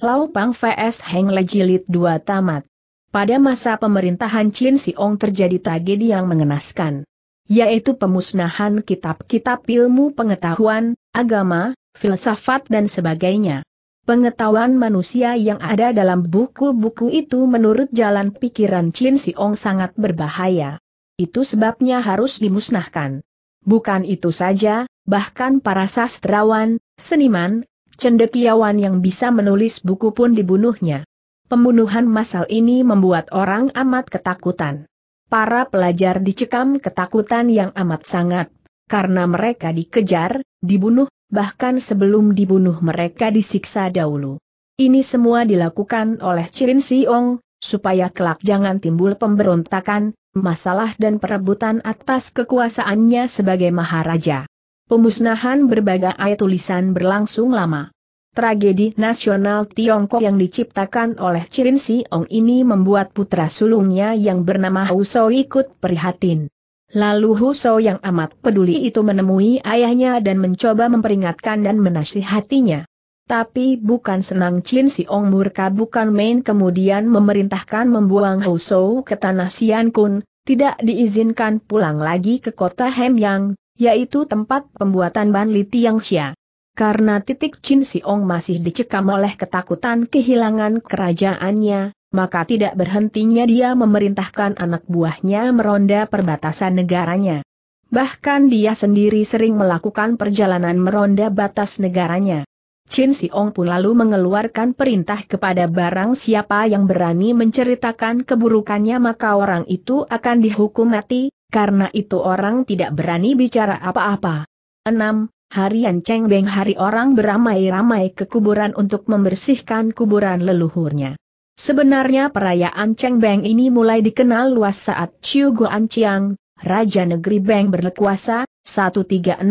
Lau Pang vs Heng Le Jilid 2 tamat. Pada masa pemerintahan Chin Siong terjadi tragedi yang mengenaskan. Yaitu pemusnahan kitab-kitab ilmu pengetahuan, agama, filsafat dan sebagainya. Pengetahuan manusia yang ada dalam buku-buku itu menurut jalan pikiran Chin Siong sangat berbahaya. Itu sebabnya harus dimusnahkan. Bukan itu saja, bahkan para sastrawan, seniman, cendekiawan yang bisa menulis buku pun dibunuhnya. Pembunuhan massal ini membuat orang amat ketakutan. Para pelajar dicekam ketakutan yang amat sangat, karena mereka dikejar, dibunuh, bahkan sebelum dibunuh mereka disiksa dahulu. Ini semua dilakukan oleh Chirin Siong, supaya kelak jangan timbul pemberontakan, masalah dan perebutan atas kekuasaannya sebagai maharaja. Pemusnahan berbagai ayat tulisan berlangsung lama. Tragedi nasional Tiongkok yang diciptakan oleh Chirin Ong ini membuat putra sulungnya yang bernama So ikut prihatin. Lalu So yang amat peduli itu menemui ayahnya dan mencoba memperingatkan dan menasihatinya. Tapi bukan senang Chin Ong murka bukan main kemudian memerintahkan membuang So ke tanah Sian Kun, tidak diizinkan pulang lagi ke kota Hem Yang yaitu tempat pembuatan ban Banli Tiangxia. Karena titik Chin Siong masih dicekam oleh ketakutan kehilangan kerajaannya, maka tidak berhentinya dia memerintahkan anak buahnya meronda perbatasan negaranya. Bahkan dia sendiri sering melakukan perjalanan meronda batas negaranya. Chin Siong pun lalu mengeluarkan perintah kepada barang siapa yang berani menceritakan keburukannya maka orang itu akan dihukum mati, karena itu orang tidak berani bicara apa-apa. 6. Harian Cheng Beng hari orang beramai-ramai ke kuburan untuk membersihkan kuburan leluhurnya. Sebenarnya perayaan Cheng Beng ini mulai dikenal luas saat Chiu Guan Chiang, Raja Negeri Beng berlekuasa, 1368,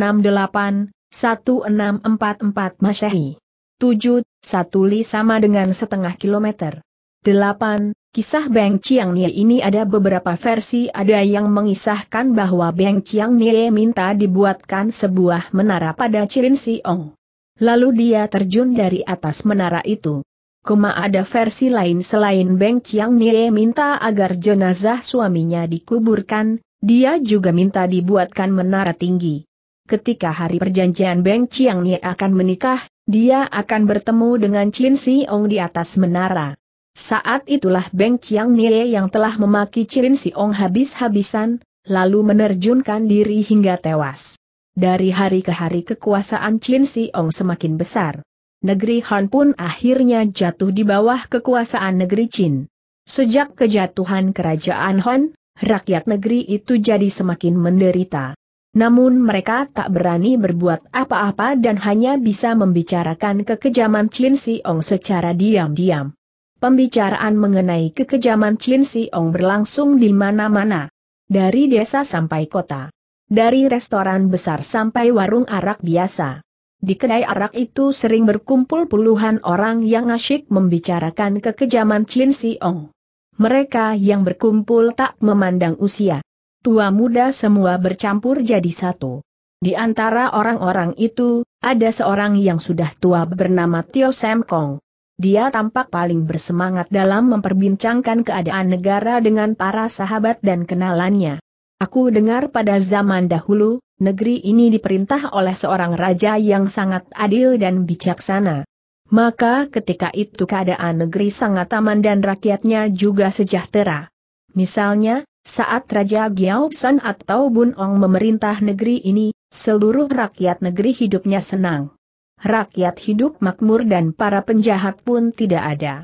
1644 Masehi. 7, satu li sama dengan setengah kilometer. 8, Kisah Beng Chiang Nie ini ada beberapa versi ada yang mengisahkan bahwa Beng Chiang Nie minta dibuatkan sebuah menara pada Si Siong. Lalu dia terjun dari atas menara itu. Kuma ada versi lain selain Beng Chiang Nie minta agar jenazah suaminya dikuburkan, dia juga minta dibuatkan menara tinggi. Ketika hari perjanjian Beng Chiang Nie akan menikah, dia akan bertemu dengan Si Siong di atas menara. Saat itulah Beng Chiang Nie yang telah memaki Cirin Ong habis-habisan, lalu menerjunkan diri hingga tewas. Dari hari ke hari kekuasaan Si Ong semakin besar. Negeri Han pun akhirnya jatuh di bawah kekuasaan negeri Chin. Sejak kejatuhan kerajaan Han, rakyat negeri itu jadi semakin menderita. Namun mereka tak berani berbuat apa-apa dan hanya bisa membicarakan kekejaman Si Ong secara diam-diam. Pembicaraan mengenai kekejaman Chin Ong berlangsung di mana-mana. Dari desa sampai kota. Dari restoran besar sampai warung arak biasa. Di kedai arak itu sering berkumpul puluhan orang yang asyik membicarakan kekejaman Chin Ong. Mereka yang berkumpul tak memandang usia. Tua muda semua bercampur jadi satu. Di antara orang-orang itu, ada seorang yang sudah tua bernama Tio Sam Kong dia tampak paling bersemangat dalam memperbincangkan keadaan negara dengan para sahabat dan kenalannya. Aku dengar pada zaman dahulu, negeri ini diperintah oleh seorang raja yang sangat adil dan bijaksana. Maka ketika itu keadaan negeri sangat aman dan rakyatnya juga sejahtera. Misalnya, saat Raja Giao San atau Bun Ong memerintah negeri ini, seluruh rakyat negeri hidupnya senang rakyat hidup makmur dan para penjahat pun tidak ada.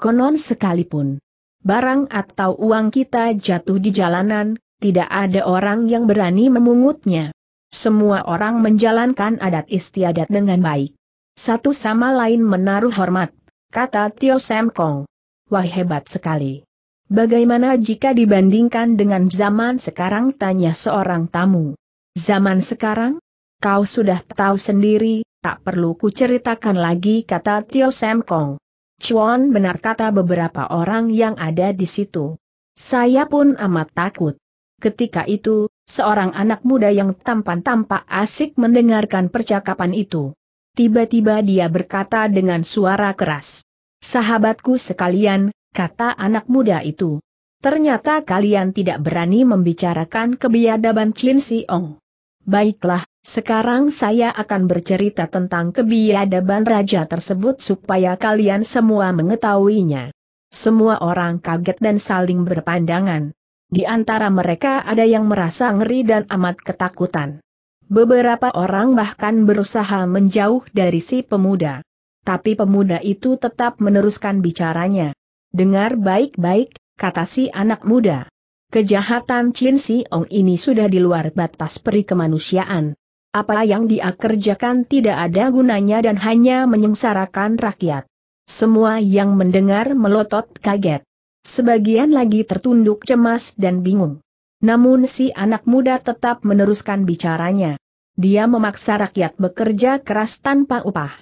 Konon sekalipun barang atau uang kita jatuh di jalanan, tidak ada orang yang berani memungutnya. Semua orang menjalankan adat istiadat dengan baik. Satu sama lain menaruh hormat, kata Tio Sam Kong. Wah hebat sekali. Bagaimana jika dibandingkan dengan zaman sekarang tanya seorang tamu. Zaman sekarang? Kau sudah tahu sendiri, tak perlu kuceritakan lagi kata Tio Sam Kong. Chuan benar kata beberapa orang yang ada di situ. Saya pun amat takut. Ketika itu, seorang anak muda yang tampan tampak asik mendengarkan percakapan itu. Tiba-tiba dia berkata dengan suara keras. Sahabatku sekalian, kata anak muda itu. Ternyata kalian tidak berani membicarakan kebiadaban Chin Si Ong. Baiklah, sekarang saya akan bercerita tentang kebiadaban raja tersebut supaya kalian semua mengetahuinya. Semua orang kaget dan saling berpandangan. Di antara mereka ada yang merasa ngeri dan amat ketakutan. Beberapa orang bahkan berusaha menjauh dari si pemuda. Tapi pemuda itu tetap meneruskan bicaranya. Dengar baik-baik, kata si anak muda. Kejahatan Chin Si Ong ini sudah di luar batas peri kemanusiaan. Apa yang dia kerjakan tidak ada gunanya dan hanya menyengsarakan rakyat. Semua yang mendengar melotot kaget. Sebagian lagi tertunduk cemas dan bingung. Namun si anak muda tetap meneruskan bicaranya. Dia memaksa rakyat bekerja keras tanpa upah.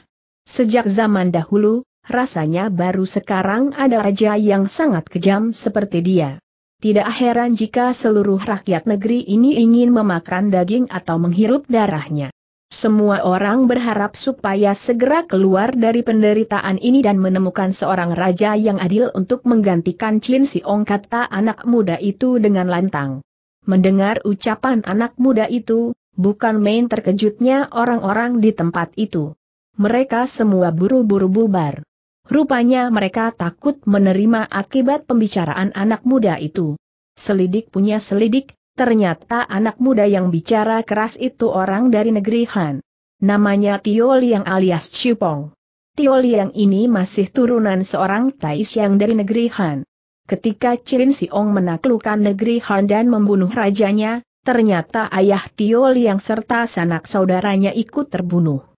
Sejak zaman dahulu, rasanya baru sekarang ada raja yang sangat kejam seperti dia. Tidak heran jika seluruh rakyat negeri ini ingin memakan daging atau menghirup darahnya. Semua orang berharap supaya segera keluar dari penderitaan ini dan menemukan seorang raja yang adil untuk menggantikan Chin Siong kata anak muda itu dengan lantang. Mendengar ucapan anak muda itu, bukan main terkejutnya orang-orang di tempat itu. Mereka semua buru-buru bubar. Rupanya mereka takut menerima akibat pembicaraan anak muda itu. Selidik punya selidik, ternyata anak muda yang bicara keras itu orang dari negeri Han. Namanya Tio Liang alias Cipong. Tio Liang ini masih turunan seorang Tais yang dari negeri Han. Ketika Cilin Siong menaklukkan negeri Han dan membunuh rajanya, ternyata ayah Tio Liang serta sanak saudaranya ikut terbunuh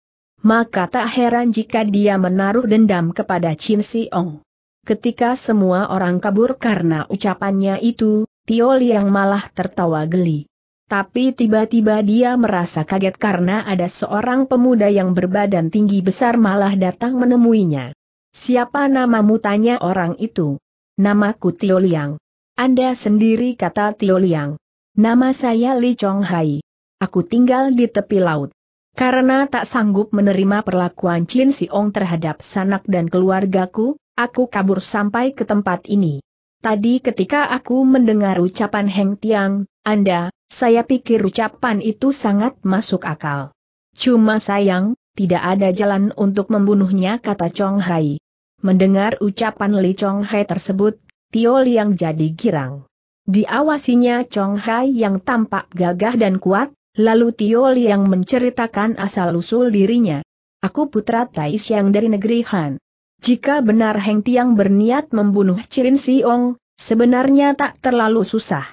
maka tak heran jika dia menaruh dendam kepada Chin Ong. Ketika semua orang kabur karena ucapannya itu, Tio Liang malah tertawa geli. Tapi tiba-tiba dia merasa kaget karena ada seorang pemuda yang berbadan tinggi besar malah datang menemuinya. Siapa namamu tanya orang itu? Namaku Tio Liang. Anda sendiri kata Tio Liang. Nama saya Li Chong Hai. Aku tinggal di tepi laut. Karena tak sanggup menerima perlakuan Chin Ong terhadap sanak dan keluargaku, aku kabur sampai ke tempat ini. Tadi ketika aku mendengar ucapan Heng Tiang, Anda, saya pikir ucapan itu sangat masuk akal. Cuma sayang, tidak ada jalan untuk membunuhnya kata Chong Hai. Mendengar ucapan Li Chong Hai tersebut, Tio Liang jadi girang. Diawasinya Chong Hai yang tampak gagah dan kuat, Lalu Tio Liang menceritakan asal-usul dirinya. Aku putra Taish yang dari negeri Han. Jika benar Heng Tiang berniat membunuh Cirin Siong, sebenarnya tak terlalu susah.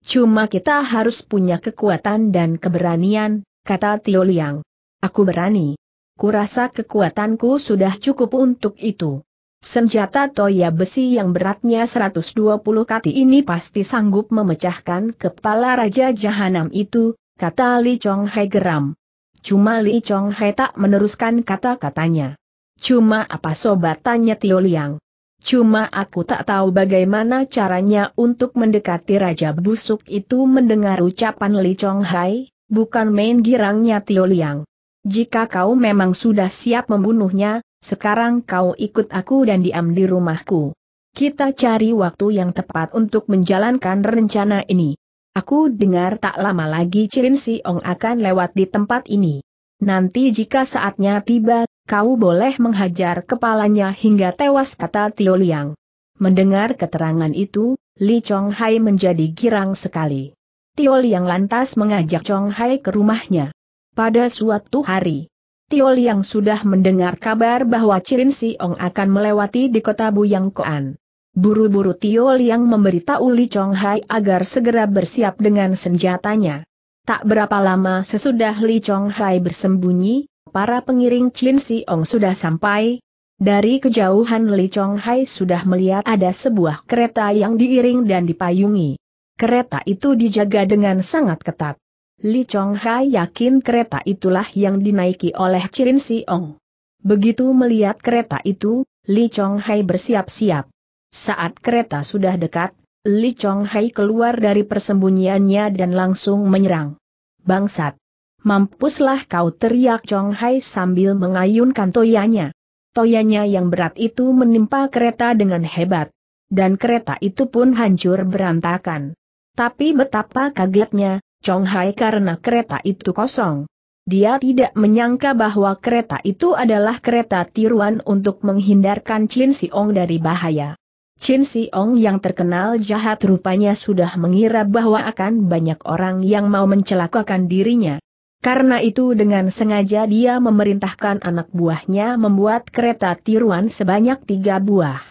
Cuma kita harus punya kekuatan dan keberanian, kata Tio Liang. Aku berani. Kurasa kekuatanku sudah cukup untuk itu. Senjata toya besi yang beratnya 120 kati ini pasti sanggup memecahkan kepala Raja Jahanam itu, kata Li Chong Hai geram. Cuma Li Chong Hai tak meneruskan kata-katanya. Cuma apa tanya Tio Liang? Cuma aku tak tahu bagaimana caranya untuk mendekati Raja Busuk itu mendengar ucapan Li Chong Hai, bukan main girangnya Tio Liang. Jika kau memang sudah siap membunuhnya, sekarang kau ikut aku dan diam di rumahku. Kita cari waktu yang tepat untuk menjalankan rencana ini. Aku dengar tak lama lagi Cilin Ong akan lewat di tempat ini. Nanti jika saatnya tiba, kau boleh menghajar kepalanya hingga tewas kata Tio Liang. Mendengar keterangan itu, Li Chong Hai menjadi girang sekali. Tio Liang lantas mengajak Chong Hai ke rumahnya. Pada suatu hari, Tio Liang sudah mendengar kabar bahwa Cilin Ong akan melewati di kota Buyang Koan. Buru-buru Tio Liang memberitahu Li Chong Hai agar segera bersiap dengan senjatanya. Tak berapa lama sesudah Li Chong Hai bersembunyi, para pengiring Chin Ong sudah sampai. Dari kejauhan Li Chong Hai sudah melihat ada sebuah kereta yang diiring dan dipayungi. Kereta itu dijaga dengan sangat ketat. Li Chong Hai yakin kereta itulah yang dinaiki oleh Chin Ong. Begitu melihat kereta itu, Li Chong Hai bersiap-siap. Saat kereta sudah dekat, Li Chong Hai keluar dari persembunyiannya dan langsung menyerang. Bangsat! Mampuslah kau teriak Chong Hai sambil mengayunkan toyanya. Toyanya yang berat itu menimpa kereta dengan hebat. Dan kereta itu pun hancur berantakan. Tapi betapa kagetnya, Chong Hai karena kereta itu kosong. Dia tidak menyangka bahwa kereta itu adalah kereta tiruan untuk menghindarkan Chin Siong dari bahaya. Chin Siong yang terkenal jahat rupanya sudah mengira bahwa akan banyak orang yang mau mencelakakan dirinya. Karena itu dengan sengaja dia memerintahkan anak buahnya membuat kereta tiruan sebanyak tiga buah.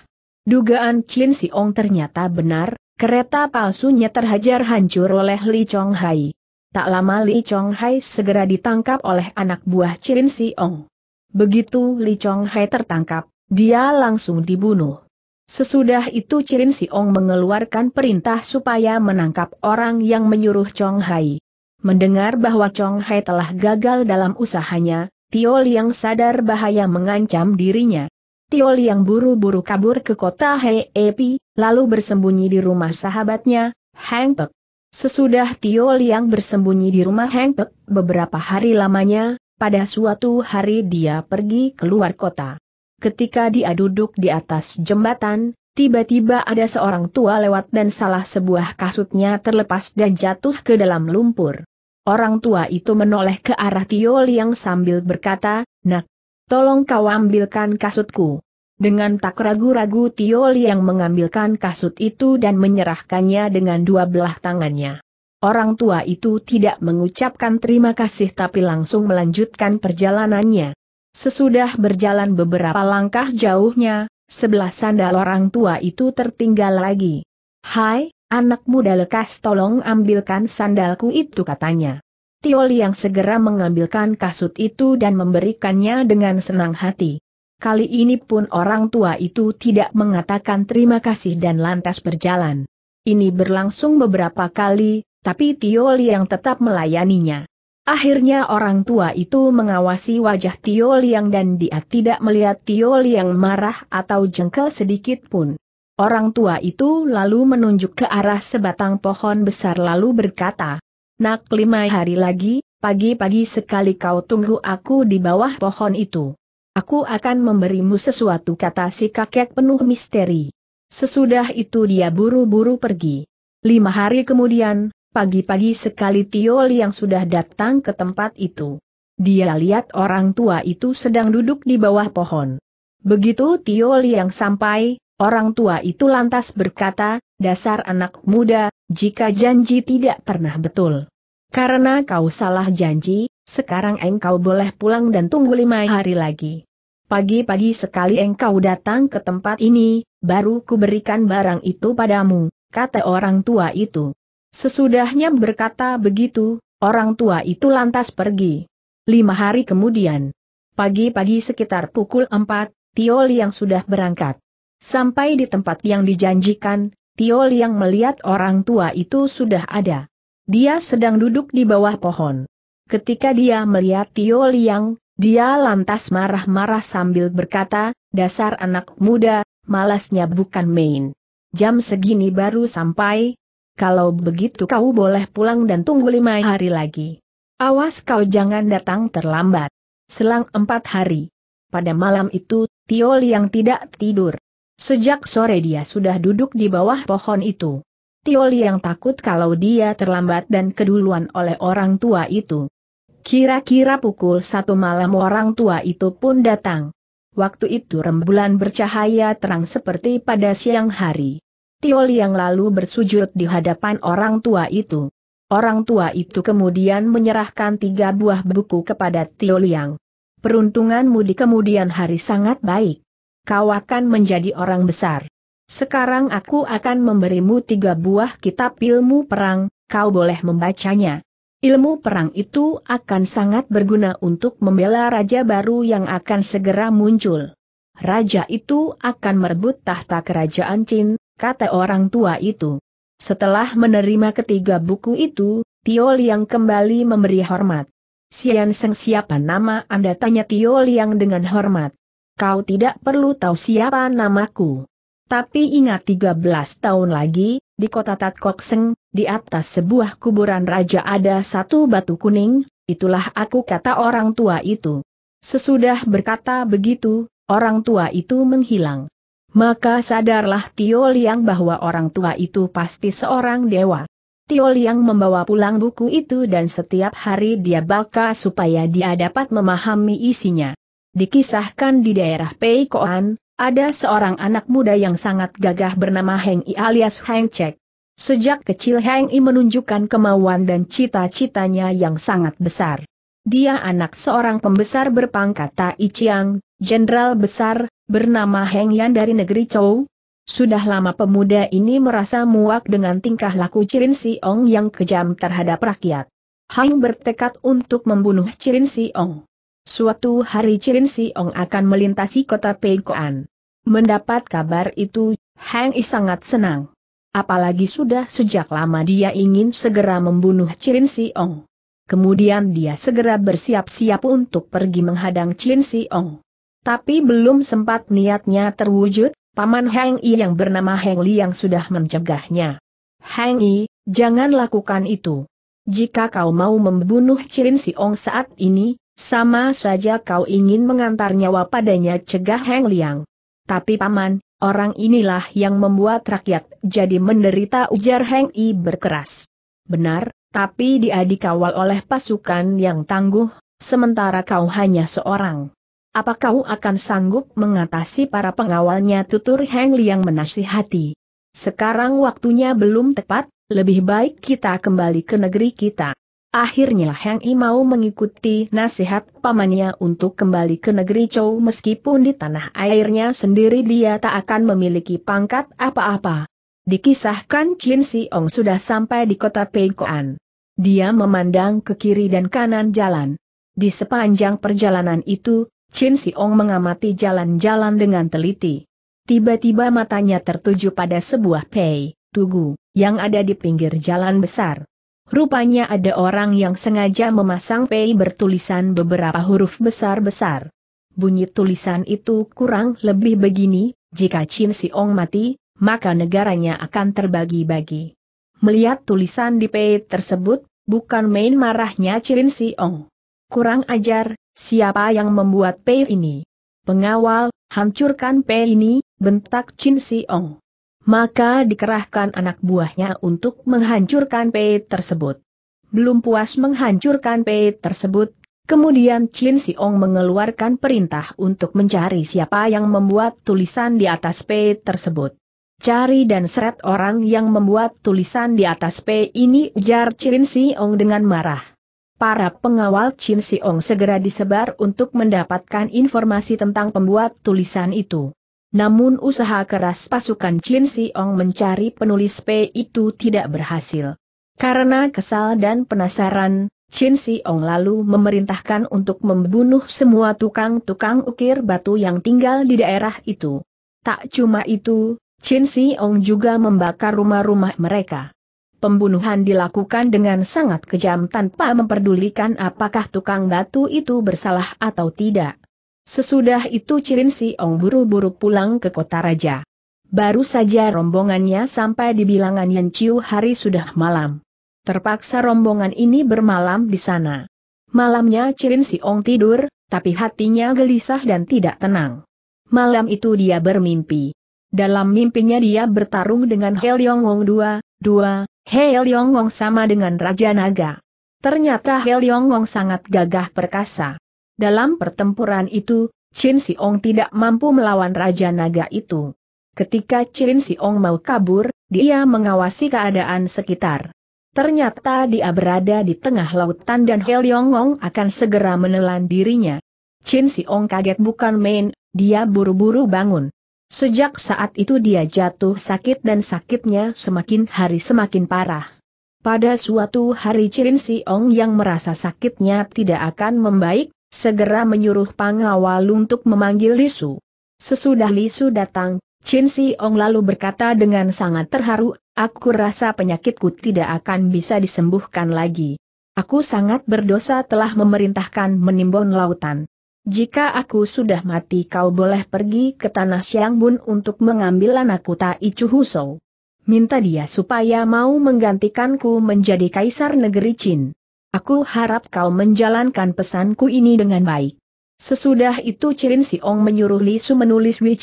Dugaan Chin Siong ternyata benar, kereta palsunya terhajar hancur oleh Li Chong Hai. Tak lama Li Chong Hai segera ditangkap oleh anak buah Chin Siong. Begitu Li Chong Hai tertangkap, dia langsung dibunuh. Sesudah itu Cirin Siong mengeluarkan perintah supaya menangkap orang yang menyuruh Chong Hai. Mendengar bahwa Chong Hai telah gagal dalam usahanya, Tio Liang sadar bahaya mengancam dirinya. Tio Liang buru-buru kabur ke kota Hei Epi, lalu bersembunyi di rumah sahabatnya, Hang Pek. Sesudah Tio Liang bersembunyi di rumah Hang Pek beberapa hari lamanya, pada suatu hari dia pergi keluar kota ketika dia duduk di atas jembatan, tiba-tiba ada seorang tua lewat dan salah sebuah kasutnya terlepas dan jatuh ke dalam lumpur. Orang tua itu menoleh ke arah Tio Liang sambil berkata, Nak, tolong kau ambilkan kasutku. Dengan tak ragu-ragu Tio Liang mengambilkan kasut itu dan menyerahkannya dengan dua belah tangannya. Orang tua itu tidak mengucapkan terima kasih tapi langsung melanjutkan perjalanannya. Sesudah berjalan beberapa langkah jauhnya, sebelah sandal orang tua itu tertinggal lagi. Hai, anak muda lekas tolong ambilkan sandalku itu katanya. Tio yang segera mengambilkan kasut itu dan memberikannya dengan senang hati. Kali ini pun orang tua itu tidak mengatakan terima kasih dan lantas berjalan. Ini berlangsung beberapa kali, tapi Tio yang tetap melayaninya. Akhirnya orang tua itu mengawasi wajah Tio Liang dan dia tidak melihat Tio Liang marah atau jengkel sedikit pun. Orang tua itu lalu menunjuk ke arah sebatang pohon besar lalu berkata, Nak lima hari lagi, pagi-pagi sekali kau tunggu aku di bawah pohon itu. Aku akan memberimu sesuatu kata si kakek penuh misteri. Sesudah itu dia buru-buru pergi. Lima hari kemudian, pagi-pagi sekali Tio yang sudah datang ke tempat itu. Dia lihat orang tua itu sedang duduk di bawah pohon. Begitu Tio yang sampai, orang tua itu lantas berkata, dasar anak muda, jika janji tidak pernah betul. Karena kau salah janji, sekarang engkau boleh pulang dan tunggu lima hari lagi. Pagi-pagi sekali engkau datang ke tempat ini, baru kuberikan barang itu padamu, kata orang tua itu. Sesudahnya berkata begitu, orang tua itu lantas pergi. Lima hari kemudian, pagi-pagi sekitar pukul empat, Tio Liang sudah berangkat. Sampai di tempat yang dijanjikan, Tio Liang melihat orang tua itu sudah ada. Dia sedang duduk di bawah pohon. Ketika dia melihat Tio Liang, dia lantas marah-marah sambil berkata, dasar anak muda, malasnya bukan main. Jam segini baru sampai, kalau begitu kau boleh pulang dan tunggu lima hari lagi. Awas kau jangan datang terlambat. Selang empat hari. Pada malam itu, Tio yang tidak tidur. Sejak sore dia sudah duduk di bawah pohon itu. Tio yang takut kalau dia terlambat dan keduluan oleh orang tua itu. Kira-kira pukul satu malam orang tua itu pun datang. Waktu itu rembulan bercahaya terang seperti pada siang hari. Tio Liang lalu bersujud di hadapan orang tua itu. Orang tua itu kemudian menyerahkan tiga buah buku kepada Tio Liang. Peruntunganmu di kemudian hari sangat baik. Kau akan menjadi orang besar. Sekarang aku akan memberimu tiga buah kitab ilmu perang, kau boleh membacanya. Ilmu perang itu akan sangat berguna untuk membela raja baru yang akan segera muncul raja itu akan merebut tahta kerajaan Chin, kata orang tua itu. Setelah menerima ketiga buku itu, Tio Liang kembali memberi hormat. Sian Seng siapa nama Anda tanya Tio Liang dengan hormat. Kau tidak perlu tahu siapa namaku. Tapi ingat 13 tahun lagi, di kota Seng, di atas sebuah kuburan raja ada satu batu kuning, itulah aku kata orang tua itu. Sesudah berkata begitu, orang tua itu menghilang. Maka sadarlah Tio Liang bahwa orang tua itu pasti seorang dewa. Tio Liang membawa pulang buku itu dan setiap hari dia baca supaya dia dapat memahami isinya. Dikisahkan di daerah Pei Koan, ada seorang anak muda yang sangat gagah bernama Heng I alias Heng Cek. Sejak kecil Heng I menunjukkan kemauan dan cita-citanya yang sangat besar. Dia anak seorang pembesar berpangkat Tai Chiang, jenderal besar, bernama Heng Yan dari negeri Chou. Sudah lama pemuda ini merasa muak dengan tingkah laku Cirin Ong yang kejam terhadap rakyat. Hang bertekad untuk membunuh Cirin Ong. Suatu hari Cirin Ong akan melintasi kota Pekoan. Mendapat kabar itu, Hang I sangat senang. Apalagi sudah sejak lama dia ingin segera membunuh Cirin Ong. Kemudian dia segera bersiap-siap untuk pergi menghadang Cirin Ong. Tapi belum sempat niatnya terwujud, Paman Heng Yi yang bernama Heng yang sudah mencegahnya. Heng Yi, jangan lakukan itu. Jika kau mau membunuh Si Siong saat ini, sama saja kau ingin mengantar nyawa padanya cegah Heng Liang. Tapi paman, orang inilah yang membuat rakyat jadi menderita ujar Heng Yi berkeras. Benar, tapi dia dikawal oleh pasukan yang tangguh, sementara kau hanya seorang apa kau akan sanggup mengatasi para pengawalnya tutur Heng Liang menasihati. Sekarang waktunya belum tepat, lebih baik kita kembali ke negeri kita. Akhirnya Heng I mau mengikuti nasihat pamannya untuk kembali ke negeri Chou meskipun di tanah airnya sendiri dia tak akan memiliki pangkat apa-apa. Dikisahkan Chin Si Ong sudah sampai di kota Pengkoan. Dia memandang ke kiri dan kanan jalan. Di sepanjang perjalanan itu, Chin Siong mengamati jalan-jalan dengan teliti. Tiba-tiba matanya tertuju pada sebuah pei, tugu, yang ada di pinggir jalan besar. Rupanya ada orang yang sengaja memasang pei bertulisan beberapa huruf besar-besar. Bunyi tulisan itu kurang lebih begini, jika Chin Siong mati, maka negaranya akan terbagi-bagi. Melihat tulisan di pei tersebut, bukan main marahnya Chin Siong. Kurang ajar, Siapa yang membuat Pei ini? Pengawal, hancurkan Pei ini, bentak Chin Siong. Maka dikerahkan anak buahnya untuk menghancurkan Pei tersebut. Belum puas menghancurkan Pei tersebut, kemudian Chin Siong mengeluarkan perintah untuk mencari siapa yang membuat tulisan di atas Pei tersebut. Cari dan seret orang yang membuat tulisan di atas P ini ujar Chin Siong dengan marah para pengawal Chin Siong segera disebar untuk mendapatkan informasi tentang pembuat tulisan itu. Namun usaha keras pasukan Chin Siong mencari penulis P itu tidak berhasil. Karena kesal dan penasaran, Chin Siong lalu memerintahkan untuk membunuh semua tukang-tukang ukir batu yang tinggal di daerah itu. Tak cuma itu, Chin Siong juga membakar rumah-rumah mereka. Pembunuhan dilakukan dengan sangat kejam tanpa memperdulikan apakah tukang batu itu bersalah atau tidak. Sesudah itu Cirin Ong buru-buru pulang ke kota raja. Baru saja rombongannya sampai di bilangan Yan Chiu hari sudah malam. Terpaksa rombongan ini bermalam di sana. Malamnya Cirin Ong tidur, tapi hatinya gelisah dan tidak tenang. Malam itu dia bermimpi. Dalam mimpinya dia bertarung dengan Hel Yong Wong 2, 2, Hei Yonggong Wong sama dengan Raja Naga. Ternyata Hei Yonggong Wong sangat gagah perkasa. Dalam pertempuran itu, Chin Siong tidak mampu melawan Raja Naga itu. Ketika Chin Siong mau kabur, dia mengawasi keadaan sekitar. Ternyata dia berada di tengah lautan dan Hei Yonggong Wong akan segera menelan dirinya. Chin Siong kaget bukan main, dia buru-buru bangun. Sejak saat itu dia jatuh sakit dan sakitnya semakin hari semakin parah. Pada suatu hari Cirin Ong yang merasa sakitnya tidak akan membaik, segera menyuruh pengawal untuk memanggil Lisu. Sesudah Lisu datang, Si Ong lalu berkata dengan sangat terharu, aku rasa penyakitku tidak akan bisa disembuhkan lagi. Aku sangat berdosa telah memerintahkan menimbun lautan. Jika aku sudah mati kau boleh pergi ke tanah Siang untuk mengambil anakku Tai Chuhuso. Minta dia supaya mau menggantikanku menjadi kaisar negeri Chin. Aku harap kau menjalankan pesanku ini dengan baik. Sesudah itu Chin Siong menyuruh Li Su menulis Wei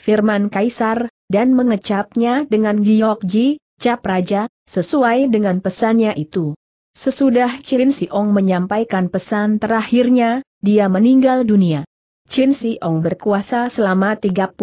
firman kaisar, dan mengecapnya dengan Giok Ji, cap raja, sesuai dengan pesannya itu. Sesudah Chin Ong menyampaikan pesan terakhirnya, dia meninggal dunia. Chin Ong berkuasa selama 37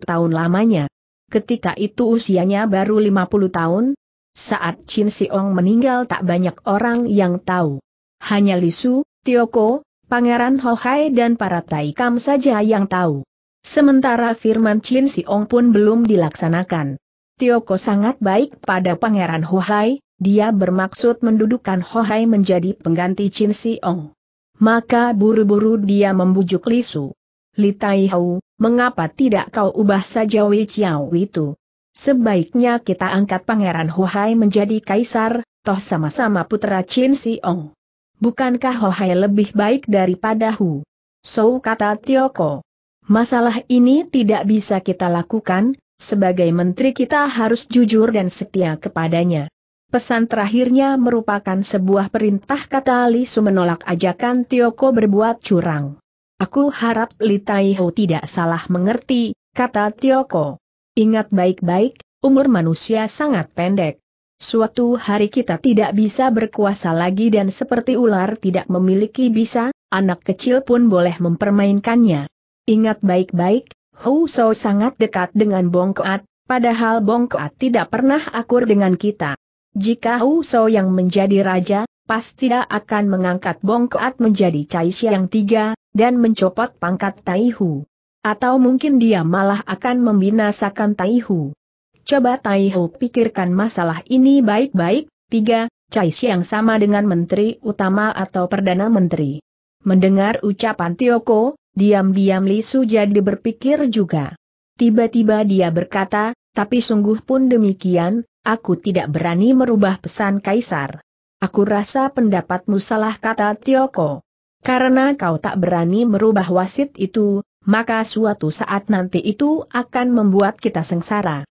tahun lamanya. Ketika itu usianya baru 50 tahun. Saat Chin Ong meninggal tak banyak orang yang tahu. Hanya Lisu, Tioko, Pangeran Hohai dan para Taikam saja yang tahu. Sementara firman Chin Ong pun belum dilaksanakan. Tioko sangat baik pada Pangeran Hohai, dia bermaksud mendudukan Hohai menjadi pengganti Chin Ong. Maka buru-buru dia membujuk Lisu. Li Hau, mengapa tidak kau ubah saja Wei Chiao itu? Sebaiknya kita angkat Pangeran Hohai menjadi kaisar, toh sama-sama putra Chin Ong. Bukankah Hohai lebih baik daripada Hu? So kata Tioko. Masalah ini tidak bisa kita lakukan, sebagai menteri kita harus jujur dan setia kepadanya. Pesan terakhirnya merupakan sebuah perintah kata Li Su menolak ajakan Tioko berbuat curang. Aku harap Li Taiho tidak salah mengerti, kata Tioko. Ingat baik-baik, umur manusia sangat pendek. Suatu hari kita tidak bisa berkuasa lagi dan seperti ular tidak memiliki bisa, anak kecil pun boleh mempermainkannya. Ingat baik-baik, Hou So sangat dekat dengan Bongkoat, padahal Bongkoat tidak pernah akur dengan kita. Jika Huso yang menjadi raja, pasti akan mengangkat Bongkoat menjadi Caisya yang tiga, dan mencopot pangkat Taihu. Atau mungkin dia malah akan membinasakan Taihu. Coba Taihu pikirkan masalah ini baik-baik, tiga, Caisya yang sama dengan Menteri Utama atau Perdana Menteri. Mendengar ucapan Tioko, diam-diam Lisu jadi berpikir juga. Tiba-tiba dia berkata, tapi sungguh pun demikian, Aku tidak berani merubah pesan Kaisar. Aku rasa pendapatmu salah kata Tioko. Karena kau tak berani merubah wasit itu, maka suatu saat nanti itu akan membuat kita sengsara.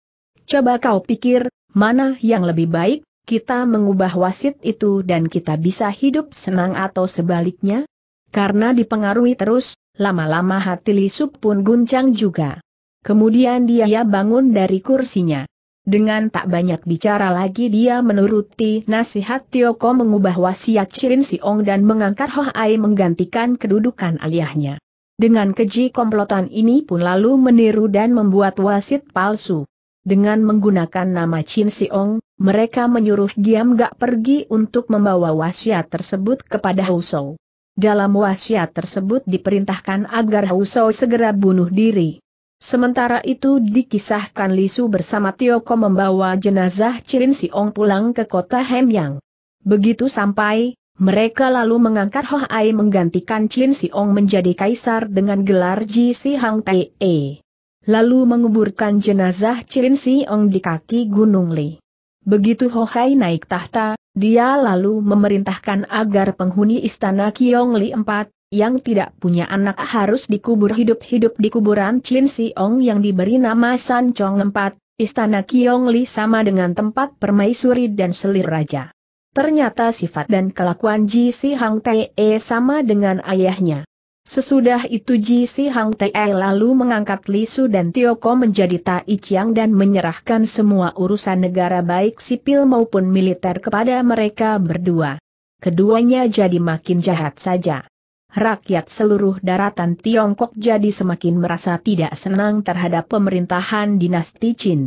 Coba kau pikir, mana yang lebih baik, kita mengubah wasit itu dan kita bisa hidup senang atau sebaliknya? Karena dipengaruhi terus, lama-lama hati Lisup pun guncang juga. Kemudian dia bangun dari kursinya. Dengan tak banyak bicara lagi dia menuruti nasihat Tioko mengubah wasiat Chirin Siong dan mengangkat Ho Ai menggantikan kedudukan aliahnya. Dengan keji komplotan ini pun lalu meniru dan membuat wasit palsu. Dengan menggunakan nama Chin Siong, mereka menyuruh Giam Gak pergi untuk membawa wasiat tersebut kepada Housou. Dalam wasiat tersebut diperintahkan agar Housou segera bunuh diri. Sementara itu dikisahkan Lisu bersama Tioko membawa jenazah Cilin Siong pulang ke kota Hemyang. Begitu sampai, mereka lalu mengangkat Ho Ai menggantikan Cilin Siong menjadi kaisar dengan gelar Ji Si Hang Tai E. Lalu menguburkan jenazah Cilin Siong di kaki Gunung Li. Begitu Ho Ai naik tahta, dia lalu memerintahkan agar penghuni istana Kiong Li 4, yang tidak punya anak harus dikubur hidup-hidup di kuburan Chin Siong yang diberi nama San Chong Empat. Istana Kiong Li sama dengan tempat permaisuri dan selir raja. Ternyata sifat dan kelakuan Ji Si Hang Tae sama dengan ayahnya. Sesudah itu Ji Si Hang Tae lalu mengangkat Li Su dan Tioko menjadi Tai Chiang dan menyerahkan semua urusan negara baik sipil maupun militer kepada mereka berdua. Keduanya jadi makin jahat saja rakyat seluruh daratan Tiongkok jadi semakin merasa tidak senang terhadap pemerintahan dinasti Qin.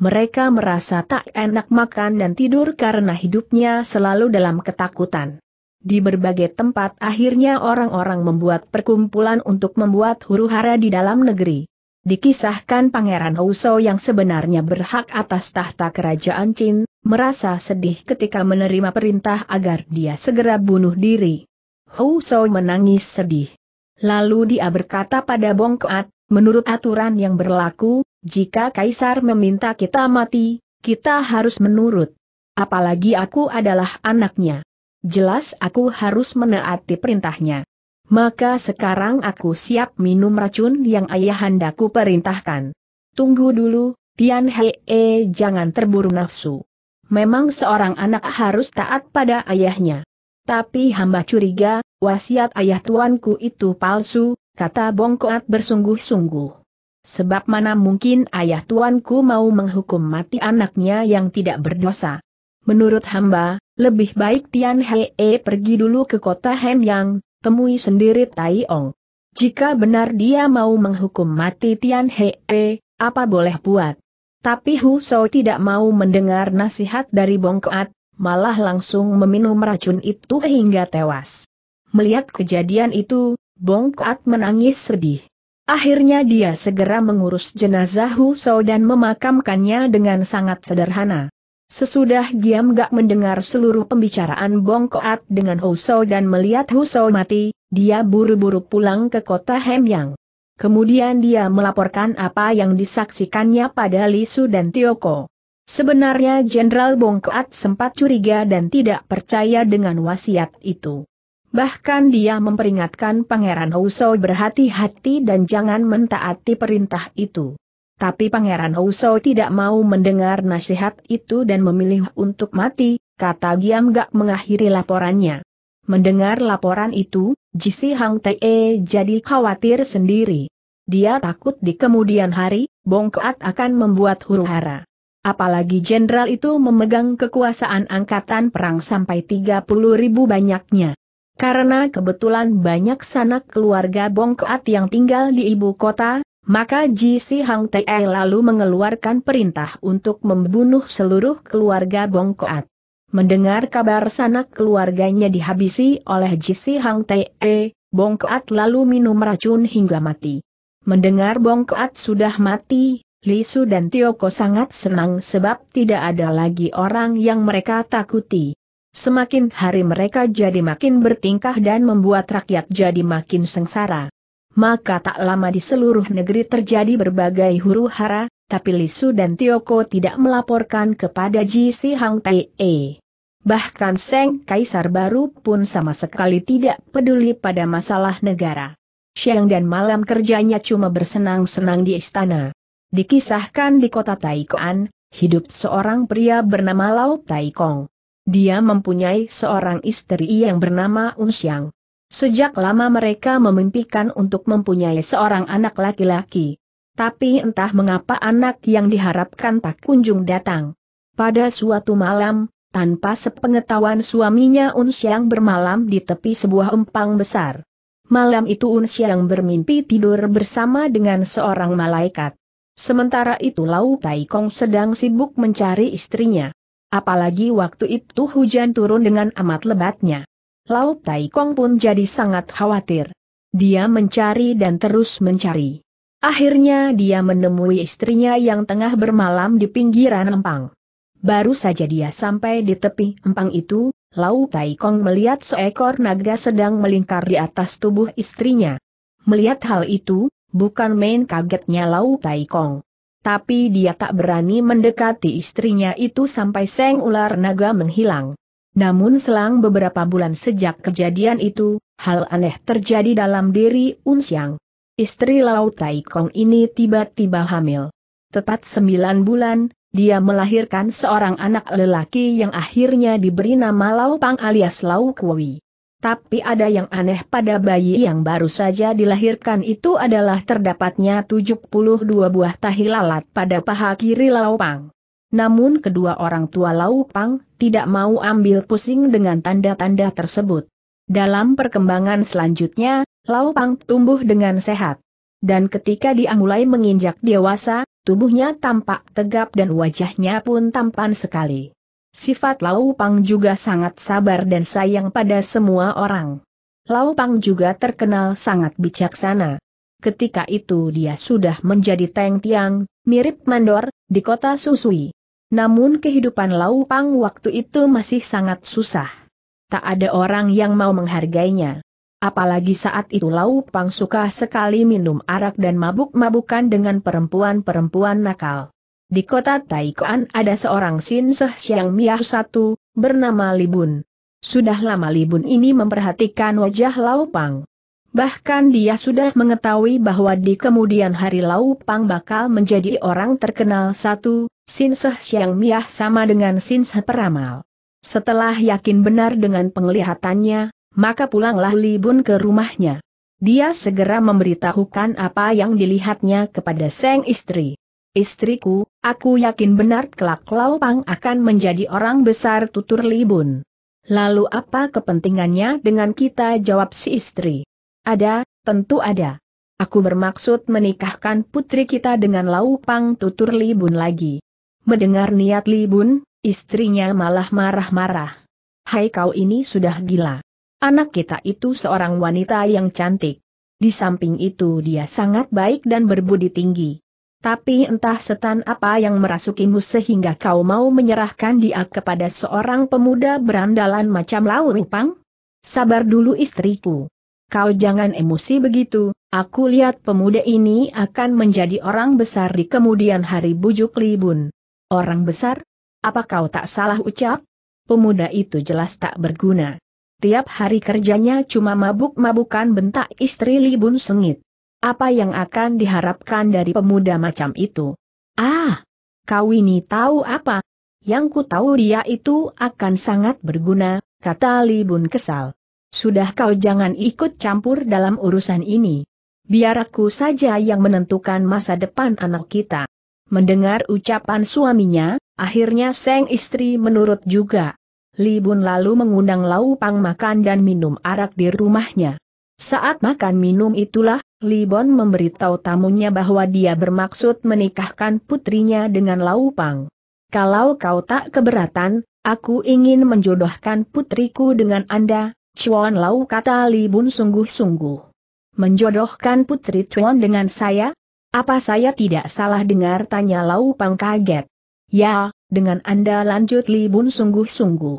Mereka merasa tak enak makan dan tidur karena hidupnya selalu dalam ketakutan. Di berbagai tempat akhirnya orang-orang membuat perkumpulan untuk membuat huru hara di dalam negeri. Dikisahkan Pangeran Houso yang sebenarnya berhak atas tahta kerajaan Qin, merasa sedih ketika menerima perintah agar dia segera bunuh diri. Hou So menangis sedih. Lalu dia berkata pada Bong Koat, menurut aturan yang berlaku, jika Kaisar meminta kita mati, kita harus menurut. Apalagi aku adalah anaknya. Jelas aku harus menaati perintahnya. Maka sekarang aku siap minum racun yang ayahandaku perintahkan. Tunggu dulu, Tian Hee eh, jangan terburu nafsu. Memang seorang anak harus taat pada ayahnya. Tapi hamba curiga, wasiat ayah tuanku itu palsu, kata Bongkoat bersungguh-sungguh. Sebab mana mungkin ayah tuanku mau menghukum mati anaknya yang tidak berdosa. Menurut hamba, lebih baik Tian Hee pergi dulu ke kota Hemyang, temui sendiri Tai Ong. Jika benar dia mau menghukum mati Tian Hee, apa boleh buat? Tapi Hu Shou tidak mau mendengar nasihat dari Bongkoat, malah langsung meminum racun itu hingga tewas. Melihat kejadian itu, Bong Kuat menangis sedih. Akhirnya dia segera mengurus jenazah Husau dan memakamkannya dengan sangat sederhana. Sesudah Giam Gak mendengar seluruh pembicaraan Bong Kuat dengan Husou dan melihat Husou mati, dia buru-buru pulang ke kota Hemyang. Kemudian dia melaporkan apa yang disaksikannya pada Lisu dan Tioko. Sebenarnya Jenderal Bongkoat sempat curiga dan tidak percaya dengan wasiat itu. Bahkan dia memperingatkan Pangeran Houso berhati-hati dan jangan mentaati perintah itu. Tapi Pangeran Houso tidak mau mendengar nasihat itu dan memilih untuk mati, kata Giam Gak mengakhiri laporannya. Mendengar laporan itu, Jisi Hang Te jadi khawatir sendiri. Dia takut di kemudian hari, Bongkoat akan membuat huru hara. Apalagi jenderal itu memegang kekuasaan angkatan perang sampai 30 ribu banyaknya. Karena kebetulan banyak sanak keluarga Bongkoat yang tinggal di ibu kota, maka Ji Hang Te lalu mengeluarkan perintah untuk membunuh seluruh keluarga Bongkoat. Mendengar kabar sanak keluarganya dihabisi oleh Ji Hang Te, Bongkoat lalu minum racun hingga mati. Mendengar Bongkoat sudah mati, Lisu dan Tioko sangat senang sebab tidak ada lagi orang yang mereka takuti. Semakin hari mereka jadi makin bertingkah dan membuat rakyat jadi makin sengsara. Maka tak lama di seluruh negeri terjadi berbagai huru hara, tapi Lisu dan Tioko tidak melaporkan kepada Ji Si Hang Tae. E. Bahkan Seng Kaisar baru pun sama sekali tidak peduli pada masalah negara. Siang dan malam kerjanya cuma bersenang-senang di istana. Dikisahkan di kota Taikoan, hidup seorang pria bernama Lau Taikong. Dia mempunyai seorang istri yang bernama Unxiang. Sejak lama mereka memimpikan untuk mempunyai seorang anak laki-laki. Tapi entah mengapa anak yang diharapkan tak kunjung datang. Pada suatu malam, tanpa sepengetahuan suaminya Unxiang bermalam di tepi sebuah empang besar. Malam itu Unxiang bermimpi tidur bersama dengan seorang malaikat. Sementara itu Lau Tai Kong sedang sibuk mencari istrinya. Apalagi waktu itu hujan turun dengan amat lebatnya. Lau Tai Kong pun jadi sangat khawatir. Dia mencari dan terus mencari. Akhirnya dia menemui istrinya yang tengah bermalam di pinggiran empang. Baru saja dia sampai di tepi empang itu, Lau Tai Kong melihat seekor naga sedang melingkar di atas tubuh istrinya. Melihat hal itu, bukan main kagetnya Lau Tai Kong. Tapi dia tak berani mendekati istrinya itu sampai seng ular naga menghilang. Namun selang beberapa bulan sejak kejadian itu, hal aneh terjadi dalam diri Unsiang. Istri Lau Tai Kong ini tiba-tiba hamil. Tepat sembilan bulan, dia melahirkan seorang anak lelaki yang akhirnya diberi nama Lau Pang alias Lau Kuwi. Tapi ada yang aneh pada bayi yang baru saja dilahirkan itu adalah terdapatnya 72 buah tahi lalat pada paha kiri Pang. Namun kedua orang tua Pang tidak mau ambil pusing dengan tanda-tanda tersebut. Dalam perkembangan selanjutnya, Pang tumbuh dengan sehat. Dan ketika dia mulai menginjak dewasa, tubuhnya tampak tegap dan wajahnya pun tampan sekali. Sifat Lau Pang juga sangat sabar dan sayang pada semua orang. Lau Pang juga terkenal sangat bijaksana. Ketika itu dia sudah menjadi Teng Tiang, mirip Mandor, di kota Susui. Namun kehidupan Lau Pang waktu itu masih sangat susah. Tak ada orang yang mau menghargainya. Apalagi saat itu Lau Pang suka sekali minum arak dan mabuk-mabukan dengan perempuan-perempuan nakal. Di kota Taikoan ada seorang Sin Seh Siang Miah satu, bernama Libun. Sudah lama Libun ini memperhatikan wajah Laupang. Bahkan dia sudah mengetahui bahwa di kemudian hari Lau Pang bakal menjadi orang terkenal satu, Sin Seh Siang Miah sama dengan Sin Seh Peramal. Setelah yakin benar dengan penglihatannya, maka pulanglah Libun ke rumahnya. Dia segera memberitahukan apa yang dilihatnya kepada sang istri. Istriku, aku yakin benar kelak Laupang akan menjadi orang besar tutur libun. Lalu apa kepentingannya dengan kita jawab si istri? Ada, tentu ada. Aku bermaksud menikahkan putri kita dengan Laupang tutur libun lagi. Mendengar niat libun, istrinya malah marah-marah. Hai kau ini sudah gila. Anak kita itu seorang wanita yang cantik. Di samping itu dia sangat baik dan berbudi tinggi. Tapi entah setan apa yang merasukimu sehingga kau mau menyerahkan dia kepada seorang pemuda berandalan macam Lau Rupang? Sabar dulu istriku. Kau jangan emosi begitu, aku lihat pemuda ini akan menjadi orang besar di kemudian hari bujuk libun. Orang besar? Apa kau tak salah ucap? Pemuda itu jelas tak berguna. Tiap hari kerjanya cuma mabuk-mabukan bentak istri libun sengit. Apa yang akan diharapkan dari pemuda macam itu? Ah, kau ini tahu apa? Yang ku tahu dia itu akan sangat berguna, kata Li Bun kesal. Sudah kau jangan ikut campur dalam urusan ini. Biar aku saja yang menentukan masa depan anak kita. Mendengar ucapan suaminya, akhirnya Seng istri menurut juga. Li Bun lalu mengundang Lau Pang makan dan minum arak di rumahnya. Saat makan minum itulah, Libon memberitahu tamunya bahwa dia bermaksud menikahkan putrinya dengan Laupang. Kalau kau tak keberatan, aku ingin menjodohkan putriku dengan Anda, Chuan Lau kata Libun sungguh-sungguh. Menjodohkan putri Chuan dengan saya? Apa saya tidak salah dengar tanya Laupang kaget? Ya, dengan Anda lanjut Libun sungguh-sungguh.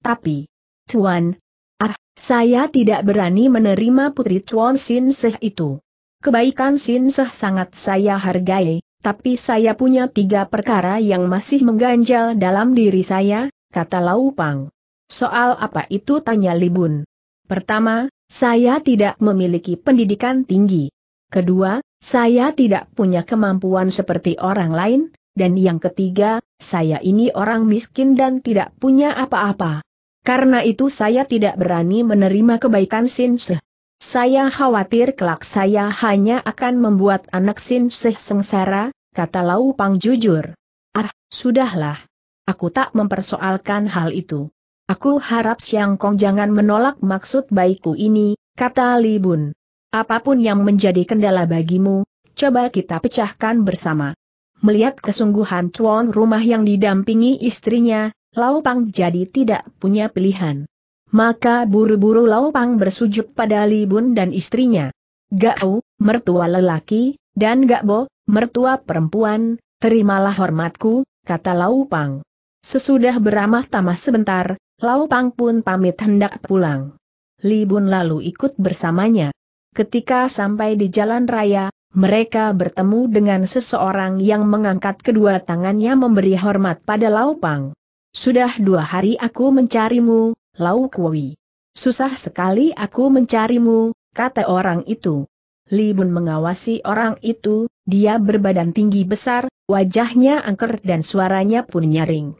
Tapi, Chuan. Ah, saya tidak berani menerima putri Chuan Sin Seh itu. Kebaikan Sin Seh sangat saya hargai, tapi saya punya tiga perkara yang masih mengganjal dalam diri saya, kata Lau Pang. Soal apa itu tanya Libun. Pertama, saya tidak memiliki pendidikan tinggi. Kedua, saya tidak punya kemampuan seperti orang lain, dan yang ketiga, saya ini orang miskin dan tidak punya apa-apa. Karena itu saya tidak berani menerima kebaikan Sin Seh. Saya khawatir kelak saya hanya akan membuat anak Sin Seh sengsara, kata Lau Pang jujur. Ah, sudahlah. Aku tak mempersoalkan hal itu. Aku harap Siang Kong jangan menolak maksud baikku ini, kata Li Bun. Apapun yang menjadi kendala bagimu, coba kita pecahkan bersama. Melihat kesungguhan tuan rumah yang didampingi istrinya, Lau Pang jadi tidak punya pilihan. Maka buru-buru Lau Pang bersujud pada Libun dan istrinya. Gao, mertua lelaki, dan Gakbo, mertua perempuan, terimalah hormatku, kata Lau Pang. Sesudah beramah tamah sebentar, Lau Pang pun pamit hendak pulang. Libun lalu ikut bersamanya. Ketika sampai di jalan raya, mereka bertemu dengan seseorang yang mengangkat kedua tangannya memberi hormat pada Lau Pang. Sudah dua hari aku mencarimu, Lau Kuwi. Susah sekali aku mencarimu, kata orang itu. Li Bun mengawasi orang itu, dia berbadan tinggi besar, wajahnya angker dan suaranya pun nyaring.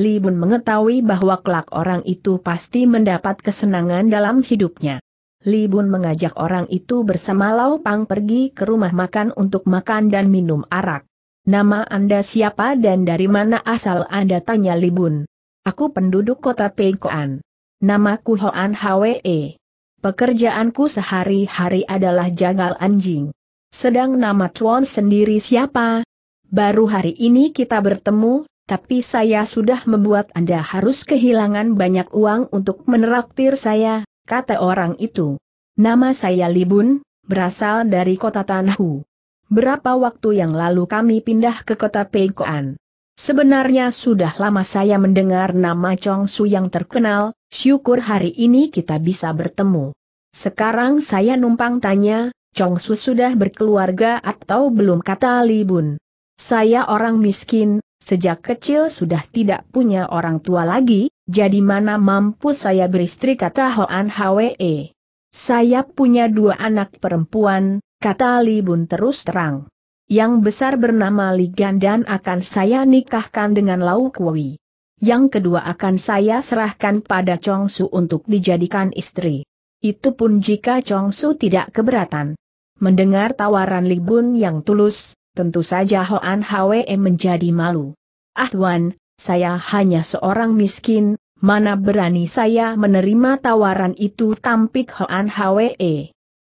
Li Bun mengetahui bahwa kelak orang itu pasti mendapat kesenangan dalam hidupnya. Li Bun mengajak orang itu bersama Lau Pang pergi ke rumah makan untuk makan dan minum arak. Nama Anda siapa dan dari mana asal Anda tanya Libun? Aku penduduk kota Pekoan. Namaku Hoan Hwe. Pekerjaanku sehari-hari adalah jagal anjing. Sedang nama Tuan sendiri siapa? Baru hari ini kita bertemu, tapi saya sudah membuat Anda harus kehilangan banyak uang untuk meneraktir saya, kata orang itu. Nama saya Libun, berasal dari kota Tanhu. Berapa waktu yang lalu kami pindah ke kota Peikoan. Sebenarnya sudah lama saya mendengar nama Chong Su yang terkenal, syukur hari ini kita bisa bertemu. Sekarang saya numpang tanya, Chong Su sudah berkeluarga atau belum kata Bun. Saya orang miskin, sejak kecil sudah tidak punya orang tua lagi, jadi mana mampu saya beristri kata Hoan Hwe. Saya punya dua anak perempuan, kata Li Bun terus terang. Yang besar bernama Li dan akan saya nikahkan dengan Lau Kui. Yang kedua akan saya serahkan pada Chong Su untuk dijadikan istri. Itu pun jika Chong Su tidak keberatan. Mendengar tawaran Li Bun yang tulus, tentu saja Hoan Hwe menjadi malu. Ah Tuan, saya hanya seorang miskin, mana berani saya menerima tawaran itu tampik Hoan Hwe.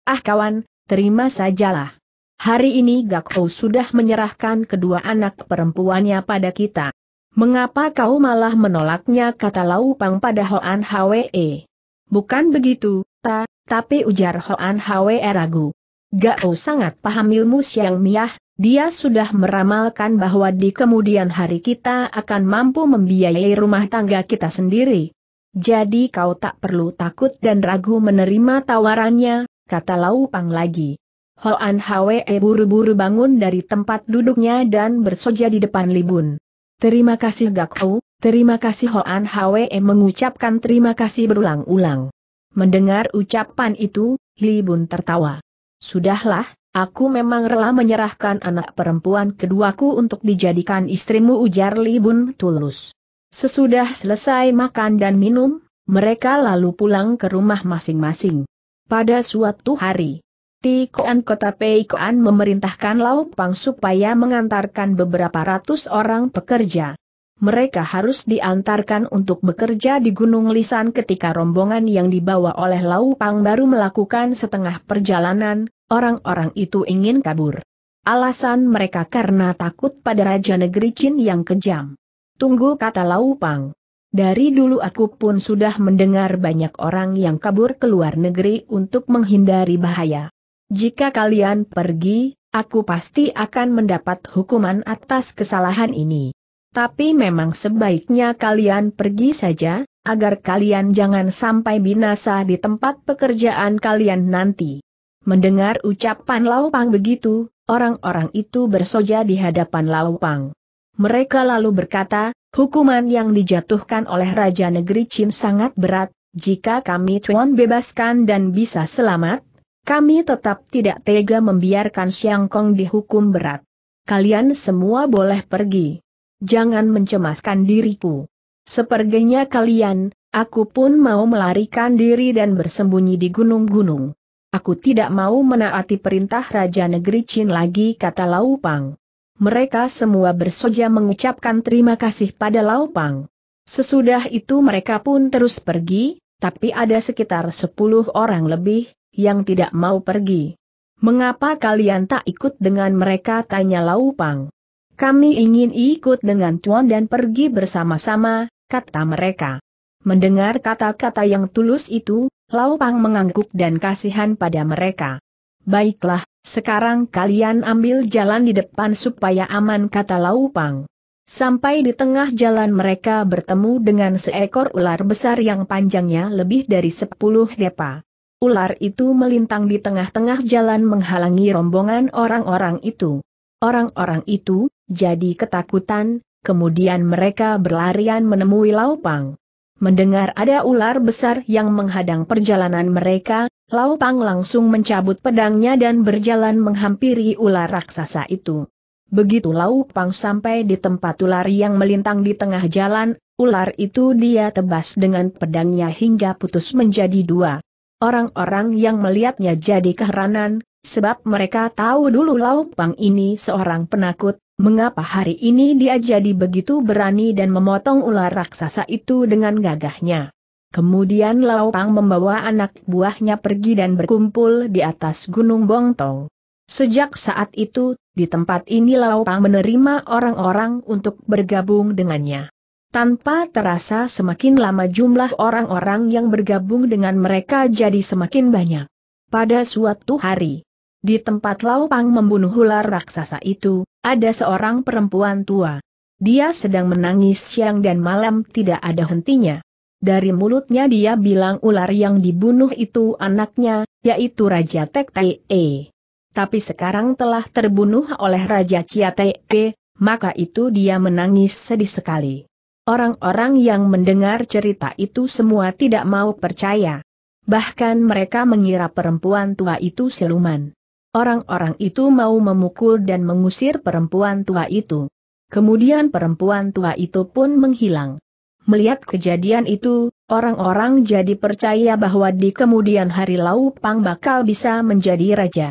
Ah kawan, terima sajalah. Hari ini Gakko sudah menyerahkan kedua anak perempuannya pada kita. Mengapa kau malah menolaknya kata Lau Laupang pada Hoan Hwe? Eh, bukan begitu, ta, tapi ujar Hoan Hwe ragu. Gakko sangat paham ilmu Siang Miah, dia sudah meramalkan bahwa di kemudian hari kita akan mampu membiayai rumah tangga kita sendiri. Jadi kau tak perlu takut dan ragu menerima tawarannya, kata Lau Pang lagi. Hoan Hwe e buru-buru bangun dari tempat duduknya dan bersoja di depan Libun. Terima kasih Gakau, terima kasih Hoan Hwe e mengucapkan terima kasih berulang-ulang. Mendengar ucapan itu, Libun tertawa. Sudahlah, aku memang rela menyerahkan anak perempuan keduaku untuk dijadikan istrimu ujar Libun tulus. Sesudah selesai makan dan minum, mereka lalu pulang ke rumah masing-masing. Pada suatu hari, Ti Koan Kota Pei Koan memerintahkan Lau Pang supaya mengantarkan beberapa ratus orang pekerja. Mereka harus diantarkan untuk bekerja di Gunung Lisan ketika rombongan yang dibawa oleh Lau Pang baru melakukan setengah perjalanan, orang-orang itu ingin kabur. Alasan mereka karena takut pada Raja Negeri Jin yang kejam. Tunggu kata Lau Pang. Dari dulu aku pun sudah mendengar banyak orang yang kabur ke luar negeri untuk menghindari bahaya. Jika kalian pergi, aku pasti akan mendapat hukuman atas kesalahan ini. Tapi memang sebaiknya kalian pergi saja, agar kalian jangan sampai binasa di tempat pekerjaan kalian nanti. Mendengar ucapan Laupang begitu, orang-orang itu bersoja di hadapan Laupang. Mereka lalu berkata, Hukuman yang dijatuhkan oleh Raja Negeri Chin sangat berat, jika kami Tuan bebaskan dan bisa selamat, kami tetap tidak tega membiarkan Siang Kong dihukum berat. Kalian semua boleh pergi. Jangan mencemaskan diriku. Sepertinya kalian, aku pun mau melarikan diri dan bersembunyi di gunung-gunung. Aku tidak mau menaati perintah Raja Negeri Chin lagi kata Pang. Mereka semua bersoja mengucapkan terima kasih pada Laupang. Sesudah itu mereka pun terus pergi, tapi ada sekitar sepuluh orang lebih, yang tidak mau pergi. Mengapa kalian tak ikut dengan mereka tanya Laupang. Kami ingin ikut dengan Tuan dan pergi bersama-sama, kata mereka. Mendengar kata-kata yang tulus itu, Laupang mengangguk dan kasihan pada mereka. Baiklah, sekarang kalian ambil jalan di depan supaya aman kata Laupang. Sampai di tengah jalan mereka bertemu dengan seekor ular besar yang panjangnya lebih dari 10 depa. Ular itu melintang di tengah-tengah jalan menghalangi rombongan orang-orang itu. Orang-orang itu, jadi ketakutan, kemudian mereka berlarian menemui Laupang. Mendengar ada ular besar yang menghadang perjalanan mereka, Lau Pang langsung mencabut pedangnya dan berjalan menghampiri ular raksasa itu. Begitu Lau Pang sampai di tempat ular yang melintang di tengah jalan, ular itu dia tebas dengan pedangnya hingga putus menjadi dua. Orang-orang yang melihatnya jadi keheranan, sebab mereka tahu dulu Lau Pang ini seorang penakut, Mengapa hari ini dia jadi begitu berani dan memotong ular raksasa itu dengan gagahnya? Kemudian Lao Pang membawa anak buahnya pergi dan berkumpul di atas Gunung Bongtong. Sejak saat itu, di tempat ini Lao Pang menerima orang-orang untuk bergabung dengannya. Tanpa terasa semakin lama jumlah orang-orang yang bergabung dengan mereka jadi semakin banyak. Pada suatu hari, di tempat Laupang membunuh ular raksasa itu, ada seorang perempuan tua. Dia sedang menangis siang dan malam tidak ada hentinya. Dari mulutnya dia bilang ular yang dibunuh itu anaknya, yaitu Raja Tek E. Tapi sekarang telah terbunuh oleh Raja Chia E, maka itu dia menangis sedih sekali. Orang-orang yang mendengar cerita itu semua tidak mau percaya. Bahkan mereka mengira perempuan tua itu siluman. Orang-orang itu mau memukul dan mengusir perempuan tua itu. Kemudian perempuan tua itu pun menghilang. Melihat kejadian itu, orang-orang jadi percaya bahwa di kemudian hari Lau Pang bakal bisa menjadi raja.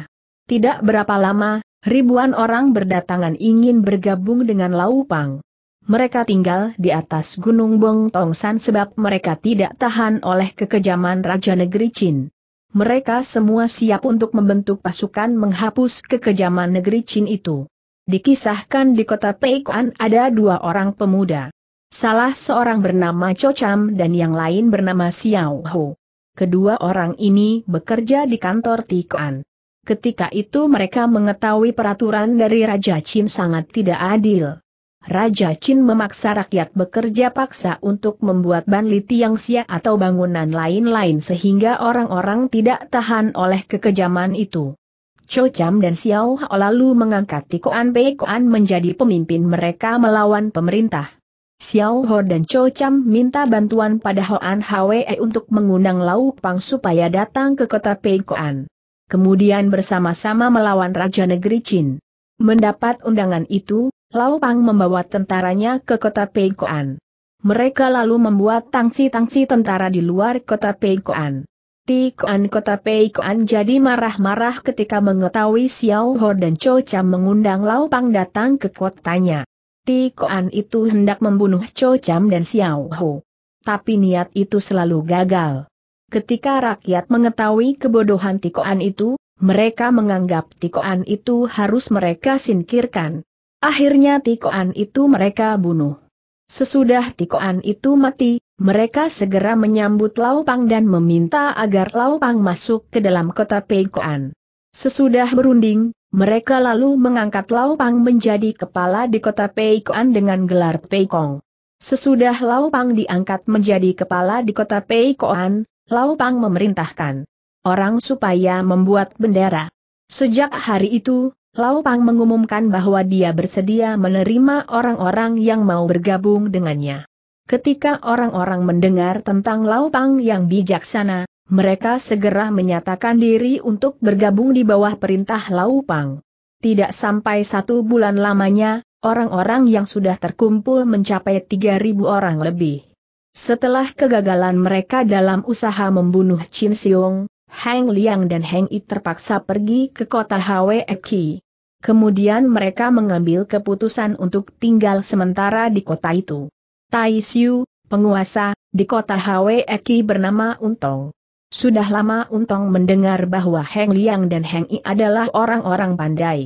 Tidak berapa lama, ribuan orang berdatangan ingin bergabung dengan Lau Pang. Mereka tinggal di atas Gunung Bong San sebab mereka tidak tahan oleh kekejaman Raja Negeri Chin mereka semua siap untuk membentuk pasukan menghapus kekejaman negeri Chin itu. Dikisahkan di kota Peikuan ada dua orang pemuda. Salah seorang bernama Cho Cham dan yang lain bernama Xiao Ho. Kedua orang ini bekerja di kantor Tikuan. Ketika itu mereka mengetahui peraturan dari Raja Chin sangat tidak adil. Raja Chin memaksa rakyat bekerja paksa untuk membuat liti yang Sia atau bangunan lain-lain sehingga orang-orang tidak tahan oleh kekejaman itu. Cho Cham dan Xiao Hao lalu mengangkat An Pei Koan menjadi pemimpin mereka melawan pemerintah. Xiao Ho dan Cho Cham minta bantuan pada Hoan Hwe untuk mengundang Lau Pang supaya datang ke kota Pei Koan. Kemudian bersama-sama melawan Raja Negeri Chin. Mendapat undangan itu, Lau Pang membawa tentaranya ke kota Peikoan. Mereka lalu membuat tangsi-tangsi tentara di luar kota Peikoan. Tikuan kota Peikoan jadi marah-marah ketika mengetahui Xiao Ho dan Cho Cham mengundang Lau Pang datang ke kotanya. Tikuan itu hendak membunuh Cho Cham dan Xiao Ho. Tapi niat itu selalu gagal. Ketika rakyat mengetahui kebodohan Tikuan itu, mereka menganggap Tikuan itu harus mereka singkirkan. Akhirnya Tikoan itu mereka bunuh. Sesudah Tikoan itu mati, mereka segera menyambut Laupang dan meminta agar Laupang masuk ke dalam kota Peikoan. Sesudah berunding, mereka lalu mengangkat Laupang menjadi kepala di kota Peikoan dengan gelar Peikong. Sesudah Laupang diangkat menjadi kepala di kota Peikoan, Laupang memerintahkan orang supaya membuat bendera. Sejak hari itu, Lau Pang mengumumkan bahwa dia bersedia menerima orang-orang yang mau bergabung dengannya. Ketika orang-orang mendengar tentang Lau Pang yang bijaksana, mereka segera menyatakan diri untuk bergabung di bawah perintah Lau Pang. Tidak sampai satu bulan lamanya, orang-orang yang sudah terkumpul mencapai 3.000 orang lebih. Setelah kegagalan mereka dalam usaha membunuh Chin Siung, Heng Liang dan Heng Yi terpaksa pergi ke kota Hweki. Kemudian mereka mengambil keputusan untuk tinggal sementara di kota itu. Tai Siu, penguasa, di kota Hweki bernama Untong. Sudah lama Untong mendengar bahwa Heng Liang dan Heng Yi adalah orang-orang pandai.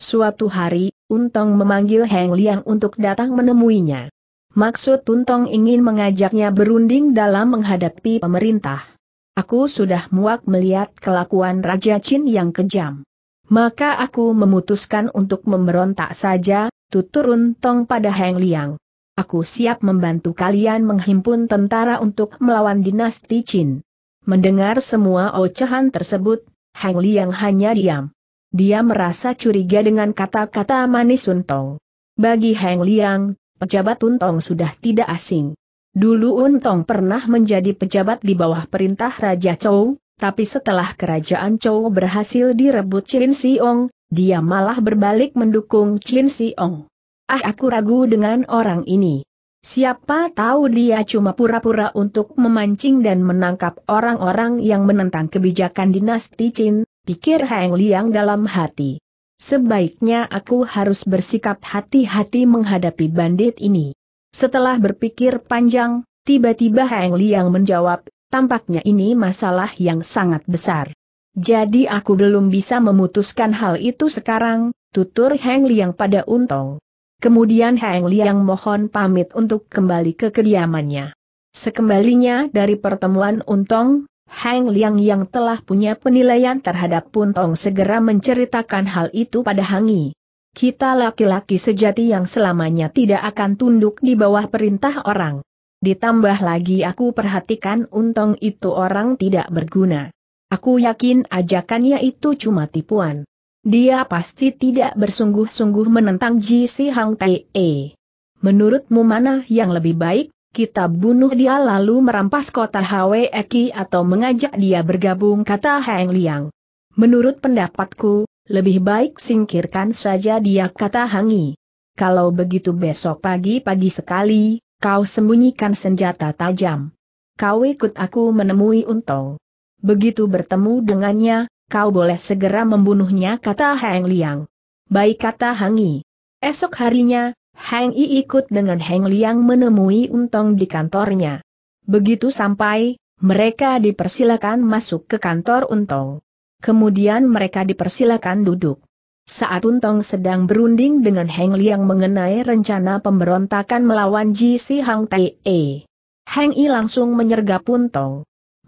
Suatu hari, Untong memanggil Heng Liang untuk datang menemuinya. Maksud Untong ingin mengajaknya berunding dalam menghadapi pemerintah. Aku sudah muak melihat kelakuan Raja Chin yang kejam. Maka aku memutuskan untuk memberontak saja, tutur Untong pada Heng Liang. Aku siap membantu kalian menghimpun tentara untuk melawan dinasti Chin. Mendengar semua ocehan tersebut, Heng Liang hanya diam. Dia merasa curiga dengan kata-kata manis Untong. Bagi Heng Liang, pejabat Untong sudah tidak asing. Dulu Untong pernah menjadi pejabat di bawah perintah Raja Chou, tapi setelah kerajaan Chou berhasil direbut Chin Siong, dia malah berbalik mendukung Chin Siong. Ah aku ragu dengan orang ini. Siapa tahu dia cuma pura-pura untuk memancing dan menangkap orang-orang yang menentang kebijakan dinasti Chin, pikir Heng Liang dalam hati. Sebaiknya aku harus bersikap hati-hati menghadapi bandit ini. Setelah berpikir panjang, tiba-tiba Heng Liang menjawab, tampaknya ini masalah yang sangat besar. Jadi aku belum bisa memutuskan hal itu sekarang, tutur Heng Liang pada Untong. Kemudian Heng Liang mohon pamit untuk kembali ke kediamannya. Sekembalinya dari pertemuan Untong, Heng Liang yang telah punya penilaian terhadap Untong segera menceritakan hal itu pada Hangi. Kita laki-laki sejati yang selamanya tidak akan tunduk di bawah perintah orang. Ditambah lagi aku perhatikan untung itu orang tidak berguna. Aku yakin ajakannya itu cuma tipuan. Dia pasti tidak bersungguh-sungguh menentang Ji Hang Tae. E. Menurutmu mana yang lebih baik? Kita bunuh dia lalu merampas kota Hwee Eki atau mengajak dia bergabung kata Heng Liang. Menurut pendapatku, lebih baik singkirkan saja dia kata Hangi. Kalau begitu besok pagi-pagi sekali, kau sembunyikan senjata tajam. Kau ikut aku menemui Unto. Begitu bertemu dengannya, kau boleh segera membunuhnya kata Heng Liang. Baik kata Hangi. Esok harinya, Heng I ikut dengan Heng Liang menemui Untong di kantornya. Begitu sampai, mereka dipersilakan masuk ke kantor Untong. Kemudian mereka dipersilakan duduk. Saat Untong sedang berunding dengan Heng Liang mengenai rencana pemberontakan melawan Ji Hang Tae. E. Heng I langsung menyergap Untong.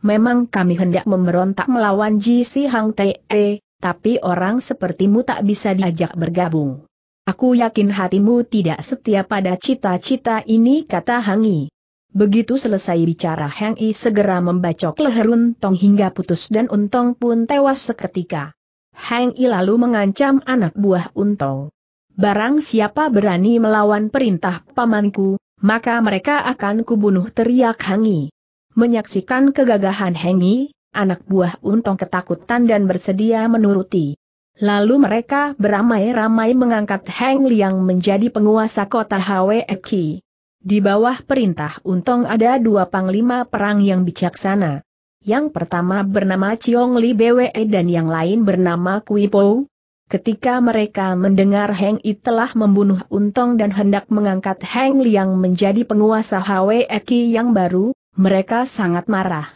Memang kami hendak memberontak melawan Ji Hang E, tapi orang sepertimu tak bisa diajak bergabung. Aku yakin hatimu tidak setia pada cita-cita ini kata Hang I. Begitu selesai bicara Heng I segera membacok leher Untong hingga putus dan Untong pun tewas seketika. Heng I lalu mengancam anak buah Untong. Barang siapa berani melawan perintah pamanku, maka mereka akan kubunuh teriak Heng I. Menyaksikan kegagahan Heng I, anak buah Untong ketakutan dan bersedia menuruti. Lalu mereka beramai-ramai mengangkat Heng Liang menjadi penguasa kota Hwee Ki. Di bawah perintah Untung ada dua panglima perang yang bijaksana. Yang pertama bernama Chiong Li Bwe dan yang lain bernama Kui Po. Ketika mereka mendengar Heng I telah membunuh Untong dan hendak mengangkat Heng Liang menjadi penguasa Hwe Eki yang baru, mereka sangat marah.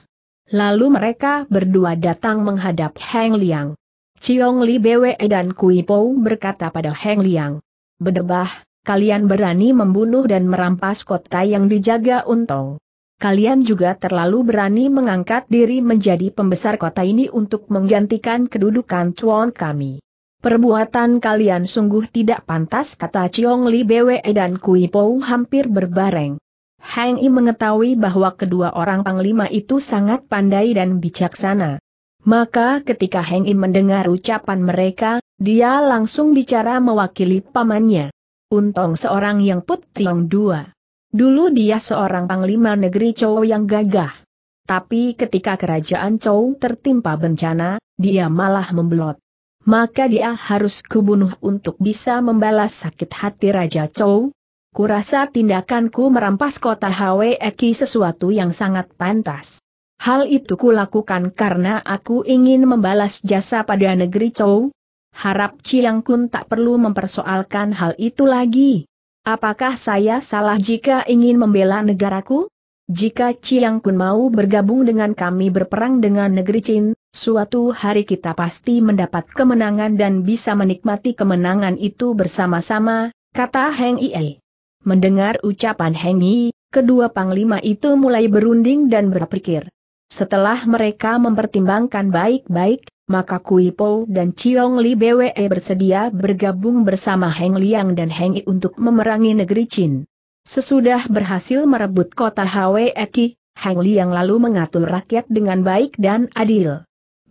Lalu mereka berdua datang menghadap Heng Liang. Chiong Li Bwe dan Kui Po berkata pada Heng Liang, Bedebah, Kalian berani membunuh dan merampas kota yang dijaga untung. Kalian juga terlalu berani mengangkat diri menjadi pembesar kota ini untuk menggantikan kedudukan cuan kami. Perbuatan kalian sungguh tidak pantas kata Chiong Li Bwe dan Kui Pou hampir berbareng. Hang I mengetahui bahwa kedua orang panglima itu sangat pandai dan bijaksana. Maka ketika Heng I mendengar ucapan mereka, dia langsung bicara mewakili pamannya. Untung seorang yang putriong dua. Dulu dia seorang panglima negeri Chow yang gagah. Tapi ketika kerajaan Chow tertimpa bencana, dia malah memblot. Maka dia harus kubunuh untuk bisa membalas sakit hati Raja Chow. Kurasa tindakanku merampas kota Eki sesuatu yang sangat pantas. Hal itu kulakukan karena aku ingin membalas jasa pada negeri Chow, Harap Chiang Kun tak perlu mempersoalkan hal itu lagi. Apakah saya salah jika ingin membela negaraku? Jika Chiang Kun mau bergabung dengan kami berperang dengan negeri Chin, suatu hari kita pasti mendapat kemenangan dan bisa menikmati kemenangan itu bersama-sama, kata Heng Ie. Mendengar ucapan Heng Ie, kedua panglima itu mulai berunding dan berpikir. Setelah mereka mempertimbangkan baik-baik, maka Kui Po dan Chiong Li BWE bersedia bergabung bersama Heng Liang dan Heng I untuk memerangi negeri Chin. Sesudah berhasil merebut kota Hwe Eki, Heng Liang lalu mengatur rakyat dengan baik dan adil.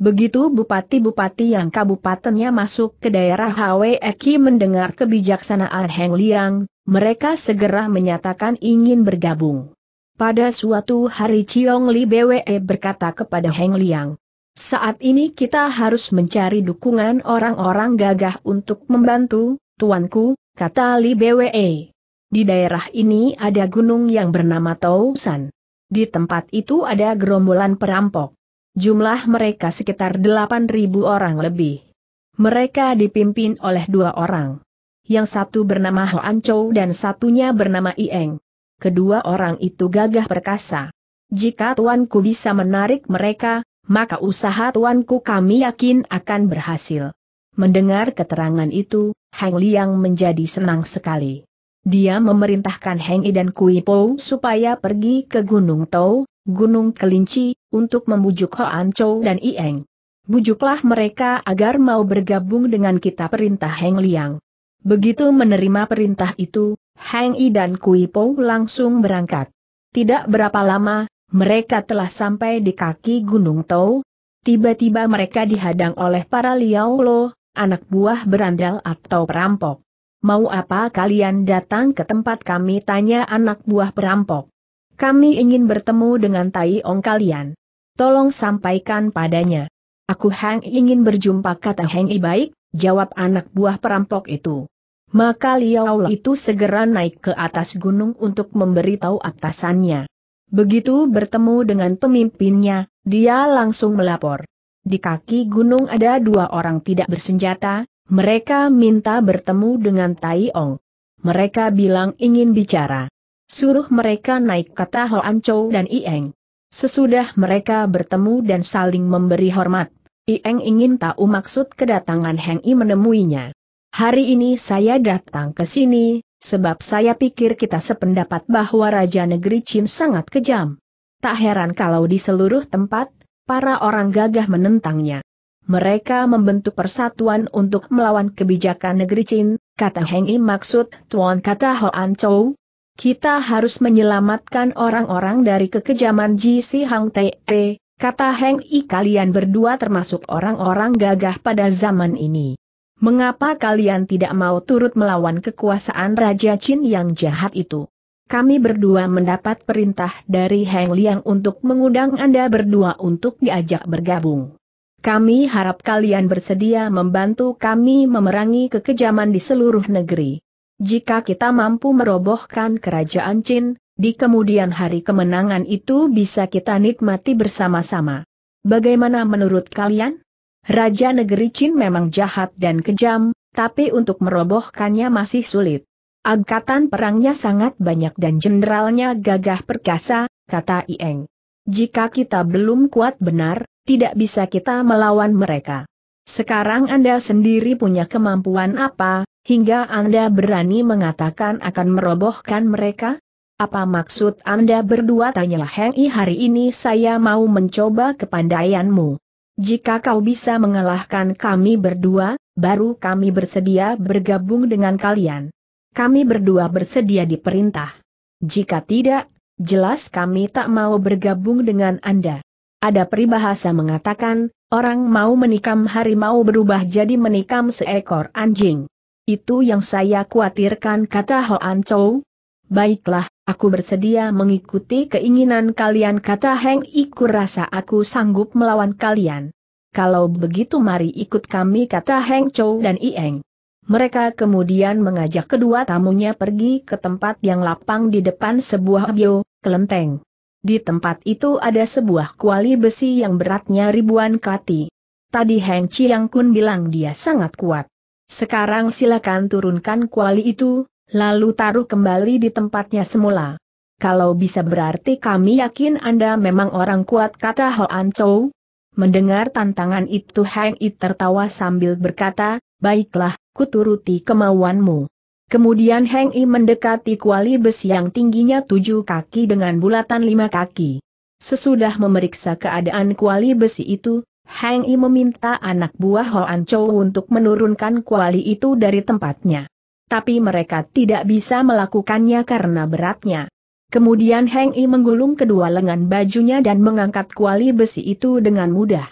Begitu bupati-bupati yang kabupatennya masuk ke daerah Hwe Eki mendengar kebijaksanaan Heng Liang, mereka segera menyatakan ingin bergabung. Pada suatu hari Chiong Li BWE berkata kepada Heng Liang, saat ini kita harus mencari dukungan orang-orang gagah untuk membantu, tuanku, kata Li Bwe. Di daerah ini ada gunung yang bernama Tausan. Di tempat itu ada gerombolan perampok. Jumlah mereka sekitar 8.000 orang lebih. Mereka dipimpin oleh dua orang. Yang satu bernama Hoan Chou dan satunya bernama Ieng. Kedua orang itu gagah perkasa. Jika tuanku bisa menarik mereka, maka usaha tuanku kami yakin akan berhasil. Mendengar keterangan itu, Heng Liang menjadi senang sekali. Dia memerintahkan Heng I dan Kui Po supaya pergi ke Gunung Tau, Gunung Kelinci, untuk membujuk An Chou dan Ieng. Bujuklah mereka agar mau bergabung dengan kita perintah Heng Liang. Begitu menerima perintah itu, Heng I dan Kui Po langsung berangkat. Tidak berapa lama, mereka telah sampai di kaki Gunung Tau. Tiba-tiba mereka dihadang oleh para Liao Lo, anak buah berandal atau perampok. Mau apa kalian datang ke tempat kami tanya anak buah perampok. Kami ingin bertemu dengan Tai Ong kalian. Tolong sampaikan padanya. Aku Hang ingin berjumpa kata Hang I baik, jawab anak buah perampok itu. Maka Liao Lo itu segera naik ke atas gunung untuk memberitahu atasannya. Begitu bertemu dengan pemimpinnya, dia langsung melapor. Di kaki gunung ada dua orang tidak bersenjata, mereka minta bertemu dengan Tai Ong. Mereka bilang ingin bicara. Suruh mereka naik kata Hoan Chou dan Ieng. Sesudah mereka bertemu dan saling memberi hormat, Ieng ingin tahu maksud kedatangan Heng I menemuinya. Hari ini saya datang ke sini, Sebab saya pikir kita sependapat bahwa Raja Negeri Chin sangat kejam. Tak heran kalau di seluruh tempat, para orang gagah menentangnya. Mereka membentuk persatuan untuk melawan kebijakan negeri Chin, kata Heng I. maksud Tuan kata Hoan Chou. Kita harus menyelamatkan orang-orang dari kekejaman Ji Hang Te, e, kata Heng I kalian berdua termasuk orang-orang gagah pada zaman ini. Mengapa kalian tidak mau turut melawan kekuasaan Raja Qin yang jahat itu? Kami berdua mendapat perintah dari Heng Liang untuk mengundang Anda berdua untuk diajak bergabung. Kami harap kalian bersedia membantu kami memerangi kekejaman di seluruh negeri. Jika kita mampu merobohkan kerajaan Qin, di kemudian hari kemenangan itu bisa kita nikmati bersama-sama. Bagaimana menurut kalian? Raja negeri Chin memang jahat dan kejam, tapi untuk merobohkannya masih sulit. Angkatan perangnya sangat banyak dan jenderalnya gagah perkasa, kata Ieng. Jika kita belum kuat benar, tidak bisa kita melawan mereka. Sekarang Anda sendiri punya kemampuan apa, hingga Anda berani mengatakan akan merobohkan mereka? Apa maksud Anda berdua tanya Heng I hari ini saya mau mencoba kepandaianmu. Jika kau bisa mengalahkan kami berdua, baru kami bersedia bergabung dengan kalian. Kami berdua bersedia diperintah. Jika tidak, jelas kami tak mau bergabung dengan Anda. Ada peribahasa mengatakan, orang mau menikam harimau berubah jadi menikam seekor anjing. Itu yang saya khawatirkan kata Hoan Chou. Baiklah, Aku bersedia mengikuti keinginan kalian kata Heng Iku rasa aku sanggup melawan kalian. Kalau begitu mari ikut kami kata Heng Chou dan Ieng. Mereka kemudian mengajak kedua tamunya pergi ke tempat yang lapang di depan sebuah bio, kelenteng. Di tempat itu ada sebuah kuali besi yang beratnya ribuan kati. Tadi Heng Chiang Kun bilang dia sangat kuat. Sekarang silakan turunkan kuali itu, lalu taruh kembali di tempatnya semula. Kalau bisa berarti kami yakin Anda memang orang kuat kata Hoan Chou. Mendengar tantangan itu Hang It tertawa sambil berkata, baiklah, kuturuti kemauanmu. Kemudian Heng I mendekati kuali besi yang tingginya tujuh kaki dengan bulatan lima kaki. Sesudah memeriksa keadaan kuali besi itu, Heng I meminta anak buah Hoan Chou untuk menurunkan kuali itu dari tempatnya tapi mereka tidak bisa melakukannya karena beratnya. Kemudian Heng Yi menggulung kedua lengan bajunya dan mengangkat kuali besi itu dengan mudah.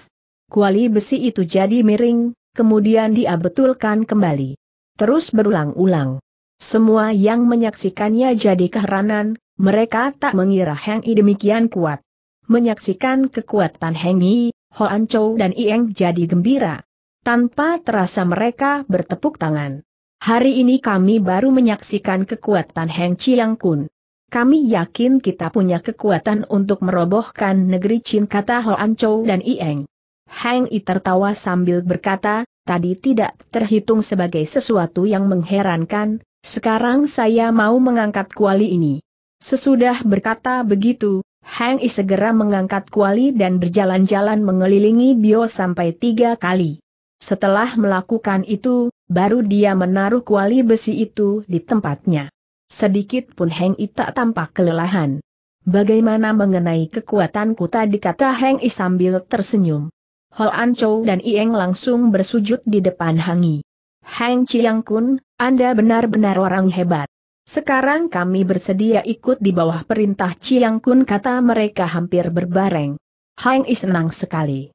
Kuali besi itu jadi miring, kemudian dia betulkan kembali. Terus berulang-ulang. Semua yang menyaksikannya jadi keheranan, mereka tak mengira Heng Yi demikian kuat. Menyaksikan kekuatan Heng Yi, Hoan Chou dan Ieng jadi gembira. Tanpa terasa mereka bertepuk tangan. Hari ini kami baru menyaksikan kekuatan Heng Chiang Kun. Kami yakin kita punya kekuatan untuk merobohkan negeri Chin kata Hoan Chou dan Ieng. Heng I tertawa sambil berkata, tadi tidak terhitung sebagai sesuatu yang mengherankan, sekarang saya mau mengangkat kuali ini. Sesudah berkata begitu, Heng I segera mengangkat kuali dan berjalan-jalan mengelilingi bio sampai tiga kali. Setelah melakukan itu, baru dia menaruh kuali besi itu di tempatnya. Sedikit pun Heng I tak tampak kelelahan. Bagaimana mengenai kekuatanku tadi kata Heng I sambil tersenyum. Ho An Chou dan Ieng langsung bersujud di depan Hang I. Heng Chiang Kun, Anda benar-benar orang hebat. Sekarang kami bersedia ikut di bawah perintah Chiang Kun kata mereka hampir berbareng. Hang I senang sekali.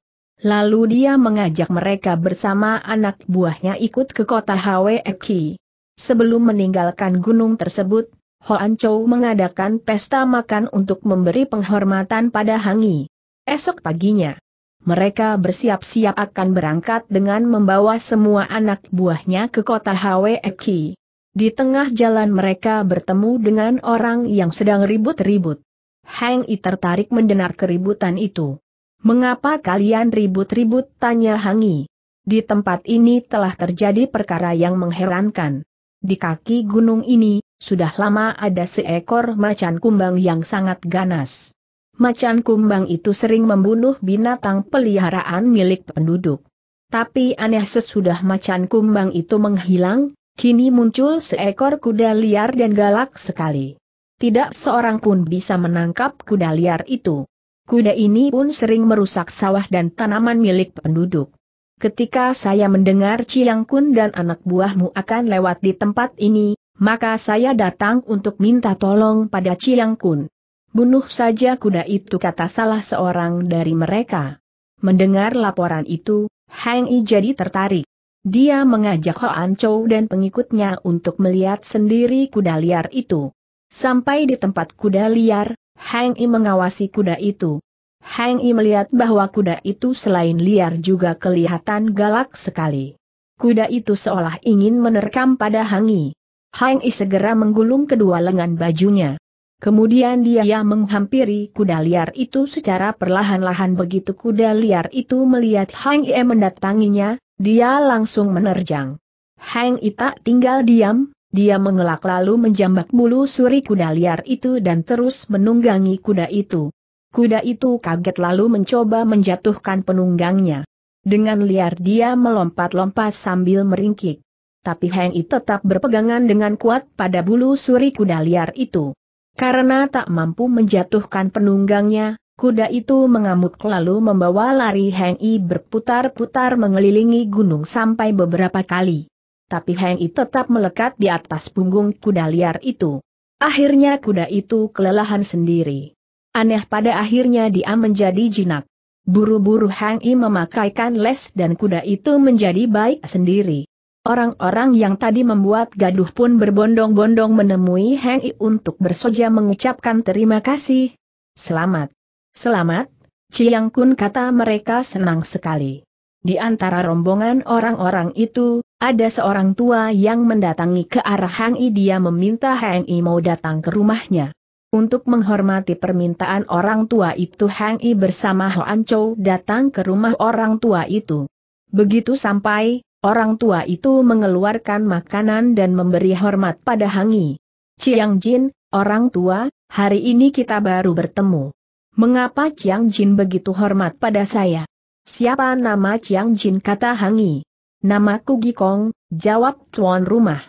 Lalu dia mengajak mereka bersama anak buahnya ikut ke kota Eki. Sebelum meninggalkan gunung tersebut, Hoan Chou mengadakan pesta makan untuk memberi penghormatan pada Hangi. Esok paginya, mereka bersiap-siap akan berangkat dengan membawa semua anak buahnya ke kota Eki. Di tengah jalan mereka bertemu dengan orang yang sedang ribut-ribut. Hang I tertarik mendengar keributan itu. Mengapa kalian ribut-ribut? Tanya Hangi. Di tempat ini telah terjadi perkara yang mengherankan. Di kaki gunung ini, sudah lama ada seekor macan kumbang yang sangat ganas. Macan kumbang itu sering membunuh binatang peliharaan milik penduduk. Tapi aneh sesudah macan kumbang itu menghilang, kini muncul seekor kuda liar dan galak sekali. Tidak seorang pun bisa menangkap kuda liar itu. Kuda ini pun sering merusak sawah dan tanaman milik penduduk. Ketika saya mendengar Ciang Kun dan anak buahmu akan lewat di tempat ini, maka saya datang untuk minta tolong pada Ciang Kun. Bunuh saja kuda itu kata salah seorang dari mereka. Mendengar laporan itu, Hang I jadi tertarik. Dia mengajak Hoan Chou dan pengikutnya untuk melihat sendiri kuda liar itu. Sampai di tempat kuda liar, Hang I mengawasi kuda itu. Hang I melihat bahwa kuda itu selain liar juga kelihatan galak sekali. Kuda itu seolah ingin menerkam pada Hang I. Hang I segera menggulung kedua lengan bajunya. Kemudian dia menghampiri kuda liar itu secara perlahan-lahan begitu kuda liar itu melihat Hang I mendatanginya, dia langsung menerjang. Hang I tak tinggal diam, dia mengelak lalu menjambak bulu suri kuda liar itu dan terus menunggangi kuda itu. Kuda itu kaget lalu mencoba menjatuhkan penunggangnya. Dengan liar dia melompat-lompat sambil meringkik. Tapi Heng I tetap berpegangan dengan kuat pada bulu suri kuda liar itu. Karena tak mampu menjatuhkan penunggangnya, kuda itu mengamuk lalu membawa lari Heng I berputar-putar mengelilingi gunung sampai beberapa kali tapi Heng I tetap melekat di atas punggung kuda liar itu. Akhirnya kuda itu kelelahan sendiri. Aneh pada akhirnya dia menjadi jinak. Buru-buru Heng I memakaikan les dan kuda itu menjadi baik sendiri. Orang-orang yang tadi membuat gaduh pun berbondong-bondong menemui Heng I untuk bersoja mengucapkan terima kasih. Selamat. Selamat, Ciyang Kun kata mereka senang sekali. Di antara rombongan orang-orang itu, ada seorang tua yang mendatangi ke arah Hang I dia meminta Hang I mau datang ke rumahnya. Untuk menghormati permintaan orang tua itu Hang I bersama Hoan Chou datang ke rumah orang tua itu. Begitu sampai, orang tua itu mengeluarkan makanan dan memberi hormat pada Hang I. Chiang Jin, orang tua, hari ini kita baru bertemu. Mengapa Chiang Jin begitu hormat pada saya? Siapa nama Chiang Jin kata Hangi? Namaku Gikong, jawab tuan rumah.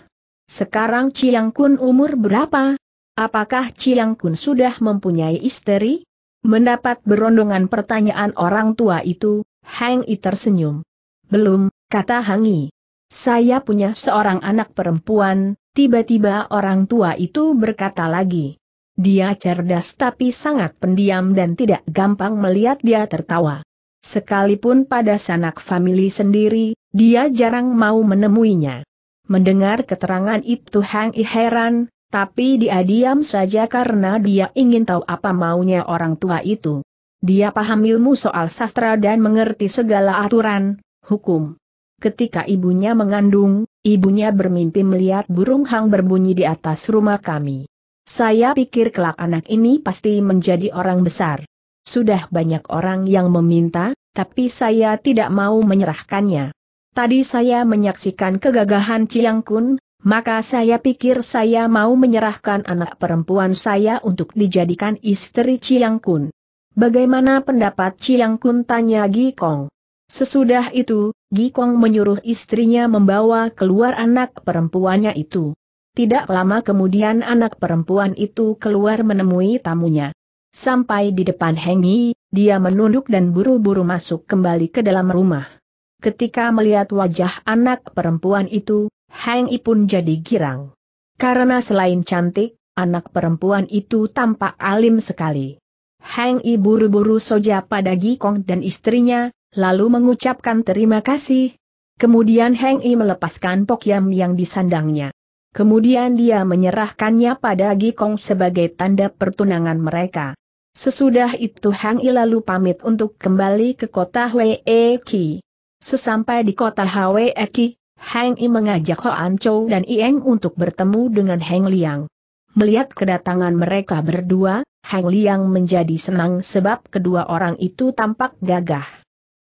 Sekarang Chiang Kun umur berapa? Apakah Chiang Kun sudah mempunyai istri? Mendapat berondongan pertanyaan orang tua itu, Hang I tersenyum. Belum, kata Hangi. Saya punya seorang anak perempuan, tiba-tiba orang tua itu berkata lagi. Dia cerdas tapi sangat pendiam dan tidak gampang melihat dia tertawa. Sekalipun pada sanak famili sendiri, dia jarang mau menemuinya. Mendengar keterangan itu Hang I heran, tapi dia diam saja karena dia ingin tahu apa maunya orang tua itu. Dia paham ilmu soal sastra dan mengerti segala aturan, hukum. Ketika ibunya mengandung, ibunya bermimpi melihat burung hang berbunyi di atas rumah kami. Saya pikir kelak anak ini pasti menjadi orang besar. Sudah banyak orang yang meminta, tapi saya tidak mau menyerahkannya. Tadi saya menyaksikan kegagahan Ciang Kun, maka saya pikir saya mau menyerahkan anak perempuan saya untuk dijadikan istri Ciang Kun. Bagaimana pendapat Ciang Kun tanya Gi Kong? Sesudah itu, Gi Kong menyuruh istrinya membawa keluar anak perempuannya itu. Tidak lama kemudian anak perempuan itu keluar menemui tamunya. Sampai di depan Hengi, dia menunduk dan buru-buru masuk kembali ke dalam rumah. Ketika melihat wajah anak perempuan itu, Hengi pun jadi girang. Karena selain cantik, anak perempuan itu tampak alim sekali. Hengi buru-buru soja pada Gikong dan istrinya, lalu mengucapkan terima kasih. Kemudian Hengi melepaskan pokyam yang disandangnya. Kemudian dia menyerahkannya pada Gikong sebagai tanda pertunangan mereka. Sesudah itu Hang I lalu pamit untuk kembali ke kota Hwee Ki. Sesampai di kota Hwee Ki, Hang I mengajak Ho An Chou dan Ieng untuk bertemu dengan Hang Liang. Melihat kedatangan mereka berdua, Hang Liang menjadi senang sebab kedua orang itu tampak gagah.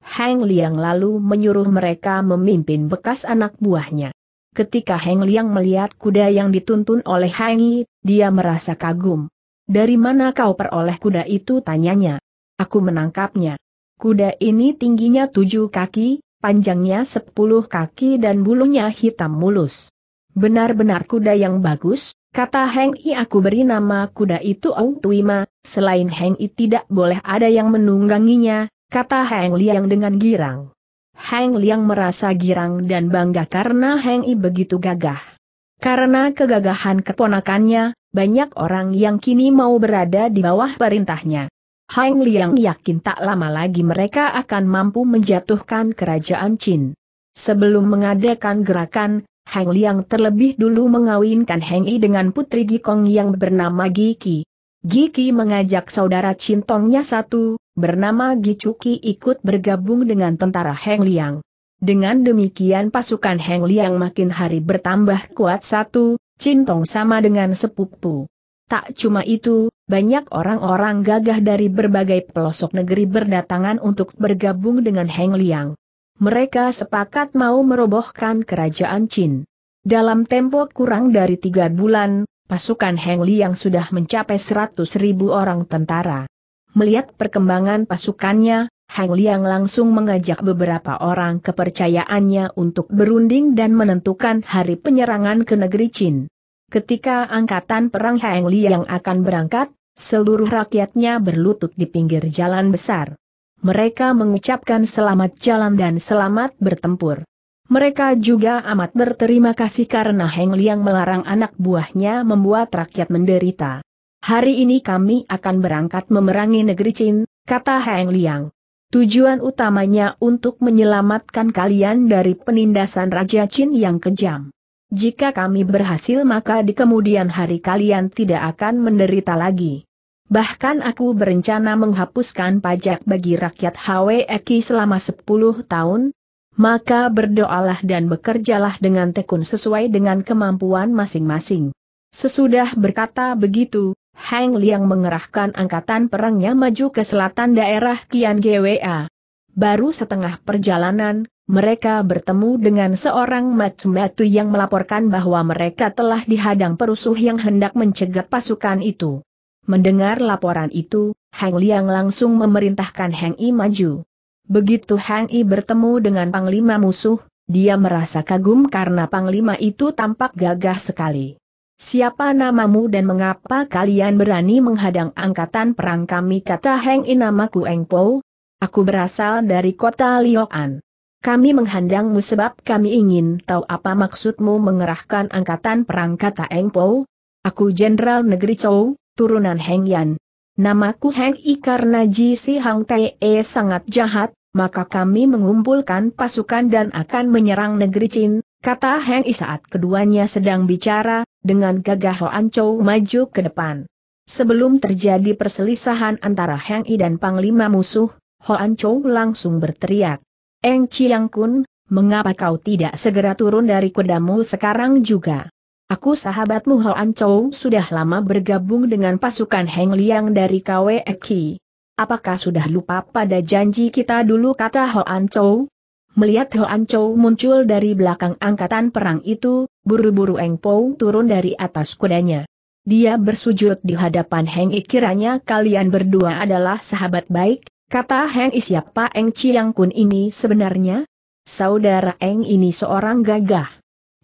Hang Liang lalu menyuruh mereka memimpin bekas anak buahnya. Ketika Hang Liang melihat kuda yang dituntun oleh Hang I, dia merasa kagum. Dari mana kau peroleh kuda itu tanyanya? Aku menangkapnya. Kuda ini tingginya tujuh kaki, panjangnya sepuluh kaki dan bulunya hitam mulus. Benar-benar kuda yang bagus, kata Heng I aku beri nama kuda itu Ong Tuima, selain Heng I tidak boleh ada yang menungganginya, kata Heng Liang dengan girang. Heng Liang merasa girang dan bangga karena Heng I begitu gagah. Karena kegagahan keponakannya, banyak orang yang kini mau berada di bawah perintahnya. Hang Liang yakin tak lama lagi mereka akan mampu menjatuhkan kerajaan Qin. Sebelum mengadakan gerakan, Hang Liang terlebih dulu mengawinkan Heng Yi dengan putri Gikong yang bernama Giki. Giki mengajak saudara Tongnya satu, bernama Gicuki ikut bergabung dengan tentara Hang Liang. Dengan demikian pasukan Heng Liang makin hari bertambah kuat satu, Cintong sama dengan sepupu. Tak cuma itu, banyak orang-orang gagah dari berbagai pelosok negeri berdatangan untuk bergabung dengan Heng Liang. Mereka sepakat mau merobohkan kerajaan Chin. Dalam tempo kurang dari tiga bulan, pasukan Heng Liang sudah mencapai seratus ribu orang tentara. Melihat perkembangan pasukannya, Hang Liang langsung mengajak beberapa orang kepercayaannya untuk berunding dan menentukan hari penyerangan ke negeri Chin. Ketika angkatan perang Heng Li yang akan berangkat, seluruh rakyatnya berlutut di pinggir jalan besar. Mereka mengucapkan selamat jalan dan selamat bertempur. Mereka juga amat berterima kasih karena Heng Liang melarang anak buahnya membuat rakyat menderita. Hari ini kami akan berangkat memerangi negeri Chin, kata Heng Liang. Tujuan utamanya untuk menyelamatkan kalian dari penindasan Raja Chin yang kejam. Jika kami berhasil maka di kemudian hari kalian tidak akan menderita lagi. Bahkan aku berencana menghapuskan pajak bagi rakyat Eki selama 10 tahun, maka berdoalah dan bekerjalah dengan tekun sesuai dengan kemampuan masing-masing. Sesudah berkata begitu, Hang Liang mengerahkan angkatan perangnya maju ke selatan daerah Kian Gwa. Baru setengah perjalanan, mereka bertemu dengan seorang matu-matu yang melaporkan bahwa mereka telah dihadang perusuh yang hendak mencegat pasukan itu. Mendengar laporan itu, Hang Liang langsung memerintahkan Hang I maju. Begitu Hang I bertemu dengan panglima musuh, dia merasa kagum karena panglima itu tampak gagah sekali. Siapa namamu dan mengapa kalian berani menghadang angkatan perang kami kata Heng I namaku Eng Po. Aku berasal dari kota Liokan. Kami menghadangmu sebab kami ingin tahu apa maksudmu mengerahkan angkatan perang kata Eng Po. Aku Jenderal Negeri Chou, turunan Heng Yan. Namaku Heng I karena Ji Si Hang Tae e sangat jahat, maka kami mengumpulkan pasukan dan akan menyerang negeri Chin, kata Heng I saat keduanya sedang bicara, dengan gagah Hoan Chow maju ke depan. Sebelum terjadi perselisahan antara Heng I dan Panglima musuh, Hoan Chow langsung berteriak. Eng Chiang Kun, mengapa kau tidak segera turun dari kudamu sekarang juga? Aku sahabatmu Hoan Chou sudah lama bergabung dengan pasukan Heng Liang dari e Ki. Apakah sudah lupa pada janji kita dulu kata Hoan Chou? Melihat Hoan Chou muncul dari belakang angkatan perang itu, buru-buru Eng Pou turun dari atas kudanya. Dia bersujud di hadapan Heng Ikiranya kalian berdua adalah sahabat baik, Kata Heng siapa Eng Chiang Kun ini sebenarnya? Saudara Eng ini seorang gagah.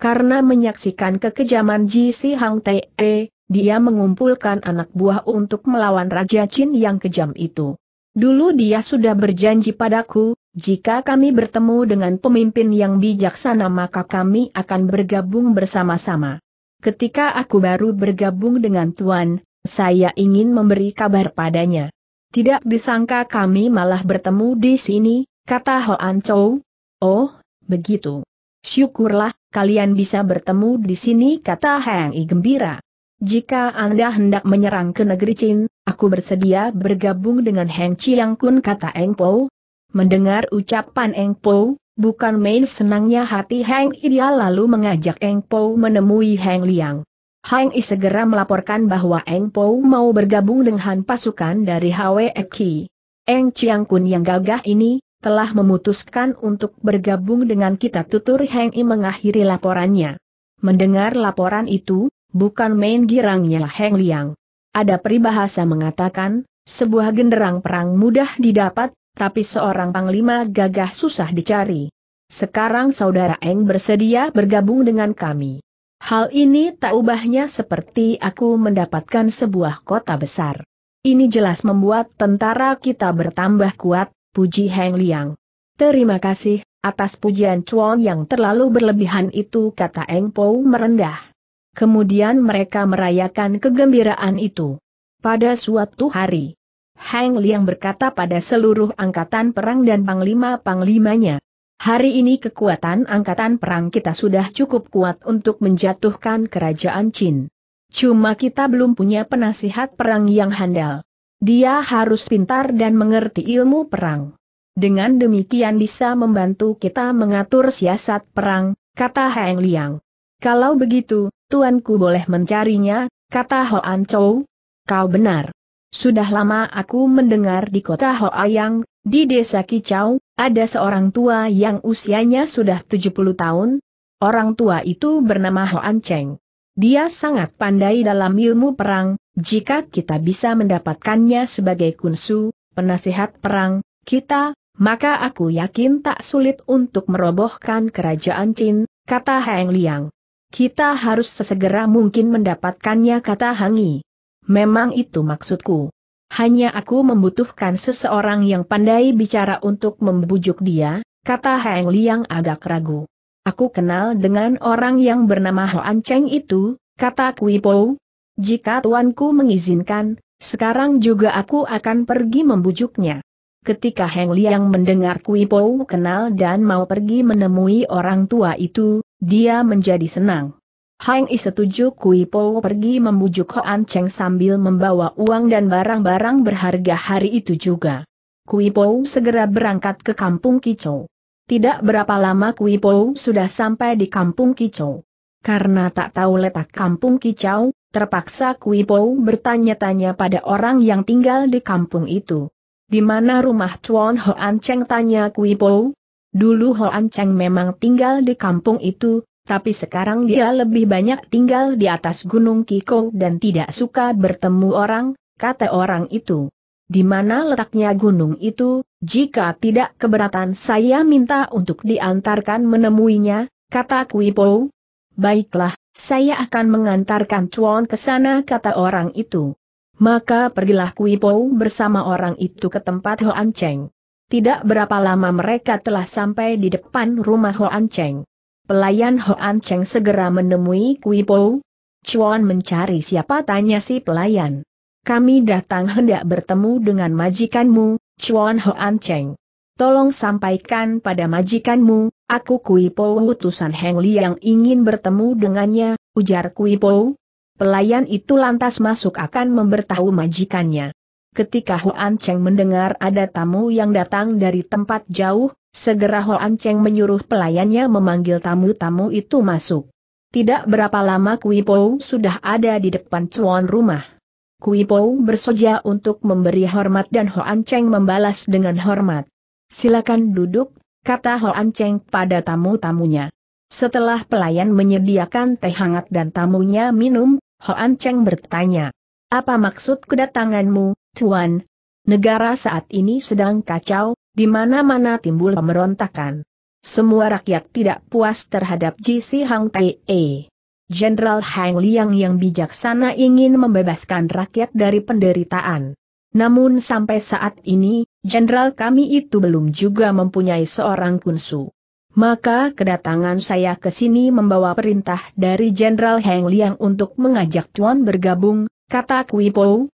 Karena menyaksikan kekejaman Ji Si Hang Te, e, dia mengumpulkan anak buah untuk melawan Raja Chin yang kejam itu. Dulu dia sudah berjanji padaku, jika kami bertemu dengan pemimpin yang bijaksana maka kami akan bergabung bersama-sama. Ketika aku baru bergabung dengan Tuan, saya ingin memberi kabar padanya. Tidak disangka kami malah bertemu di sini, kata Hoan Chou. Oh, begitu. Syukurlah, kalian bisa bertemu di sini kata Heng I gembira. Jika Anda hendak menyerang ke negeri Chin, aku bersedia bergabung dengan Heng Chiang Kun kata Eng Po. Mendengar ucapan Eng Po, bukan main senangnya hati Heng I dia lalu mengajak Eng Po menemui Heng Liang. Hang I segera melaporkan bahwa Eng Po mau bergabung dengan pasukan dari Hwe Eki. Eng Chiang Kun yang gagah ini, telah memutuskan untuk bergabung dengan kita tutur Hang I mengakhiri laporannya. Mendengar laporan itu, bukan main girangnya Heng Liang. Ada peribahasa mengatakan, sebuah genderang perang mudah didapat, tapi seorang panglima gagah susah dicari. Sekarang saudara Eng bersedia bergabung dengan kami. Hal ini tak ubahnya seperti aku mendapatkan sebuah kota besar. Ini jelas membuat tentara kita bertambah kuat, puji Heng Liang. Terima kasih, atas pujian Chuan yang terlalu berlebihan itu kata Eng Po merendah. Kemudian mereka merayakan kegembiraan itu. Pada suatu hari, Heng Liang berkata pada seluruh angkatan perang dan panglima-panglimanya, Hari ini kekuatan angkatan perang kita sudah cukup kuat untuk menjatuhkan kerajaan Chin. Cuma kita belum punya penasihat perang yang handal. Dia harus pintar dan mengerti ilmu perang. Dengan demikian bisa membantu kita mengatur siasat perang, kata Heng Liang. Kalau begitu, tuanku boleh mencarinya, kata Hoan Chou. Kau benar. Sudah lama aku mendengar di kota Hoayang, di desa Kicau, ada seorang tua yang usianya sudah 70 tahun, orang tua itu bernama Hoan Cheng. Dia sangat pandai dalam ilmu perang, jika kita bisa mendapatkannya sebagai kunsu, penasihat perang, kita, maka aku yakin tak sulit untuk merobohkan kerajaan Qin, kata Heng Liang. Kita harus sesegera mungkin mendapatkannya kata Hangi. Memang itu maksudku. Hanya aku membutuhkan seseorang yang pandai bicara untuk membujuk dia, kata Heng Liang agak ragu. Aku kenal dengan orang yang bernama Hoan Cheng itu, kata Kui Po. Jika tuanku mengizinkan, sekarang juga aku akan pergi membujuknya. Ketika Heng Liang mendengar Kui Po kenal dan mau pergi menemui orang tua itu, dia menjadi senang. Hang I setuju Kui Po pergi membujuk Hoan Cheng sambil membawa uang dan barang-barang berharga hari itu juga. Kui Po segera berangkat ke kampung Kicho. Tidak berapa lama Kui Po sudah sampai di kampung Kicho. Karena tak tahu letak kampung Kicau, terpaksa Kui Po bertanya-tanya pada orang yang tinggal di kampung itu. Di mana rumah Chuan Hoan Cheng tanya Kui Po? Dulu Hoan Cheng memang tinggal di kampung itu, tapi sekarang dia lebih banyak tinggal di atas Gunung Kiko dan tidak suka bertemu orang, kata orang itu. Di mana letaknya gunung itu, jika tidak keberatan saya minta untuk diantarkan menemuinya, kata Kui Po. Baiklah, saya akan mengantarkan Chuan ke sana kata orang itu. Maka pergilah Kui Po bersama orang itu ke tempat Hoan Cheng. Tidak berapa lama mereka telah sampai di depan rumah Hoan Cheng. Pelayan Hoan Cheng segera menemui Kui Po. Chuan mencari siapa tanya si pelayan. Kami datang hendak bertemu dengan majikanmu, Chuan Hoan Cheng. Tolong sampaikan pada majikanmu, aku Kui Po utusan Heng Li yang ingin bertemu dengannya, ujar Kui Po. Pelayan itu lantas masuk akan memberitahu majikannya. Ketika An Cheng mendengar ada tamu yang datang dari tempat jauh, Segera Hoan Cheng menyuruh pelayannya memanggil tamu-tamu itu masuk. Tidak berapa lama Kui Pou sudah ada di depan cuan rumah. Kui Pou bersoja untuk memberi hormat dan Hoan Cheng membalas dengan hormat. Silakan duduk, kata Hoan Cheng pada tamu-tamunya. Setelah pelayan menyediakan teh hangat dan tamunya minum, Hoan Cheng bertanya, Apa maksud kedatanganmu, Tuan? Negara saat ini sedang kacau, di mana-mana timbul pemberontakan. Semua rakyat tidak puas terhadap GC Hang Tae. Jenderal Hang Liang yang bijaksana ingin membebaskan rakyat dari penderitaan. Namun sampai saat ini, jenderal kami itu belum juga mempunyai seorang kunsu. Maka kedatangan saya ke sini membawa perintah dari Jenderal Hang Liang untuk mengajak Tuan bergabung, kata Kui Po,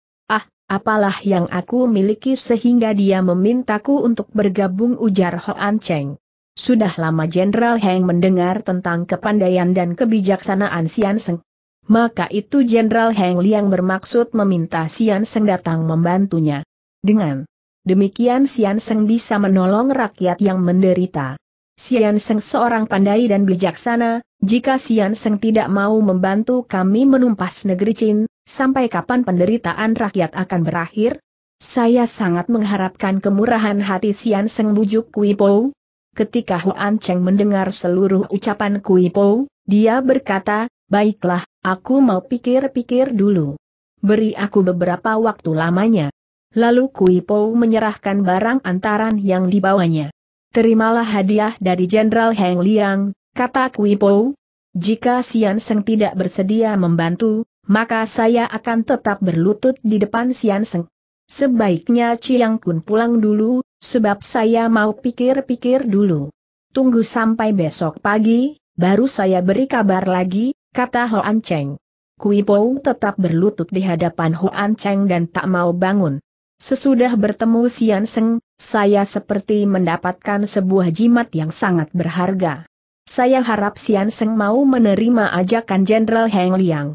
apalah yang aku miliki sehingga dia memintaku untuk bergabung ujar Hoan Cheng. Sudah lama Jenderal Heng mendengar tentang kepandaian dan kebijaksanaan Sian Seng. Maka itu Jenderal Heng Liang bermaksud meminta Sian Seng datang membantunya. Dengan demikian Sian Seng bisa menolong rakyat yang menderita. Sian Seng seorang pandai dan bijaksana, jika Sian Seng tidak mau membantu kami menumpas negeri Chin, sampai kapan penderitaan rakyat akan berakhir? Saya sangat mengharapkan kemurahan hati Sian Seng bujuk Kui po. Ketika Huan Cheng mendengar seluruh ucapan Kui Po, dia berkata, baiklah, aku mau pikir-pikir dulu. Beri aku beberapa waktu lamanya. Lalu Kui Po menyerahkan barang antaran yang dibawanya. Terimalah hadiah dari Jenderal Heng Liang, kata Kui Po. Jika Sian Seng tidak bersedia membantu, maka saya akan tetap berlutut di depan Sian Seng. Sebaiknya Chiang Kun pulang dulu, sebab saya mau pikir-pikir dulu. Tunggu sampai besok pagi, baru saya beri kabar lagi, kata Hoan Cheng. Kui Po tetap berlutut di hadapan Hoan Cheng dan tak mau bangun. Sesudah bertemu Sian Seng, saya seperti mendapatkan sebuah jimat yang sangat berharga. Saya harap Sian Seng mau menerima ajakan Jenderal Heng Liang.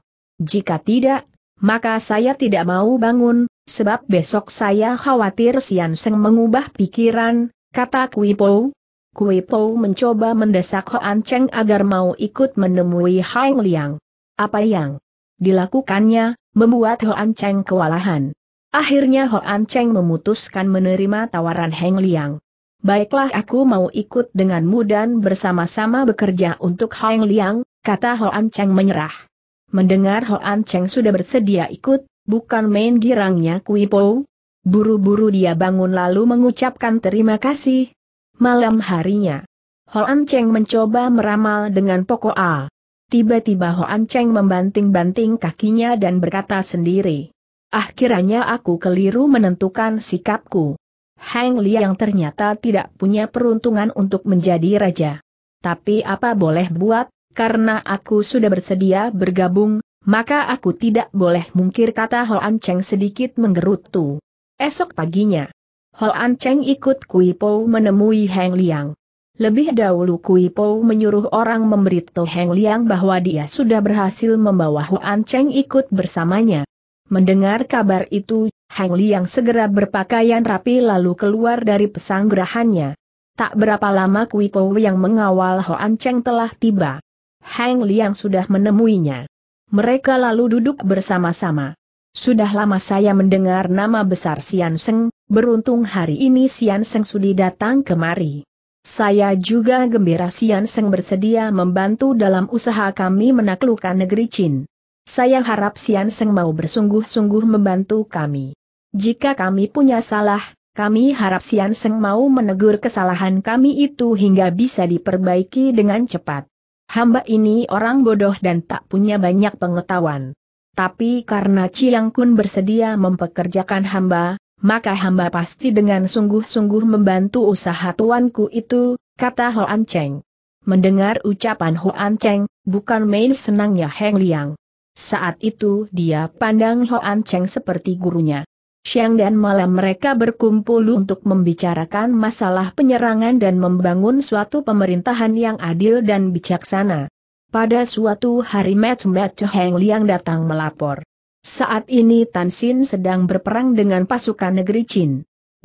Jika tidak, maka saya tidak mau bangun, sebab besok saya khawatir Sian Seng mengubah pikiran, kata Kui Po. Kui Po mencoba mendesak Hoan Cheng agar mau ikut menemui Heng Liang. Apa yang dilakukannya, membuat Hoan Cheng kewalahan. Akhirnya Hoan Cheng memutuskan menerima tawaran Heng Liang. Baiklah aku mau ikut denganmu dan bersama-sama bekerja untuk Heng Liang, kata Hoan Cheng menyerah. Mendengar Hoan Cheng sudah bersedia ikut, bukan main girangnya Kui Po. Buru-buru dia bangun lalu mengucapkan terima kasih. Malam harinya, Hoan Cheng mencoba meramal dengan Poko A. Tiba-tiba Hoan Cheng membanting-banting kakinya dan berkata sendiri. Ah kiranya aku keliru menentukan sikapku. Hang Liang ternyata tidak punya peruntungan untuk menjadi raja. Tapi apa boleh buat, karena aku sudah bersedia bergabung, maka aku tidak boleh mungkir kata Hoan Cheng sedikit menggerutu. Esok paginya, Hoan Cheng ikut Kui Po menemui Hang Liang. Lebih dahulu Kui Po menyuruh orang memberitahu Heng Liang bahwa dia sudah berhasil membawa Hoan Cheng ikut bersamanya. Mendengar kabar itu, Hang Liang segera berpakaian rapi lalu keluar dari pesanggerahannya. Tak berapa lama Kui Po yang mengawal Hoan Cheng telah tiba. Hang Liang sudah menemuinya. Mereka lalu duduk bersama-sama. Sudah lama saya mendengar nama besar Sian Seng, beruntung hari ini Sian Seng sudi datang kemari. Saya juga gembira Sian Seng bersedia membantu dalam usaha kami menaklukkan negeri Chin. Saya harap Sian Seng mau bersungguh-sungguh membantu kami. Jika kami punya salah, kami harap Sian Seng mau menegur kesalahan kami itu hingga bisa diperbaiki dengan cepat. Hamba ini orang bodoh dan tak punya banyak pengetahuan. Tapi karena Chiang Kun bersedia mempekerjakan hamba, maka hamba pasti dengan sungguh-sungguh membantu usaha tuanku itu, kata Hoan Cheng. Mendengar ucapan Hoan Cheng, bukan main senangnya Heng Liang. Saat itu dia pandang Hoan Cheng seperti gurunya. Siang dan malam mereka berkumpul untuk membicarakan masalah penyerangan dan membangun suatu pemerintahan yang adil dan bijaksana. Pada suatu hari Mat Mat Heng Liang datang melapor. Saat ini Tan Xin sedang berperang dengan pasukan negeri Chin.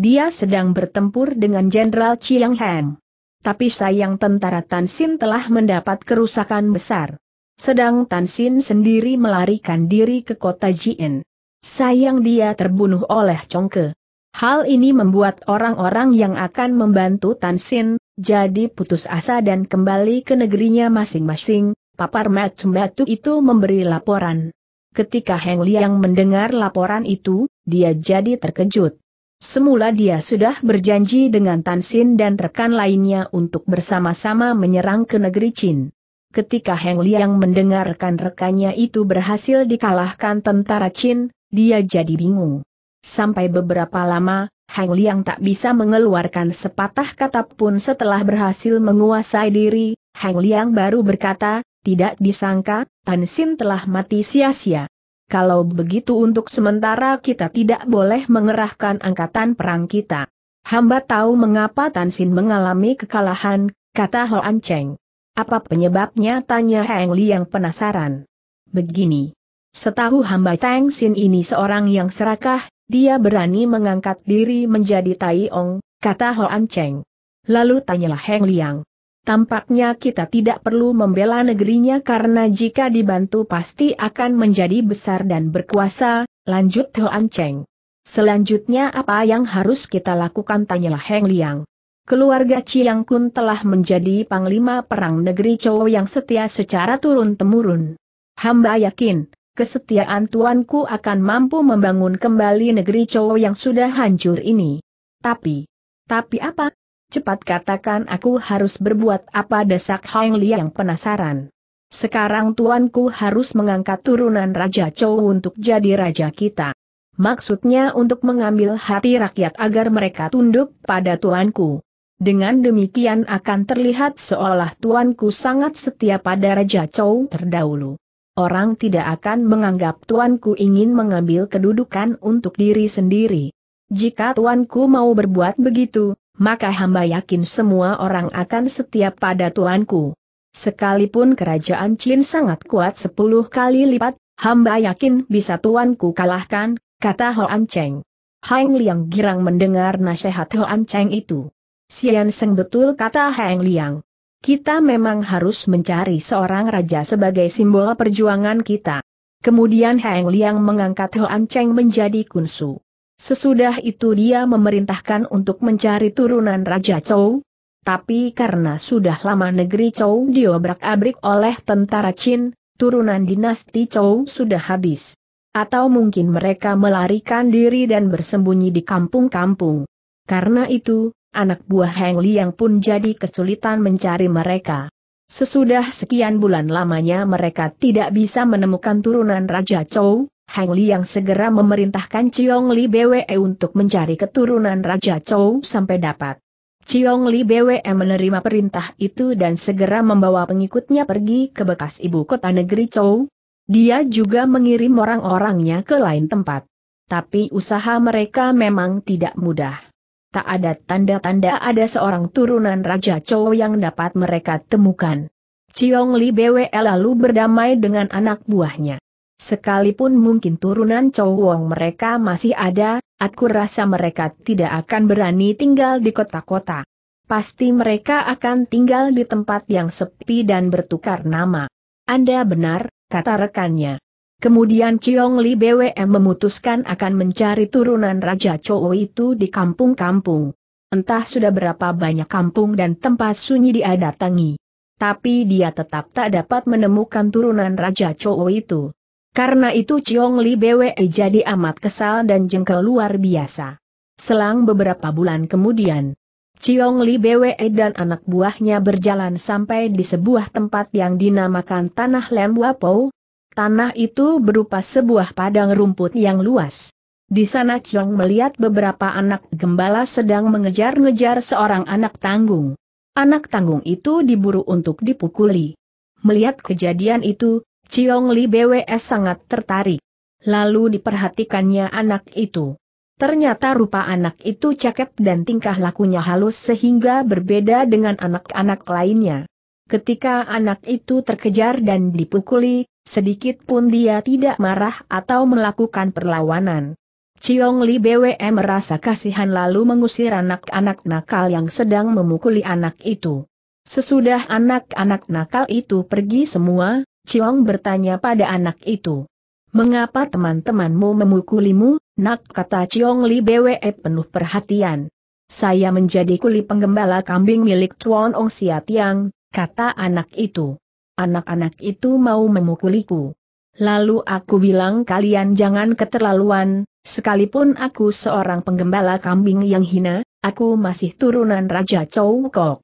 Dia sedang bertempur dengan Jenderal Chiang Heng. Tapi sayang tentara Tan Xin telah mendapat kerusakan besar. Sedang Tan Sin sendiri melarikan diri ke kota Jin. Sayang dia terbunuh oleh Chongke. Hal ini membuat orang-orang yang akan membantu Tan Sin, jadi putus asa dan kembali ke negerinya masing-masing, papar Matu-Matu itu memberi laporan. Ketika Heng Liang mendengar laporan itu, dia jadi terkejut. Semula dia sudah berjanji dengan Tan Sin dan rekan lainnya untuk bersama-sama menyerang ke negeri Chin ketika Heng Liang mendengarkan rekannya itu berhasil dikalahkan tentara Qin, dia jadi bingung. Sampai beberapa lama, Heng Liang tak bisa mengeluarkan sepatah kata pun setelah berhasil menguasai diri, Heng Liang baru berkata, tidak disangka, Tan Xin telah mati sia-sia. Kalau begitu untuk sementara kita tidak boleh mengerahkan angkatan perang kita. Hamba tahu mengapa Tan Xin mengalami kekalahan, kata Hoan Cheng. Apa penyebabnya tanya Heng Liang penasaran. Begini. Setahu hamba Tang Sin ini seorang yang serakah, dia berani mengangkat diri menjadi Tai Ong, kata An Cheng. Lalu tanyalah Heng Liang. Tampaknya kita tidak perlu membela negerinya karena jika dibantu pasti akan menjadi besar dan berkuasa, lanjut Ho An Cheng. Selanjutnya apa yang harus kita lakukan tanyalah Heng Liang. Keluarga Chiang Kun telah menjadi panglima perang negeri Chow yang setia secara turun-temurun. Hamba yakin, kesetiaan tuanku akan mampu membangun kembali negeri Chow yang sudah hancur ini. Tapi, tapi apa? Cepat katakan aku harus berbuat apa desak Hang yang penasaran. Sekarang tuanku harus mengangkat turunan Raja Chow untuk jadi raja kita. Maksudnya untuk mengambil hati rakyat agar mereka tunduk pada tuanku. Dengan demikian akan terlihat seolah tuanku sangat setia pada Raja Chou terdahulu. Orang tidak akan menganggap tuanku ingin mengambil kedudukan untuk diri sendiri. Jika tuanku mau berbuat begitu, maka hamba yakin semua orang akan setia pada tuanku. Sekalipun kerajaan Chin sangat kuat sepuluh kali lipat, hamba yakin bisa tuanku kalahkan, kata Hoan Cheng. Hang Liang girang mendengar nasihat Hoan Cheng itu. Sian Seng betul kata Heng Liang. Kita memang harus mencari seorang raja sebagai simbol perjuangan kita. Kemudian Heng Liang mengangkat Hoan Cheng menjadi kunsu. Sesudah itu dia memerintahkan untuk mencari turunan Raja Chou. Tapi karena sudah lama negeri Chou diobrak-abrik oleh tentara Chin, turunan dinasti Chou sudah habis. Atau mungkin mereka melarikan diri dan bersembunyi di kampung-kampung. Karena itu, anak buah Heng Liang pun jadi kesulitan mencari mereka. Sesudah sekian bulan lamanya mereka tidak bisa menemukan turunan Raja Chou, Heng Liang segera memerintahkan Chiong Li BWE untuk mencari keturunan Raja Chou sampai dapat. Chiong Li BWE menerima perintah itu dan segera membawa pengikutnya pergi ke bekas ibu kota negeri Chou. Dia juga mengirim orang-orangnya ke lain tempat. Tapi usaha mereka memang tidak mudah tak ada tanda-tanda ada seorang turunan Raja Chow yang dapat mereka temukan. Chiong Li Bwe lalu berdamai dengan anak buahnya. Sekalipun mungkin turunan Chow Wong mereka masih ada, aku rasa mereka tidak akan berani tinggal di kota-kota. Pasti mereka akan tinggal di tempat yang sepi dan bertukar nama. Anda benar, kata rekannya. Kemudian Chiong Li BWM memutuskan akan mencari turunan Raja Chou itu di kampung-kampung. Entah sudah berapa banyak kampung dan tempat sunyi dia datangi. Tapi dia tetap tak dapat menemukan turunan Raja Chou itu. Karena itu Chiong Li BWE jadi amat kesal dan jengkel luar biasa. Selang beberapa bulan kemudian, Chiong Li BWE dan anak buahnya berjalan sampai di sebuah tempat yang dinamakan Tanah Lem Wapau, Tanah itu berupa sebuah padang rumput yang luas. Di sana Chong melihat beberapa anak gembala sedang mengejar-ngejar seorang anak tanggung. Anak tanggung itu diburu untuk dipukuli. Melihat kejadian itu, Chong Li BWS sangat tertarik. Lalu diperhatikannya anak itu. Ternyata rupa anak itu cakep dan tingkah lakunya halus sehingga berbeda dengan anak-anak lainnya. Ketika anak itu terkejar dan dipukuli, Sedikit pun dia tidak marah atau melakukan perlawanan. Ciong Li BWM merasa kasihan lalu mengusir anak-anak nakal yang sedang memukuli anak itu. Sesudah anak-anak nakal itu pergi semua, Ciong bertanya pada anak itu. Mengapa teman-temanmu memukulimu, nak kata Ciong Li BWE penuh perhatian. Saya menjadi kuli penggembala kambing milik Tuan Ong Siat Yang, kata anak itu anak-anak itu mau memukuliku. Lalu aku bilang kalian jangan keterlaluan, sekalipun aku seorang penggembala kambing yang hina, aku masih turunan Raja Chow Kok.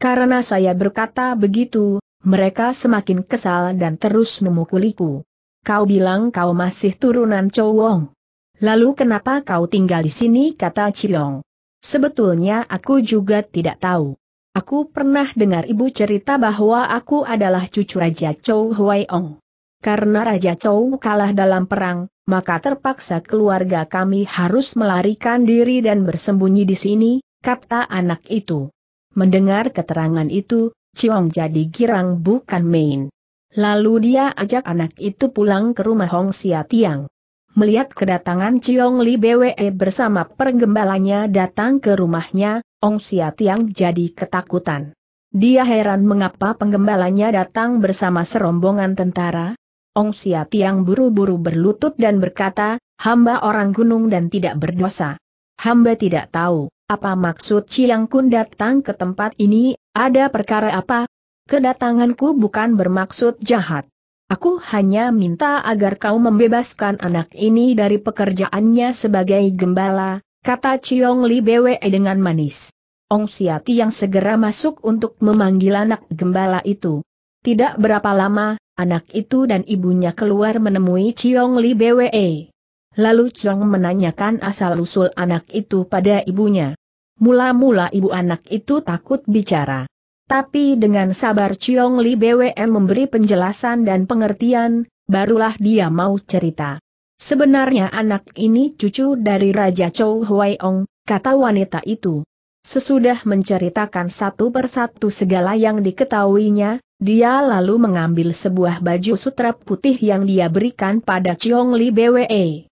Karena saya berkata begitu, mereka semakin kesal dan terus memukuliku. Kau bilang kau masih turunan Chow Wong. Lalu kenapa kau tinggal di sini kata Cilong. Sebetulnya aku juga tidak tahu. Aku pernah dengar ibu cerita bahwa aku adalah cucu Raja Chow Ong. Karena Raja Chou kalah dalam perang, maka terpaksa keluarga kami harus melarikan diri dan bersembunyi di sini, kata anak itu. Mendengar keterangan itu, Ciong jadi girang bukan main. Lalu dia ajak anak itu pulang ke rumah Hong Xia Tiang. Melihat kedatangan Chiong Li Bwe bersama pergembalanya datang ke rumahnya, Ong Sia Tiang jadi ketakutan. Dia heran mengapa penggembalanya datang bersama serombongan tentara. Ong Sia Tiang buru-buru berlutut dan berkata, hamba orang gunung dan tidak berdosa. Hamba tidak tahu, apa maksud Ciang Kun datang ke tempat ini, ada perkara apa? Kedatanganku bukan bermaksud jahat. Aku hanya minta agar kau membebaskan anak ini dari pekerjaannya sebagai gembala, kata Chiong Li Bwe dengan manis. Ong Siati yang segera masuk untuk memanggil anak gembala itu. Tidak berapa lama, anak itu dan ibunya keluar menemui Chiong Li Bwe. Lalu Chong menanyakan asal-usul anak itu pada ibunya. Mula-mula ibu anak itu takut bicara. Tapi dengan sabar Chiong Li BWM memberi penjelasan dan pengertian, barulah dia mau cerita. Sebenarnya anak ini cucu dari Raja Chou Huaiong, kata wanita itu. Sesudah menceritakan satu persatu segala yang diketahuinya, dia lalu mengambil sebuah baju sutra putih yang dia berikan pada Chiong Li BWE.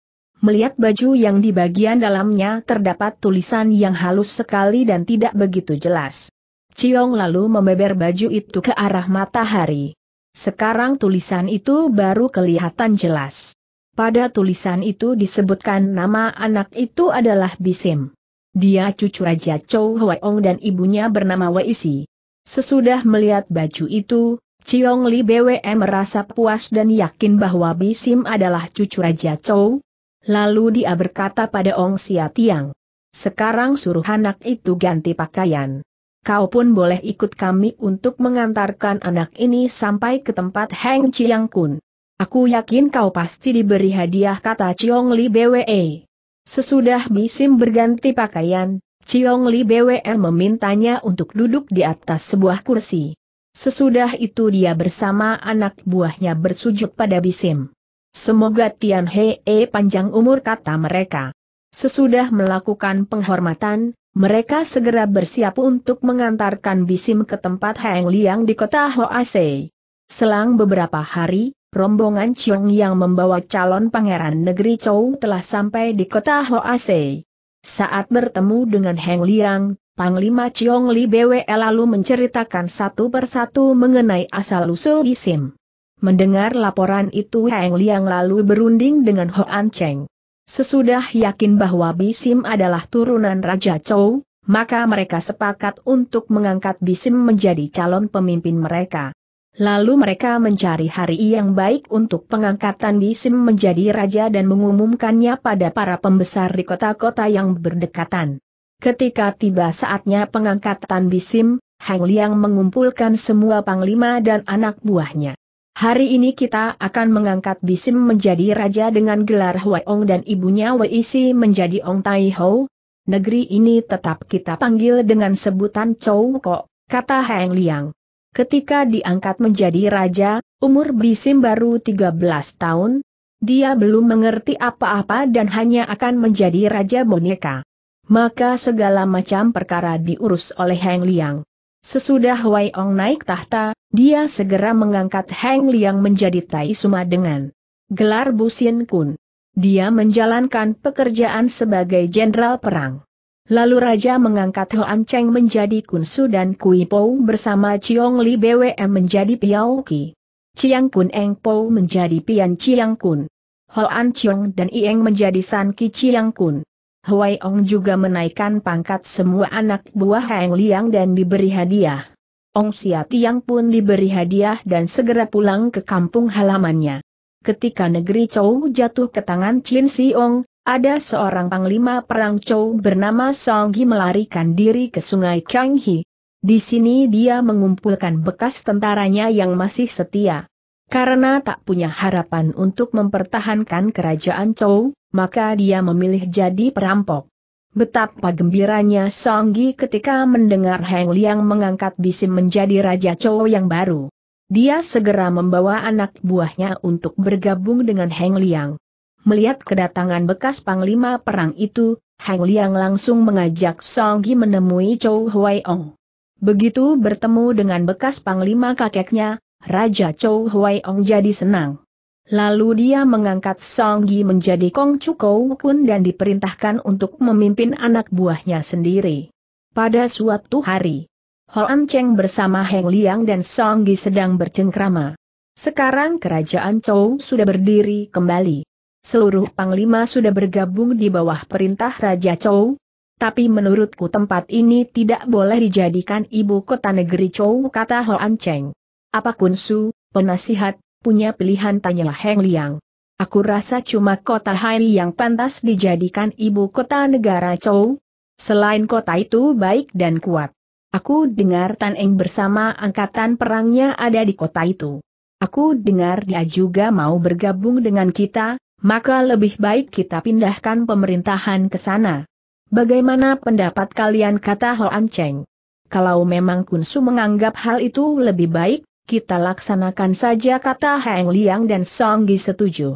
Melihat baju yang di bagian dalamnya terdapat tulisan yang halus sekali dan tidak begitu jelas. Ciong lalu membeber baju itu ke arah matahari. Sekarang tulisan itu baru kelihatan jelas. Pada tulisan itu disebutkan nama anak itu adalah Bisim. Dia cucu Raja Chou Hwaong dan ibunya bernama Wei Si. Sesudah melihat baju itu, Ciong Li BWM merasa puas dan yakin bahwa Bisim adalah cucu Raja Chou. Lalu dia berkata pada Ong Xia Tiang. Sekarang suruh anak itu ganti pakaian kau pun boleh ikut kami untuk mengantarkan anak ini sampai ke tempat Heng Chiang Kun. Aku yakin kau pasti diberi hadiah kata Chiong Li BWE. Sesudah Bisim berganti pakaian, Chiong Li BWE memintanya untuk duduk di atas sebuah kursi. Sesudah itu dia bersama anak buahnya bersujud pada Bisim. Semoga Tian Hee panjang umur kata mereka. Sesudah melakukan penghormatan, mereka segera bersiap untuk mengantarkan Bisim ke tempat Heng Liang di kota Hoase. Selang beberapa hari, rombongan Chiong yang membawa calon pangeran negeri Chou telah sampai di kota Hoase. Saat bertemu dengan Heng Liang, Panglima Chiong Li Bwe lalu menceritakan satu persatu mengenai asal-usul Bisim. Mendengar laporan itu Heng Liang lalu berunding dengan Hoan Cheng. Sesudah yakin bahwa Bisim adalah turunan Raja Chou, maka mereka sepakat untuk mengangkat Bisim menjadi calon pemimpin mereka. Lalu mereka mencari hari yang baik untuk pengangkatan Bisim menjadi raja dan mengumumkannya pada para pembesar di kota-kota yang berdekatan. Ketika tiba saatnya pengangkatan Bisim, Hang Liang mengumpulkan semua panglima dan anak buahnya. Hari ini kita akan mengangkat Bisim menjadi raja dengan gelar Huaiong dan ibunya Wei Si menjadi Ong Tai Ho. Negeri ini tetap kita panggil dengan sebutan Chou Kok, kata Heng Liang. Ketika diangkat menjadi raja, umur Bisim baru 13 tahun, dia belum mengerti apa-apa dan hanya akan menjadi raja boneka. Maka segala macam perkara diurus oleh Heng Liang. Sesudah Wai Ong naik tahta, dia segera mengangkat Heng Liang menjadi Tai Suma dengan gelar Busin Kun. Dia menjalankan pekerjaan sebagai jenderal perang. Lalu Raja mengangkat Hoan Cheng menjadi Kun Su dan Kui Po bersama Chiong Li BWM menjadi Piao Ki. Chiang Kun Eng Po menjadi Pian Chiang Kun. Hoan Chiong dan Ieng menjadi San Ki Chiang Kun. Huai Ong juga menaikkan pangkat semua anak buah Heng Liang dan diberi hadiah. Ong Sia Tiang pun diberi hadiah dan segera pulang ke kampung halamannya. Ketika negeri Chou jatuh ke tangan Chin Si Ong, ada seorang panglima perang Chou bernama Song Gi melarikan diri ke sungai Hi. Di sini dia mengumpulkan bekas tentaranya yang masih setia. Karena tak punya harapan untuk mempertahankan kerajaan Chou, maka dia memilih jadi perampok. Betapa gembiranya Songgi ketika mendengar Heng Liang mengangkat Bisim menjadi Raja Chou yang baru. Dia segera membawa anak buahnya untuk bergabung dengan Heng Liang. Melihat kedatangan bekas panglima perang itu, Heng Liang langsung mengajak Songgi menemui Chou Huai Ong. Begitu bertemu dengan bekas panglima kakeknya, Raja Chou Huai Ong jadi senang. Lalu dia mengangkat Song Gi menjadi Kong Chukou Kun dan diperintahkan untuk memimpin anak buahnya sendiri. Pada suatu hari, Hoan Cheng bersama Heng Liang dan Song Gi sedang bercengkrama. Sekarang kerajaan Chou sudah berdiri kembali. Seluruh panglima sudah bergabung di bawah perintah Raja Chou. Tapi menurutku tempat ini tidak boleh dijadikan ibu kota negeri Chou kata Hoan Cheng. Apa Kun Su, penasihat, punya pilihan tanyalah Heng Liang. Aku rasa cuma kota Hai yang pantas dijadikan ibu kota negara Chou. Selain kota itu baik dan kuat. Aku dengar Tan Eng bersama angkatan perangnya ada di kota itu. Aku dengar dia juga mau bergabung dengan kita, maka lebih baik kita pindahkan pemerintahan ke sana. Bagaimana pendapat kalian kata Ho Cheng? Kalau memang Kunsu menganggap hal itu lebih baik, kita laksanakan saja kata Heng Liang dan Song Songgi setuju.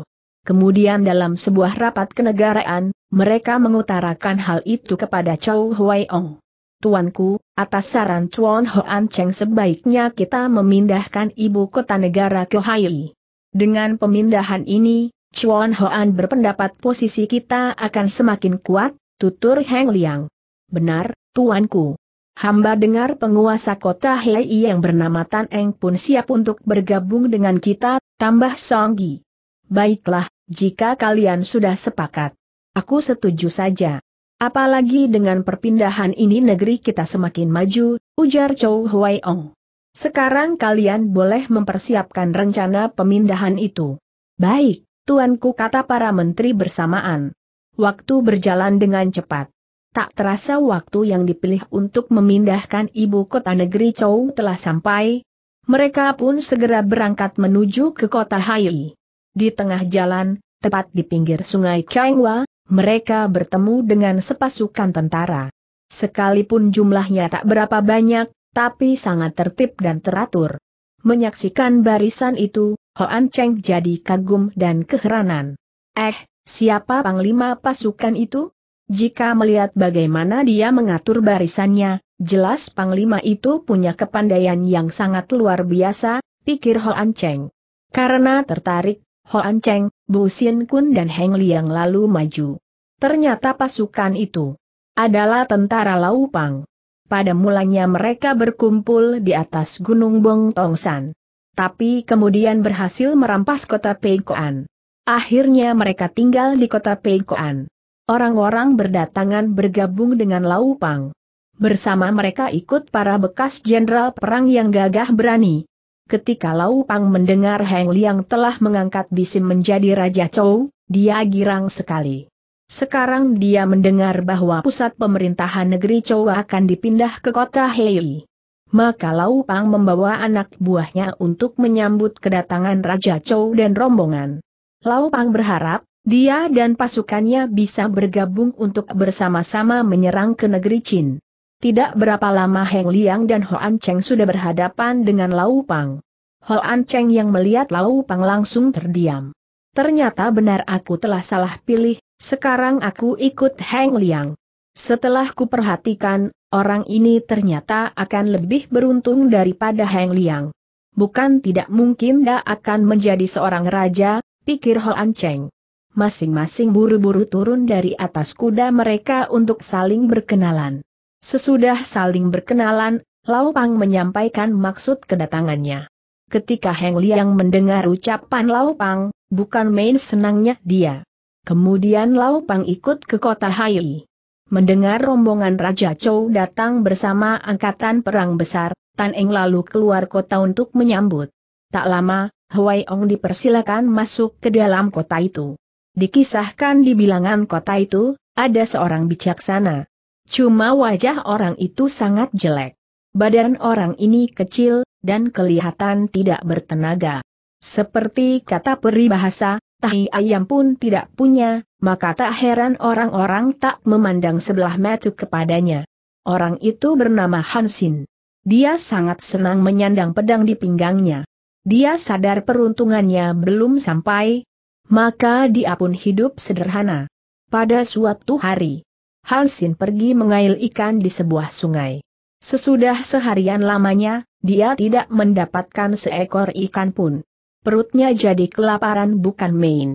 Kemudian dalam sebuah rapat kenegaraan, mereka mengutarakan hal itu kepada Chow Huai Ong. Tuanku, atas saran Chuan Hoan Cheng sebaiknya kita memindahkan ibu kota negara ke Hai. Dengan pemindahan ini, Chuan Hoan berpendapat posisi kita akan semakin kuat, tutur Heng Liang. Benar, Tuanku. Hamba dengar penguasa kota Hei yang bernama Tan Eng pun siap untuk bergabung dengan kita, tambah Songgi. Baiklah, jika kalian sudah sepakat. Aku setuju saja. Apalagi dengan perpindahan ini negeri kita semakin maju, ujar Chou Huai Ong. Sekarang kalian boleh mempersiapkan rencana pemindahan itu. Baik, tuanku kata para menteri bersamaan. Waktu berjalan dengan cepat. Tak terasa waktu yang dipilih untuk memindahkan ibu kota negeri Chou telah sampai. Mereka pun segera berangkat menuju ke kota Hai. Di tengah jalan, tepat di pinggir sungai Kiangwa, mereka bertemu dengan sepasukan tentara. Sekalipun jumlahnya tak berapa banyak, tapi sangat tertib dan teratur. Menyaksikan barisan itu, Hoan Cheng jadi kagum dan keheranan. Eh, siapa panglima pasukan itu? Jika melihat bagaimana dia mengatur barisannya, jelas Panglima itu punya kepandaian yang sangat luar biasa, pikir Hoan Cheng. Karena tertarik, Hoan Cheng, Bu Sien Kun dan Heng Liang lalu maju. Ternyata pasukan itu adalah tentara Laupang. Pada mulanya mereka berkumpul di atas Gunung Bong San, Tapi kemudian berhasil merampas kota Peikoan. Akhirnya mereka tinggal di kota Peikoan. Orang-orang berdatangan bergabung dengan Laupang. Bersama mereka ikut para bekas jenderal perang yang gagah berani. Ketika Laupang mendengar Heng Liang telah mengangkat Bisim menjadi Raja Chou, dia girang sekali. Sekarang dia mendengar bahwa pusat pemerintahan negeri Chou akan dipindah ke kota Hei. Maka Laupang membawa anak buahnya untuk menyambut kedatangan Raja Chou dan rombongan. Laupang berharap, dia dan pasukannya bisa bergabung untuk bersama-sama menyerang ke negeri Chin. Tidak berapa lama Heng Liang dan Ho An Cheng sudah berhadapan dengan Lau Pang. Ho An Cheng yang melihat Lau Pang langsung terdiam. Ternyata benar aku telah salah pilih, sekarang aku ikut Heng Liang. Setelah kuperhatikan, orang ini ternyata akan lebih beruntung daripada Heng Liang. Bukan tidak mungkin dia akan menjadi seorang raja, pikir Ho An Cheng masing-masing buru-buru turun dari atas kuda mereka untuk saling berkenalan. Sesudah saling berkenalan, Lau Pang menyampaikan maksud kedatangannya. Ketika Heng Liang mendengar ucapan Lau Pang, bukan main senangnya dia. Kemudian Lau Pang ikut ke kota Hai. Mendengar rombongan Raja Chou datang bersama angkatan perang besar, Tan Eng lalu keluar kota untuk menyambut. Tak lama, Huai Ong dipersilakan masuk ke dalam kota itu. Dikisahkan di bilangan kota itu, ada seorang bijaksana. Cuma wajah orang itu sangat jelek. Badan orang ini kecil, dan kelihatan tidak bertenaga. Seperti kata peribahasa, tahi ayam pun tidak punya, maka tak heran orang-orang tak memandang sebelah mata kepadanya. Orang itu bernama Hansin. Dia sangat senang menyandang pedang di pinggangnya. Dia sadar peruntungannya belum sampai, maka dia pun hidup sederhana. Pada suatu hari, Hansin pergi mengail ikan di sebuah sungai. Sesudah seharian lamanya, dia tidak mendapatkan seekor ikan pun. Perutnya jadi kelaparan bukan main.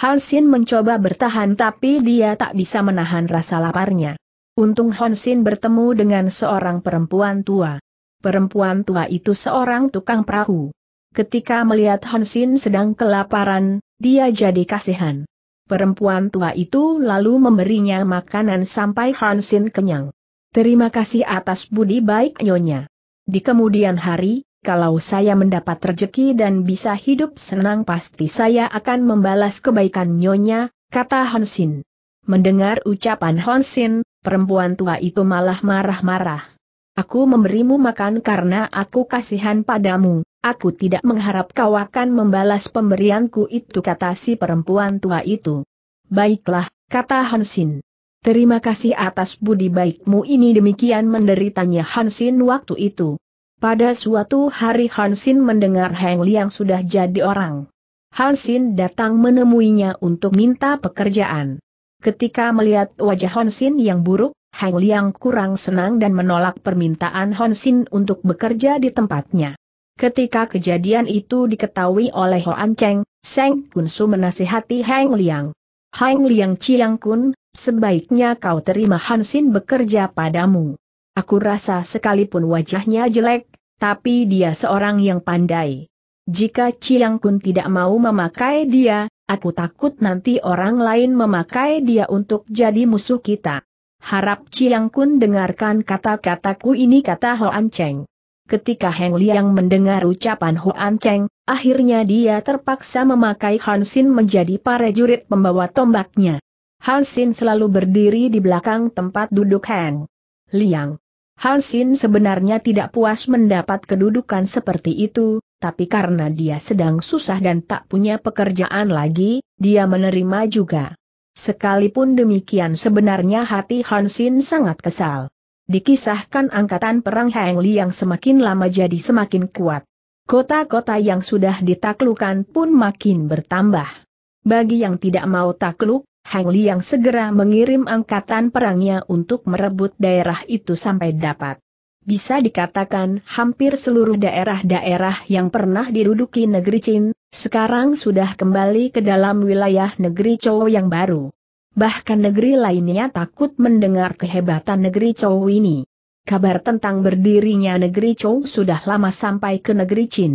Hansin mencoba bertahan tapi dia tak bisa menahan rasa laparnya. Untung Hansin bertemu dengan seorang perempuan tua. Perempuan tua itu seorang tukang perahu. Ketika melihat Hansin sedang kelaparan, dia jadi kasihan. Perempuan tua itu lalu memberinya makanan sampai Hansin kenyang. Terima kasih atas budi baik nyonya. Di kemudian hari, kalau saya mendapat rezeki dan bisa hidup senang pasti saya akan membalas kebaikan nyonya, kata Hansin. Mendengar ucapan Hansin, perempuan tua itu malah marah-marah. Aku memberimu makan karena aku kasihan padamu. Aku tidak mengharap kau akan membalas pemberianku itu kata si perempuan tua itu. Baiklah, kata Hansin. Terima kasih atas budi baikmu ini demikian menderitanya Hansin waktu itu. Pada suatu hari Hansin mendengar Heng Liang sudah jadi orang. Hansin datang menemuinya untuk minta pekerjaan. Ketika melihat wajah Hansin yang buruk, Hang Liang kurang senang dan menolak permintaan Hon Sin untuk bekerja di tempatnya. Ketika kejadian itu diketahui oleh Hoan Cheng, Seng Kun Su menasihati Hang Liang. Hang Liang Chiang Kun, sebaiknya kau terima Han Sin bekerja padamu. Aku rasa sekalipun wajahnya jelek, tapi dia seorang yang pandai. Jika Chiang Kun tidak mau memakai dia, aku takut nanti orang lain memakai dia untuk jadi musuh kita. Harap Chiang Kun dengarkan kata-kataku ini kata Hoan Cheng. Ketika Heng Liang mendengar ucapan Hoan Cheng, akhirnya dia terpaksa memakai Hansin menjadi prajurit pembawa tombaknya. Hansin selalu berdiri di belakang tempat duduk Heng Liang. Hansin sebenarnya tidak puas mendapat kedudukan seperti itu, tapi karena dia sedang susah dan tak punya pekerjaan lagi, dia menerima juga. Sekalipun demikian sebenarnya hati Hansin sangat kesal. Dikisahkan angkatan perang Heng Li yang semakin lama jadi semakin kuat. Kota-kota yang sudah ditaklukan pun makin bertambah. Bagi yang tidak mau takluk, Heng Li yang segera mengirim angkatan perangnya untuk merebut daerah itu sampai dapat. Bisa dikatakan hampir seluruh daerah-daerah yang pernah diduduki negeri Chin, sekarang sudah kembali ke dalam wilayah negeri Chow yang baru. Bahkan negeri lainnya takut mendengar kehebatan negeri Chow ini. Kabar tentang berdirinya negeri Chow sudah lama sampai ke negeri Chin.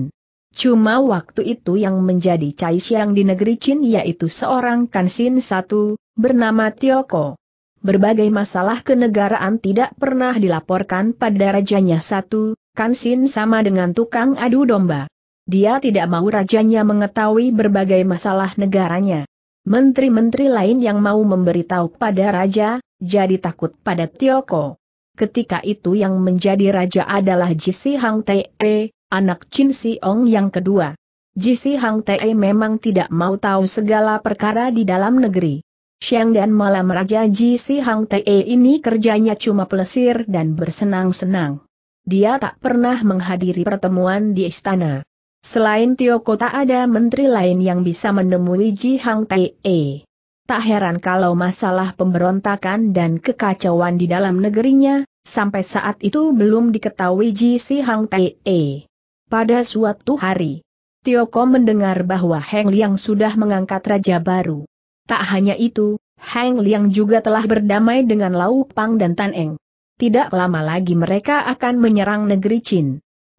Cuma waktu itu yang menjadi Cai Xiang di negeri Chin yaitu seorang kansin satu, bernama Tioko. Berbagai masalah kenegaraan tidak pernah dilaporkan pada rajanya satu, kansin sama dengan tukang adu domba. Dia tidak mau rajanya mengetahui berbagai masalah negaranya. Menteri-menteri lain yang mau memberitahu pada raja, jadi takut pada Tioko. Ketika itu yang menjadi raja adalah Jisi Hang Te, anak Chin Ong yang kedua. Jisi Hang Te memang tidak mau tahu segala perkara di dalam negeri. Siang dan malam Raja Jisi Hang Te ini kerjanya cuma pelesir dan bersenang-senang. Dia tak pernah menghadiri pertemuan di istana. Selain Tioko tak ada menteri lain yang bisa menemui Ji Hang E. Tak heran kalau masalah pemberontakan dan kekacauan di dalam negerinya, sampai saat itu belum diketahui Ji Si Hang E. Pada suatu hari, Tioko mendengar bahwa Heng Liang sudah mengangkat raja baru. Tak hanya itu, Heng Liang juga telah berdamai dengan Lau Pang dan Tan Eng. Tidak lama lagi mereka akan menyerang negeri Chin.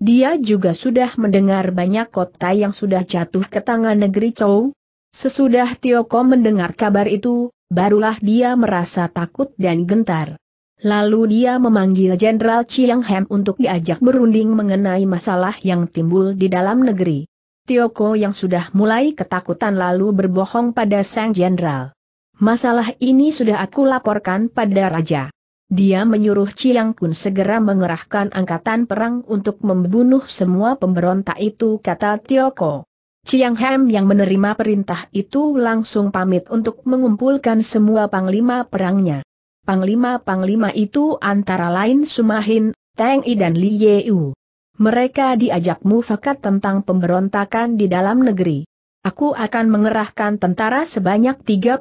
Dia juga sudah mendengar banyak kota yang sudah jatuh ke tangan negeri Chou. Sesudah Tioko mendengar kabar itu, barulah dia merasa takut dan gentar. Lalu dia memanggil Jenderal Chiang Hem untuk diajak berunding mengenai masalah yang timbul di dalam negeri. Tioko yang sudah mulai ketakutan lalu berbohong pada sang jenderal. Masalah ini sudah aku laporkan pada raja. Dia menyuruh Chiang Kun segera mengerahkan angkatan perang untuk membunuh semua pemberontak itu kata Tioko. Chiang Hem yang menerima perintah itu langsung pamit untuk mengumpulkan semua panglima perangnya. Panglima-panglima itu antara lain Sumahin, Teng I dan Li Yeu. Mereka diajak mufakat tentang pemberontakan di dalam negeri. Aku akan mengerahkan tentara sebanyak 30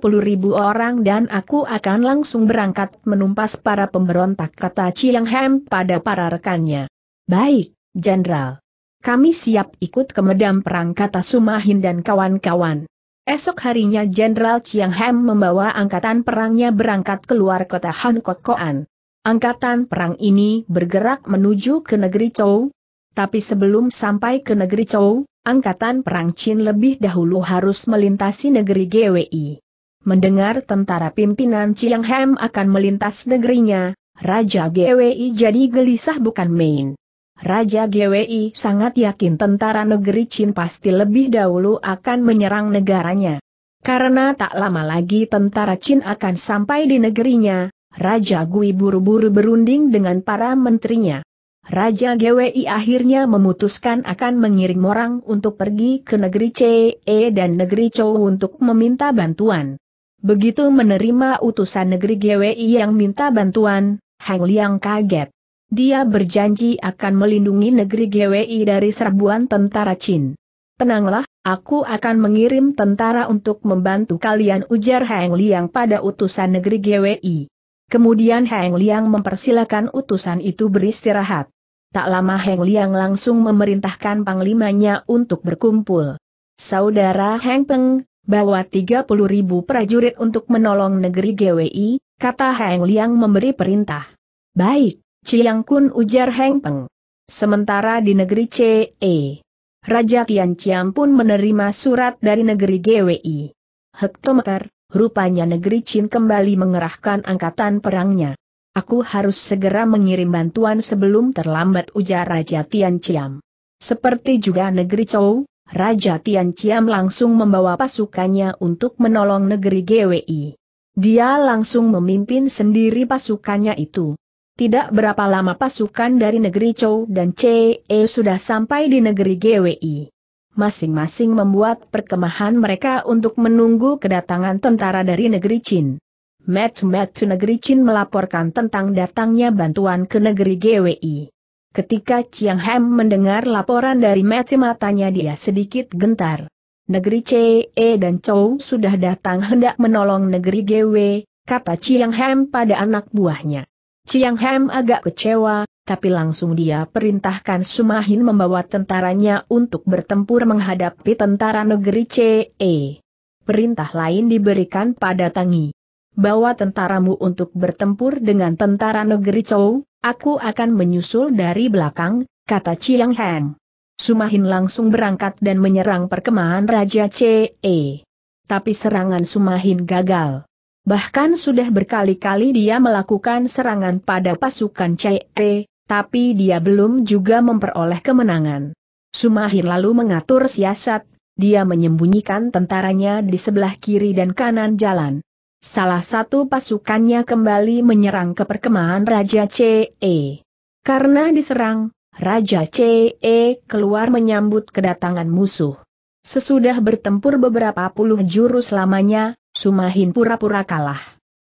orang dan aku akan langsung berangkat menumpas para pemberontak kata Chiang Hem pada para rekannya. Baik, Jenderal. Kami siap ikut ke medan perang kata Sumahin dan kawan-kawan. Esok harinya Jenderal Chiang Hem membawa angkatan perangnya berangkat keluar kota Hankokoan. Angkatan perang ini bergerak menuju ke negeri Chou, tapi sebelum sampai ke negeri Chou, angkatan perang Chin lebih dahulu harus melintasi negeri GWI. Mendengar tentara pimpinan Chiang Hem akan melintas negerinya, Raja GWI jadi gelisah bukan main. Raja GWI sangat yakin tentara negeri Chin pasti lebih dahulu akan menyerang negaranya. Karena tak lama lagi tentara Chin akan sampai di negerinya, Raja Gui buru-buru berunding dengan para menterinya. Raja GWI akhirnya memutuskan akan mengirim orang untuk pergi ke negeri CE dan negeri Chou untuk meminta bantuan. Begitu menerima utusan negeri GWI yang minta bantuan, Hang Liang kaget. Dia berjanji akan melindungi negeri GWI dari serbuan tentara Chin. Tenanglah, aku akan mengirim tentara untuk membantu kalian ujar Hang Liang pada utusan negeri GWI. Kemudian Heng Liang mempersilahkan utusan itu beristirahat. Tak lama Heng Liang langsung memerintahkan panglimanya untuk berkumpul. Saudara Heng Peng, bawa 30 ribu prajurit untuk menolong negeri GWI, kata Heng Liang memberi perintah. Baik, Chiang Kun ujar Heng Peng. Sementara di negeri CE, Raja Tian Chiang pun menerima surat dari negeri GWI. Hektometer, rupanya negeri Chin kembali mengerahkan angkatan perangnya. Aku harus segera mengirim bantuan sebelum terlambat ujar Raja Tian Chiam. Seperti juga negeri Chou, Raja Tian Chiam langsung membawa pasukannya untuk menolong negeri GWI. Dia langsung memimpin sendiri pasukannya itu. Tidak berapa lama pasukan dari negeri Chou dan CE sudah sampai di negeri GWI masing-masing membuat perkemahan mereka untuk menunggu kedatangan tentara dari negeri Chin. Match-match negeri Chin melaporkan tentang datangnya bantuan ke negeri GWI. Ketika Chiang Hem mendengar laporan dari Match matanya dia sedikit gentar. Negeri CE dan Chou sudah datang hendak menolong negeri GW, kata Chiang Hem pada anak buahnya. Chiang Hem agak kecewa, tapi langsung dia perintahkan Sumahin membawa tentaranya untuk bertempur menghadapi tentara negeri CE. Perintah lain diberikan pada Tangi. Bawa tentaramu untuk bertempur dengan tentara negeri Chou, aku akan menyusul dari belakang, kata Chiang Heng. Sumahin langsung berangkat dan menyerang perkemahan Raja CE. Tapi serangan Sumahin gagal. Bahkan sudah berkali-kali dia melakukan serangan pada pasukan CE, tapi dia belum juga memperoleh kemenangan. Sumahir lalu mengatur siasat, dia menyembunyikan tentaranya di sebelah kiri dan kanan jalan. Salah satu pasukannya kembali menyerang ke perkemahan Raja CE. Karena diserang, Raja CE keluar menyambut kedatangan musuh. Sesudah bertempur beberapa puluh jurus lamanya, Sumahin pura-pura kalah.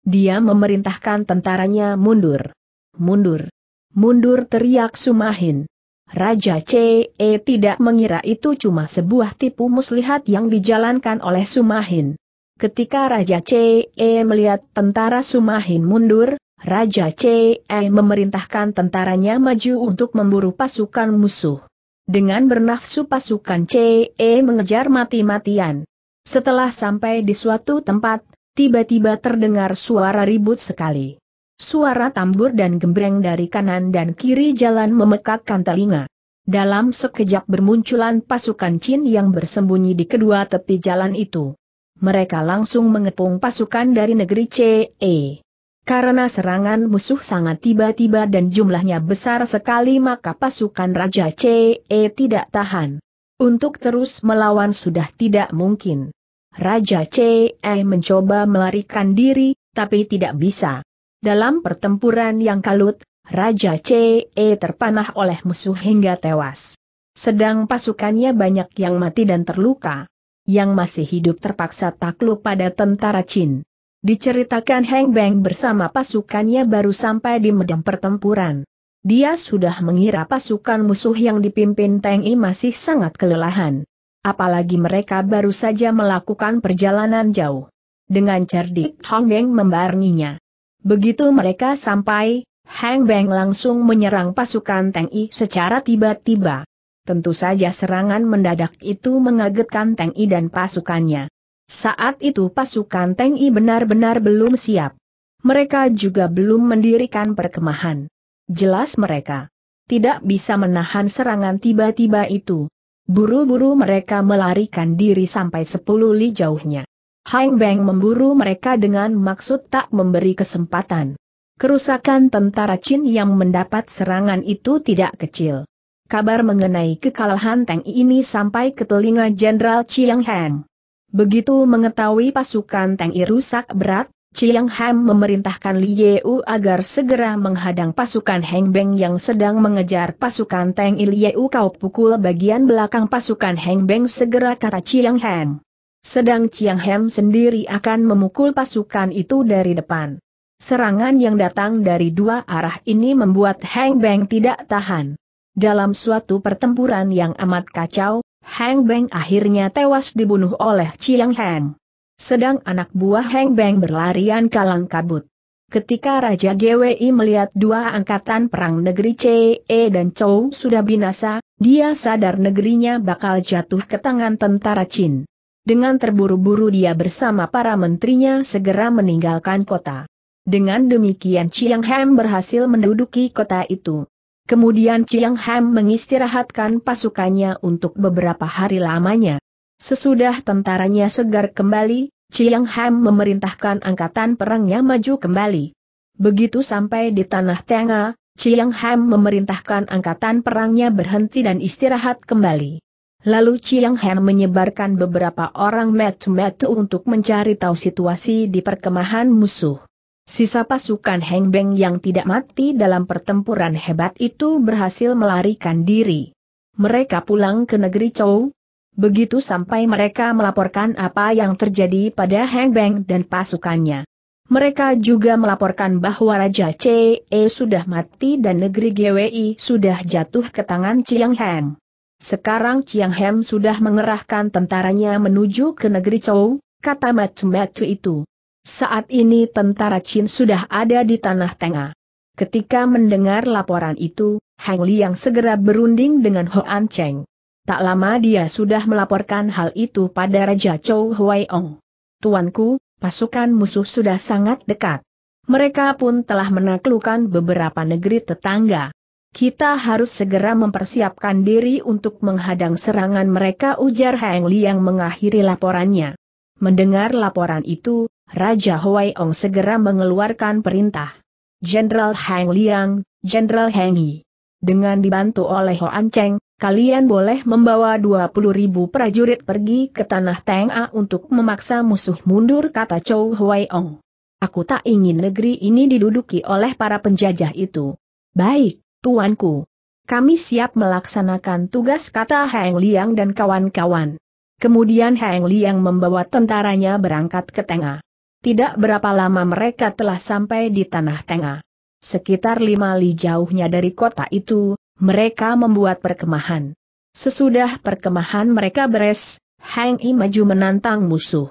Dia memerintahkan tentaranya mundur. Mundur. Mundur teriak Sumahin. Raja CE tidak mengira itu cuma sebuah tipu muslihat yang dijalankan oleh Sumahin. Ketika Raja CE melihat tentara Sumahin mundur, Raja CE memerintahkan tentaranya maju untuk memburu pasukan musuh. Dengan bernafsu pasukan CE mengejar mati-matian. Setelah sampai di suatu tempat, tiba-tiba terdengar suara ribut sekali. Suara tambur dan gembreng dari kanan dan kiri jalan memekakkan telinga. Dalam sekejap bermunculan pasukan Chin yang bersembunyi di kedua tepi jalan itu. Mereka langsung mengepung pasukan dari negeri CE. Karena serangan musuh sangat tiba-tiba dan jumlahnya besar sekali maka pasukan Raja CE tidak tahan. Untuk terus melawan sudah tidak mungkin. Raja CE mencoba melarikan diri, tapi tidak bisa. Dalam pertempuran yang kalut, Raja CE terpanah oleh musuh hingga tewas. Sedang pasukannya banyak yang mati dan terluka. Yang masih hidup terpaksa takluk pada tentara Chin. Diceritakan Heng Beng bersama pasukannya baru sampai di medan pertempuran. Dia sudah mengira pasukan musuh yang dipimpin Teng I masih sangat kelelahan. Apalagi mereka baru saja melakukan perjalanan jauh. Dengan cerdik Hong Beng membarenginya. Begitu mereka sampai, Hang Beng langsung menyerang pasukan Teng I secara tiba-tiba. Tentu saja serangan mendadak itu mengagetkan Teng I dan pasukannya. Saat itu pasukan Teng I benar-benar belum siap. Mereka juga belum mendirikan perkemahan. Jelas mereka tidak bisa menahan serangan tiba-tiba itu. Buru-buru mereka melarikan diri sampai sepuluh li jauhnya. Hang Beng memburu mereka dengan maksud tak memberi kesempatan. Kerusakan tentara Chin yang mendapat serangan itu tidak kecil. Kabar mengenai kekalahan Teng ini sampai ke telinga Jenderal Chiang Heng. Begitu mengetahui pasukan Teng I rusak berat, Chiang Heng memerintahkan Li Yeu agar segera menghadang pasukan Heng Beng yang sedang mengejar pasukan Teng Li Yeu kau pukul bagian belakang pasukan Heng Beng segera kata Chiang Heng. Sedang Chiang Hem sendiri akan memukul pasukan itu dari depan. Serangan yang datang dari dua arah ini membuat Heng Beng tidak tahan. Dalam suatu pertempuran yang amat kacau, Heng Beng akhirnya tewas dibunuh oleh Chiang Hem. Sedang anak buah Heng Beng berlarian kalang kabut. Ketika Raja GWI melihat dua angkatan perang negeri CE e dan Chou sudah binasa, dia sadar negerinya bakal jatuh ke tangan tentara Chin. Dengan terburu-buru dia bersama para menterinya segera meninggalkan kota. Dengan demikian Chiang Hem berhasil menduduki kota itu. Kemudian Chiang Ham mengistirahatkan pasukannya untuk beberapa hari lamanya. Sesudah tentaranya segar kembali, Chiang Ham memerintahkan angkatan perangnya maju kembali. Begitu sampai di Tanah Tenga, Chiang Ham memerintahkan angkatan perangnya berhenti dan istirahat kembali. Lalu Chiang Hen menyebarkan beberapa orang metu-metu untuk mencari tahu situasi di perkemahan musuh. Sisa pasukan Heng Beng yang tidak mati dalam pertempuran hebat itu berhasil melarikan diri. Mereka pulang ke negeri Chou. Begitu sampai mereka melaporkan apa yang terjadi pada Heng Beng dan pasukannya. Mereka juga melaporkan bahwa Raja CE sudah mati dan negeri GWI sudah jatuh ke tangan Chiang Heng. Sekarang Chiang Hem sudah mengerahkan tentaranya menuju ke negeri Chou, kata Matu itu. Saat ini tentara Chin sudah ada di Tanah Tengah. Ketika mendengar laporan itu, Hang Liang segera berunding dengan Ho An Cheng. Tak lama dia sudah melaporkan hal itu pada Raja Chou Huai Ong. Tuanku, pasukan musuh sudah sangat dekat. Mereka pun telah menaklukkan beberapa negeri tetangga. Kita harus segera mempersiapkan diri untuk menghadang serangan mereka ujar Heng Liang mengakhiri laporannya. Mendengar laporan itu, Raja Huai Ong segera mengeluarkan perintah. Jenderal Heng Liang, Jenderal Heng Yi. Dengan dibantu oleh Hoan Cheng, kalian boleh membawa 20 ribu prajurit pergi ke tanah Teng A untuk memaksa musuh mundur kata Chou Huai Ong. Aku tak ingin negeri ini diduduki oleh para penjajah itu. Baik, Tuanku, kami siap melaksanakan tugas kata Heng Liang dan kawan-kawan. Kemudian Heng Liang membawa tentaranya berangkat ke tengah. Tidak berapa lama mereka telah sampai di tanah tengah. Sekitar lima li jauhnya dari kota itu, mereka membuat perkemahan. Sesudah perkemahan mereka beres, Heng I maju menantang musuh.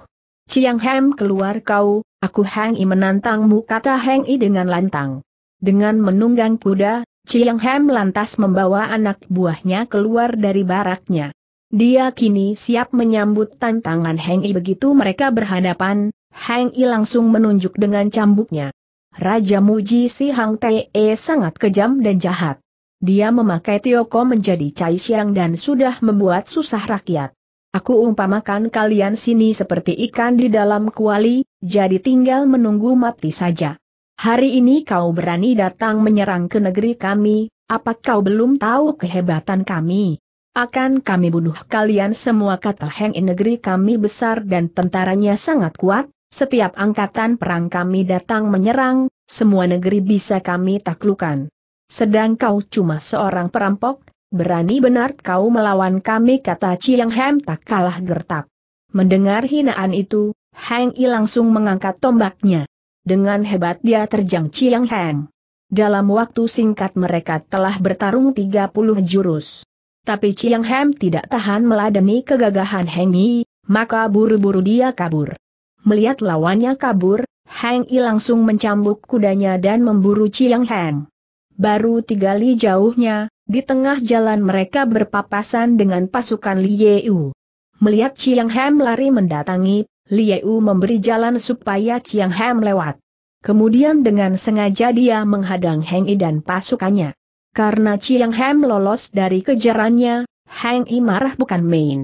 Ciang Hem keluar kau, aku Heng I menantangmu kata Heng I dengan lantang. Dengan menunggang kuda, Chiang Hem lantas membawa anak buahnya keluar dari baraknya. Dia kini siap menyambut tantangan Heng I begitu mereka berhadapan, Heng I langsung menunjuk dengan cambuknya. Raja Muji si Hang Te e sangat kejam dan jahat. Dia memakai Tioko menjadi Cai Siang dan sudah membuat susah rakyat. Aku umpamakan kalian sini seperti ikan di dalam kuali, jadi tinggal menunggu mati saja. Hari ini kau berani datang menyerang ke negeri kami, apa kau belum tahu kehebatan kami? Akan kami bunuh kalian semua kata Heng In negeri kami besar dan tentaranya sangat kuat, setiap angkatan perang kami datang menyerang, semua negeri bisa kami taklukan. Sedang kau cuma seorang perampok, berani benar kau melawan kami kata Chiang Hem tak kalah gertak. Mendengar hinaan itu, Heng I langsung mengangkat tombaknya. Dengan hebat dia terjang Chiang Heng. Dalam waktu singkat mereka telah bertarung 30 jurus. Tapi Chiang Heng tidak tahan meladeni kegagahan Heng Yi, maka buru-buru dia kabur. Melihat lawannya kabur, Heng Yi langsung mencambuk kudanya dan memburu Chiang Heng. Baru tiga li jauhnya, di tengah jalan mereka berpapasan dengan pasukan Li Yeu. Melihat Chiang Hem lari mendatangi, Liu memberi jalan supaya Chiang Hem lewat. Kemudian dengan sengaja dia menghadang Heng I dan pasukannya. Karena Chiang Hem lolos dari kejarannya, Heng I marah bukan main.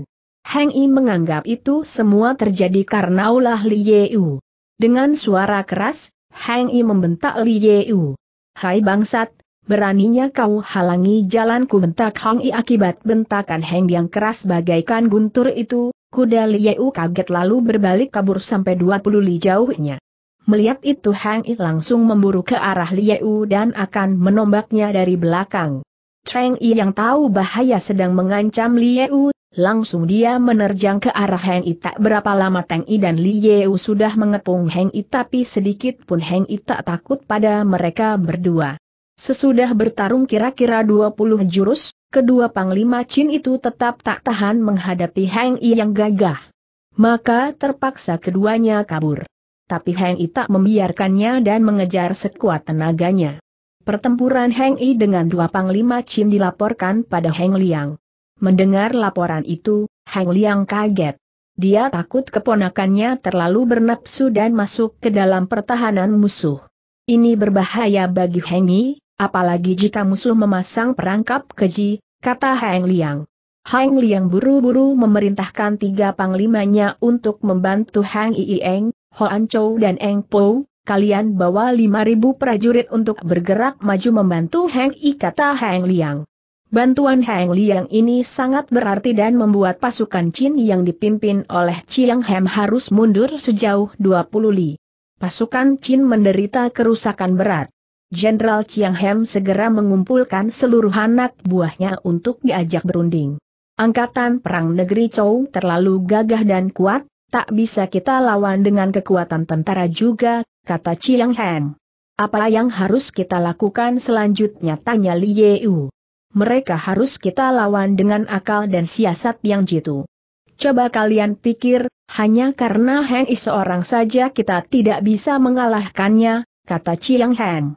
Heng I menganggap itu semua terjadi karena ulah Liu. Dengan suara keras, Heng I membentak Liu. Hai bangsat, beraninya kau halangi jalanku bentak Heng I akibat bentakan Heng yang keras bagaikan guntur itu, Kuda Liyeu kaget lalu berbalik kabur sampai 20 li jauhnya. Melihat itu Hang I langsung memburu ke arah Liyeu dan akan menombaknya dari belakang. Cheng I yang tahu bahaya sedang mengancam Liyeu, langsung dia menerjang ke arah Hang I tak berapa lama Teng I dan Liyeu sudah mengepung Hang I tapi sedikit pun Hang I tak takut pada mereka berdua. Sesudah bertarung kira-kira 20 jurus, kedua panglima Chin itu tetap tak tahan menghadapi Heng Yi yang gagah. Maka terpaksa keduanya kabur. Tapi Heng I tak membiarkannya dan mengejar sekuat tenaganya. Pertempuran Heng Yi dengan dua panglima Chin dilaporkan pada Heng Liang. Mendengar laporan itu, Heng Liang kaget. Dia takut keponakannya terlalu bernafsu dan masuk ke dalam pertahanan musuh. Ini berbahaya bagi Heng Yi, apalagi jika musuh memasang perangkap keji, kata Hang Liang. Hang Liang buru-buru memerintahkan tiga panglimanya untuk membantu Hang Iieng, An Chou dan Eng Po, kalian bawa 5.000 prajurit untuk bergerak maju membantu Hang I kata Hang Liang. Bantuan Hang Liang ini sangat berarti dan membuat pasukan Chin yang dipimpin oleh Chiang Hem harus mundur sejauh 20 li. Pasukan Chin menderita kerusakan berat. Jenderal Chiang Hem segera mengumpulkan seluruh anak buahnya untuk diajak berunding. Angkatan Perang Negeri Chou terlalu gagah dan kuat, tak bisa kita lawan dengan kekuatan tentara juga, kata Chiang Hem. Apa yang harus kita lakukan selanjutnya tanya Li Yeu. Mereka harus kita lawan dengan akal dan siasat yang jitu. Coba kalian pikir, hanya karena Heng Is seorang saja kita tidak bisa mengalahkannya, kata Chiang Heng.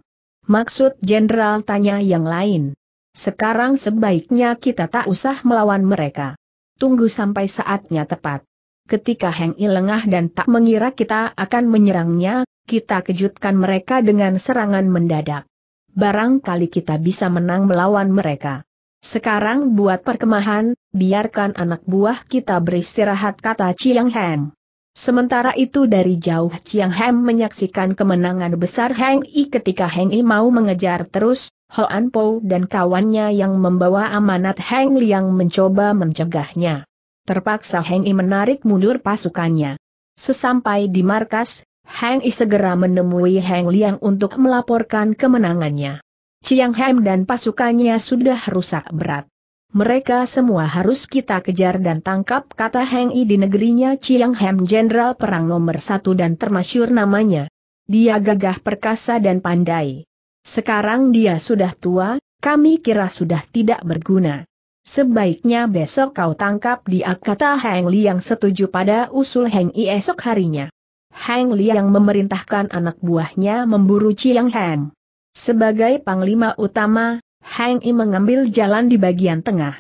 Maksud jenderal tanya yang lain. Sekarang sebaiknya kita tak usah melawan mereka. Tunggu sampai saatnya tepat. Ketika Heng I lengah dan tak mengira kita akan menyerangnya, kita kejutkan mereka dengan serangan mendadak. Barangkali kita bisa menang melawan mereka. Sekarang buat perkemahan, biarkan anak buah kita beristirahat kata Chiang Heng. Sementara itu dari jauh Chiang Hem menyaksikan kemenangan besar Heng I ketika Heng I mau mengejar terus, Hoan Po dan kawannya yang membawa amanat Heng Liang mencoba mencegahnya. Terpaksa Heng I menarik mundur pasukannya. Sesampai di markas, Heng I segera menemui Heng Liang untuk melaporkan kemenangannya. Chiang Hem dan pasukannya sudah rusak berat mereka semua harus kita kejar dan tangkap kata Heng Yi di negerinya Chiang Hem Jenderal Perang nomor satu dan termasyur namanya. Dia gagah perkasa dan pandai. Sekarang dia sudah tua, kami kira sudah tidak berguna. Sebaiknya besok kau tangkap dia kata Heng Li yang setuju pada usul Heng Yi esok harinya. Heng Li yang memerintahkan anak buahnya memburu Chiang Hem. Sebagai panglima utama, Hang I mengambil jalan di bagian tengah.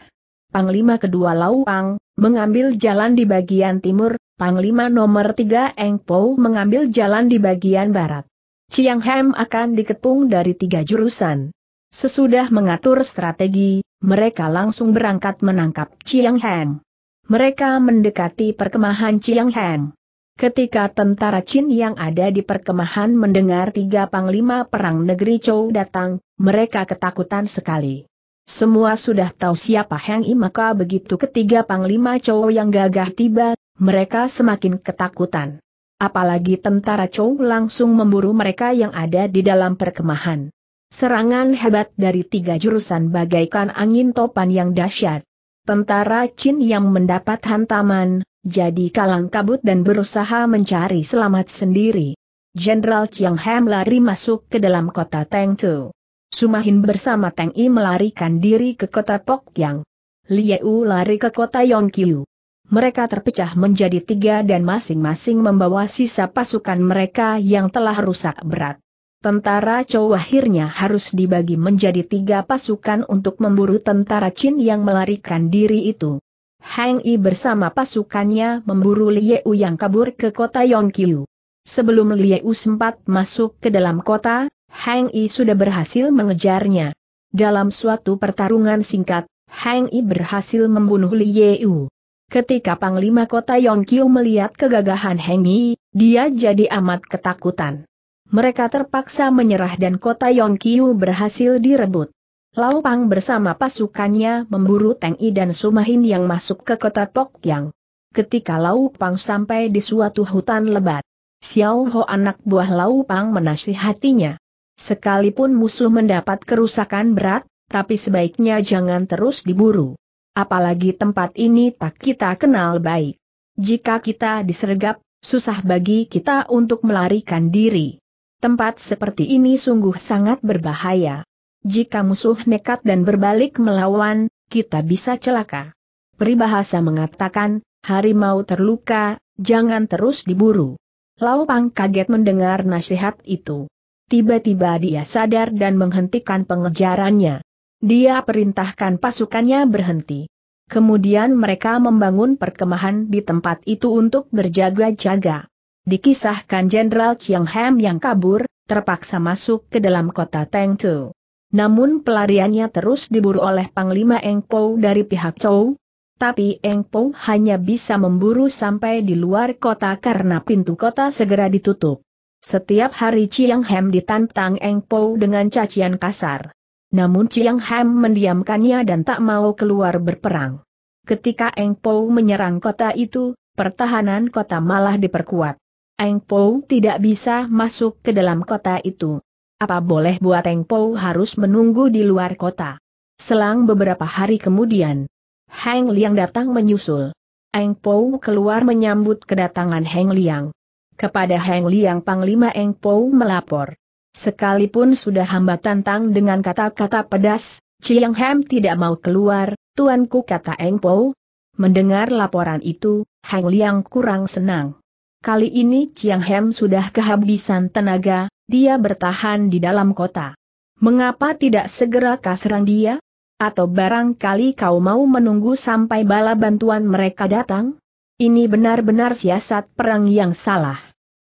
Panglima kedua Lauang, mengambil jalan di bagian timur, Panglima nomor tiga Eng Po mengambil jalan di bagian barat. Chiang Hem akan dikepung dari tiga jurusan. Sesudah mengatur strategi, mereka langsung berangkat menangkap Chiang Heng. Mereka mendekati perkemahan Chiang Heng. Ketika tentara Chin yang ada di perkemahan mendengar tiga panglima perang negeri Chow datang, mereka ketakutan sekali. Semua sudah tahu siapa Heng I maka begitu ketiga panglima Chow yang gagah tiba, mereka semakin ketakutan. Apalagi tentara Chow langsung memburu mereka yang ada di dalam perkemahan. Serangan hebat dari tiga jurusan bagaikan angin topan yang dahsyat. Tentara Chin yang mendapat hantaman, jadi kalang kabut dan berusaha mencari selamat sendiri. Jenderal Chiang Ham lari masuk ke dalam kota Tu. Sumahin bersama Teng I melarikan diri ke kota Pokyang. Liu lari ke kota Yongqiu. Mereka terpecah menjadi tiga dan masing-masing membawa sisa pasukan mereka yang telah rusak berat. Tentara Chow akhirnya harus dibagi menjadi tiga pasukan untuk memburu tentara Chin yang melarikan diri itu. Hang Yi bersama pasukannya memburu Liu yang kabur ke kota Yongqiu. Sebelum Liu sempat masuk ke dalam kota, Hang Yi sudah berhasil mengejarnya. Dalam suatu pertarungan singkat, Hang Yi berhasil membunuh Liu. Ketika Panglima Kota Yongqiu melihat kegagahan Heng Yi, dia jadi amat ketakutan. Mereka terpaksa menyerah dan Kota Yongqiu berhasil direbut. Lau Pang bersama pasukannya memburu Teng I dan Sumahin yang masuk ke kota Pokyang. Ketika Lau Pang sampai di suatu hutan lebat, Xiao Ho anak buah Lau Pang menasihatinya. Sekalipun musuh mendapat kerusakan berat, tapi sebaiknya jangan terus diburu. Apalagi tempat ini tak kita kenal baik. Jika kita disergap, susah bagi kita untuk melarikan diri. Tempat seperti ini sungguh sangat berbahaya. Jika musuh nekat dan berbalik melawan, kita bisa celaka. Peribahasa mengatakan, harimau terluka, jangan terus diburu. Lau Pang kaget mendengar nasihat itu. Tiba-tiba dia sadar dan menghentikan pengejarannya. Dia perintahkan pasukannya berhenti. Kemudian mereka membangun perkemahan di tempat itu untuk berjaga-jaga. Dikisahkan Jenderal Chiang Ham yang kabur, terpaksa masuk ke dalam kota Tengtu. Namun pelariannya terus diburu oleh Panglima Eng Po dari pihak Chow. Tapi Eng Po hanya bisa memburu sampai di luar kota karena pintu kota segera ditutup. Setiap hari Chiang Hem ditantang Eng Po dengan cacian kasar. Namun Chiang Hem mendiamkannya dan tak mau keluar berperang. Ketika Eng Po menyerang kota itu, pertahanan kota malah diperkuat. Eng Po tidak bisa masuk ke dalam kota itu. Apa boleh buat Eng Po harus menunggu di luar kota. Selang beberapa hari kemudian, Heng Liang datang menyusul. Eng Po keluar menyambut kedatangan Heng Liang. Kepada Heng Liang Panglima Eng Po melapor. Sekalipun sudah hamba tantang dengan kata-kata pedas, Chiang Hem tidak mau keluar, tuanku kata Eng Po. Mendengar laporan itu, Heng Liang kurang senang. Kali ini Chiang Hem sudah kehabisan tenaga, dia bertahan di dalam kota. Mengapa tidak segera kaserang dia? Atau barangkali kau mau menunggu sampai bala bantuan mereka datang? Ini benar-benar siasat perang yang salah.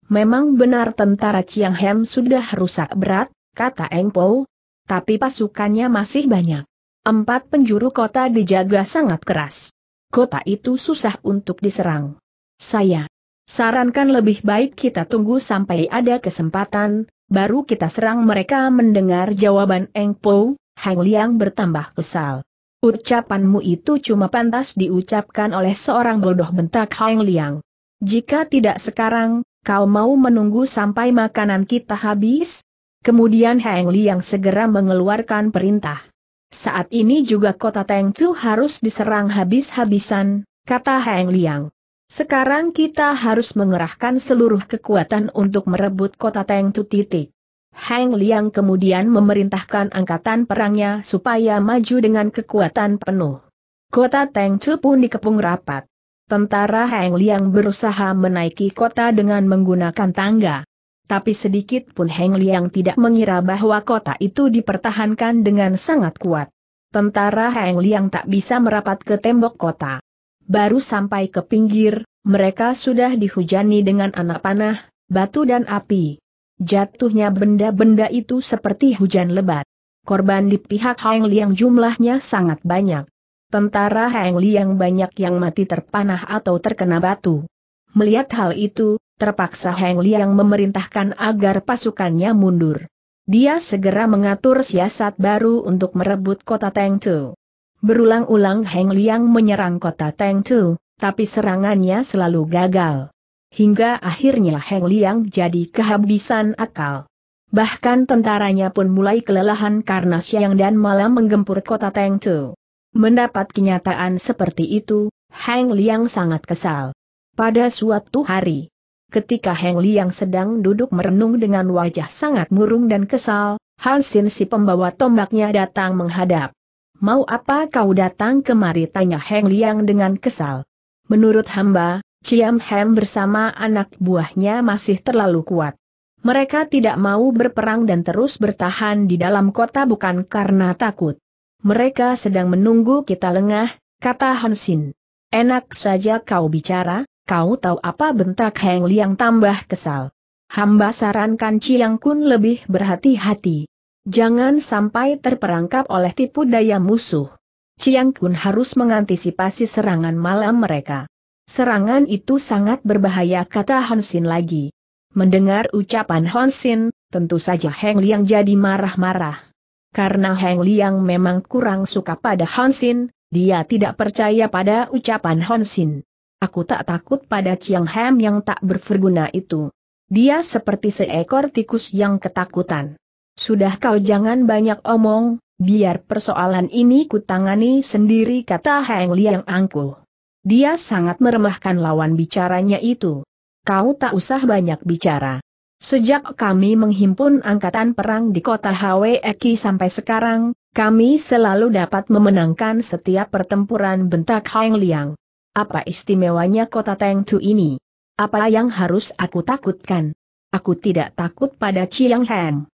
Memang benar tentara Chiang Hem sudah rusak berat, kata Eng Po, tapi pasukannya masih banyak. Empat penjuru kota dijaga sangat keras. Kota itu susah untuk diserang. Saya Sarankan lebih baik kita tunggu sampai ada kesempatan, baru kita serang mereka mendengar jawaban Eng Po, Hang Liang bertambah kesal. Ucapanmu itu cuma pantas diucapkan oleh seorang bodoh bentak Hang Liang. Jika tidak sekarang, kau mau menunggu sampai makanan kita habis? Kemudian Hang Liang segera mengeluarkan perintah. Saat ini juga kota Tengcu harus diserang habis-habisan, kata Hang Liang. Sekarang kita harus mengerahkan seluruh kekuatan untuk merebut kota Teng Tu titik. Hang Liang kemudian memerintahkan angkatan perangnya supaya maju dengan kekuatan penuh. Kota Teng Tu pun dikepung rapat. Tentara Hang Liang berusaha menaiki kota dengan menggunakan tangga. Tapi sedikit pun Hang Liang tidak mengira bahwa kota itu dipertahankan dengan sangat kuat. Tentara Hang Liang tak bisa merapat ke tembok kota baru sampai ke pinggir, mereka sudah dihujani dengan anak panah, batu dan api. Jatuhnya benda-benda itu seperti hujan lebat. Korban di pihak Heng Liang jumlahnya sangat banyak. Tentara Heng Liang banyak yang mati terpanah atau terkena batu. Melihat hal itu, terpaksa Heng Liang memerintahkan agar pasukannya mundur. Dia segera mengatur siasat baru untuk merebut kota Tengtu. Berulang-ulang Heng Liang menyerang kota Tu, tapi serangannya selalu gagal. Hingga akhirnya Heng Liang jadi kehabisan akal. Bahkan tentaranya pun mulai kelelahan karena siang dan malam menggempur kota Tu. Mendapat kenyataan seperti itu, Heng Liang sangat kesal. Pada suatu hari, ketika Heng Liang sedang duduk merenung dengan wajah sangat murung dan kesal, Hansin si pembawa tombaknya datang menghadap. Mau apa kau datang kemari tanya Heng Liang dengan kesal. Menurut hamba, Ciam Hem bersama anak buahnya masih terlalu kuat. Mereka tidak mau berperang dan terus bertahan di dalam kota bukan karena takut. Mereka sedang menunggu kita lengah, kata Hansin. Enak saja kau bicara, kau tahu apa bentak Heng Liang tambah kesal. Hamba sarankan Ciang Kun lebih berhati-hati. Jangan sampai terperangkap oleh tipu daya musuh. Chiang Kun harus mengantisipasi serangan malam mereka. Serangan itu sangat berbahaya kata Xin lagi. Mendengar ucapan Xin, tentu saja Heng Liang jadi marah-marah. Karena Heng Liang memang kurang suka pada Xin, dia tidak percaya pada ucapan Xin. Aku tak takut pada Chiang Heng yang tak berguna itu. Dia seperti seekor tikus yang ketakutan. Sudah kau jangan banyak omong, biar persoalan ini kutangani sendiri kata Heng Liang angkuh. Dia sangat meremahkan lawan bicaranya itu. Kau tak usah banyak bicara. Sejak kami menghimpun angkatan perang di kota Haweki sampai sekarang, kami selalu dapat memenangkan setiap pertempuran bentak Heng Liang. Apa istimewanya kota Tu ini? Apa yang harus aku takutkan? Aku tidak takut pada Chiang Heng.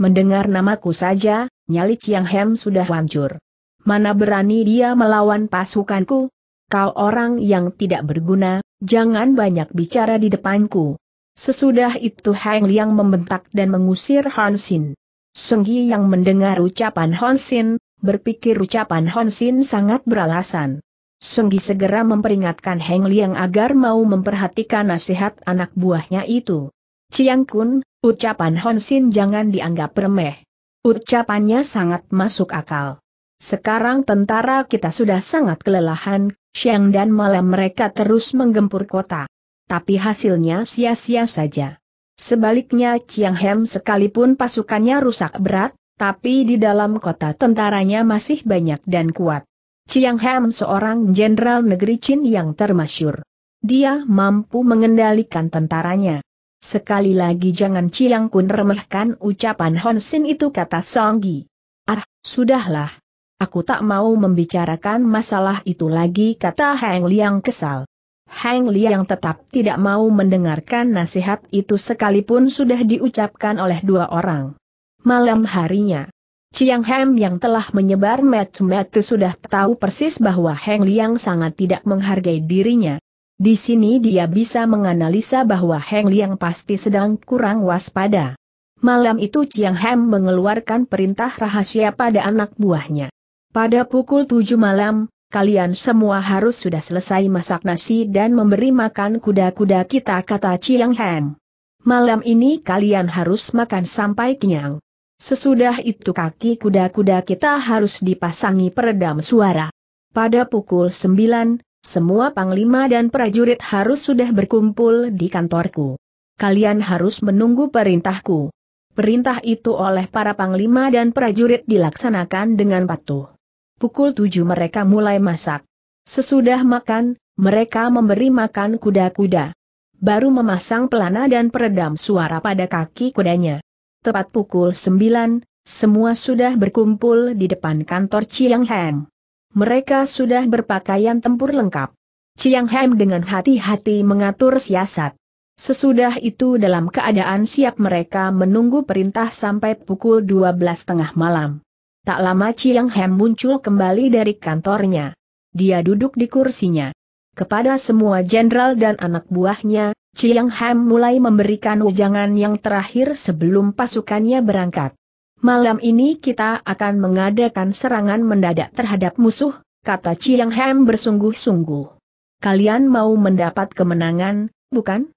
Mendengar namaku saja, nyali Chiang Hem sudah hancur. Mana berani dia melawan pasukanku? Kau orang yang tidak berguna, jangan banyak bicara di depanku. Sesudah itu Heng Liang membentak dan mengusir Han Xin. Senggi yang mendengar ucapan Han Xin, berpikir ucapan Han Xin sangat beralasan. Senggi segera memperingatkan Heng Liang agar mau memperhatikan nasihat anak buahnya itu. Chiang Kun, Ucapan Sin jangan dianggap remeh. Ucapannya sangat masuk akal. Sekarang tentara kita sudah sangat kelelahan, siang dan malam mereka terus menggempur kota. Tapi hasilnya sia-sia saja. Sebaliknya Chiang Hem sekalipun pasukannya rusak berat, tapi di dalam kota tentaranya masih banyak dan kuat. Chiang Hem seorang jenderal negeri Chin yang termasyur. Dia mampu mengendalikan tentaranya. Sekali lagi jangan Ciang Kun remehkan ucapan Sin itu kata Songgi. Ah, sudahlah. Aku tak mau membicarakan masalah itu lagi kata Heng Liang kesal. Heng Liang tetap tidak mau mendengarkan nasihat itu sekalipun sudah diucapkan oleh dua orang. Malam harinya, Chiang Hem yang telah menyebar metu sudah tahu persis bahwa Heng Liang sangat tidak menghargai dirinya. Di sini dia bisa menganalisa bahwa Heng Liang pasti sedang kurang waspada. Malam itu Chiang Hem mengeluarkan perintah rahasia pada anak buahnya. Pada pukul 7 malam, kalian semua harus sudah selesai masak nasi dan memberi makan kuda-kuda kita kata Chiang Hem. Malam ini kalian harus makan sampai kenyang. Sesudah itu kaki kuda-kuda kita harus dipasangi peredam suara. Pada pukul 9, semua panglima dan prajurit harus sudah berkumpul di kantorku. Kalian harus menunggu perintahku. Perintah itu oleh para panglima dan prajurit dilaksanakan dengan patuh. Pukul tujuh mereka mulai masak. Sesudah makan, mereka memberi makan kuda-kuda. Baru memasang pelana dan peredam suara pada kaki kudanya. Tepat pukul sembilan, semua sudah berkumpul di depan kantor Chiang Heng mereka sudah berpakaian tempur lengkap. Chiang Hem dengan hati-hati mengatur siasat. Sesudah itu dalam keadaan siap mereka menunggu perintah sampai pukul 12.30 malam. Tak lama Chiang Hem muncul kembali dari kantornya. Dia duduk di kursinya. Kepada semua jenderal dan anak buahnya, Chiang Hem mulai memberikan wejangan yang terakhir sebelum pasukannya berangkat malam ini kita akan mengadakan serangan mendadak terhadap musuh, kata Chiang Hem bersungguh-sungguh. Kalian mau mendapat kemenangan, bukan?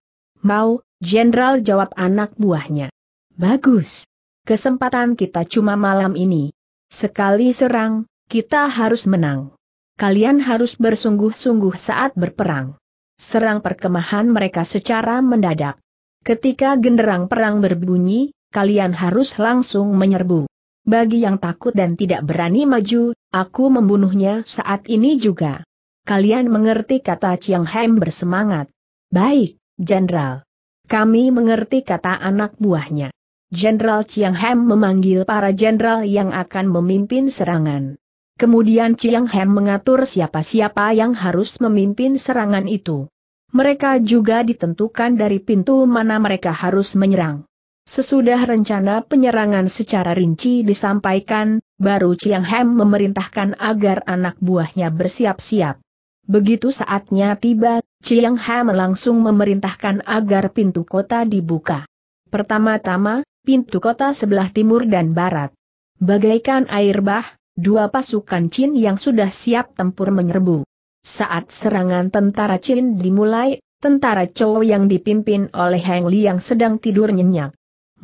Mau, Jenderal jawab anak buahnya. Bagus. Kesempatan kita cuma malam ini. Sekali serang, kita harus menang. Kalian harus bersungguh-sungguh saat berperang. Serang perkemahan mereka secara mendadak. Ketika genderang perang berbunyi, kalian harus langsung menyerbu. Bagi yang takut dan tidak berani maju, aku membunuhnya saat ini juga. Kalian mengerti kata Chiang Hem bersemangat. Baik, Jenderal. Kami mengerti kata anak buahnya. Jenderal Chiang Hem memanggil para jenderal yang akan memimpin serangan. Kemudian Chiang Hem mengatur siapa-siapa yang harus memimpin serangan itu. Mereka juga ditentukan dari pintu mana mereka harus menyerang. Sesudah rencana penyerangan secara rinci disampaikan, baru Chiang Hem memerintahkan agar anak buahnya bersiap-siap. Begitu saatnya tiba, Chiang Hem langsung memerintahkan agar pintu kota dibuka. Pertama-tama, pintu kota sebelah timur dan barat. Bagaikan air bah, dua pasukan Chin yang sudah siap tempur menyerbu. Saat serangan tentara Chin dimulai, tentara Chow yang dipimpin oleh Heng Li yang sedang tidur nyenyak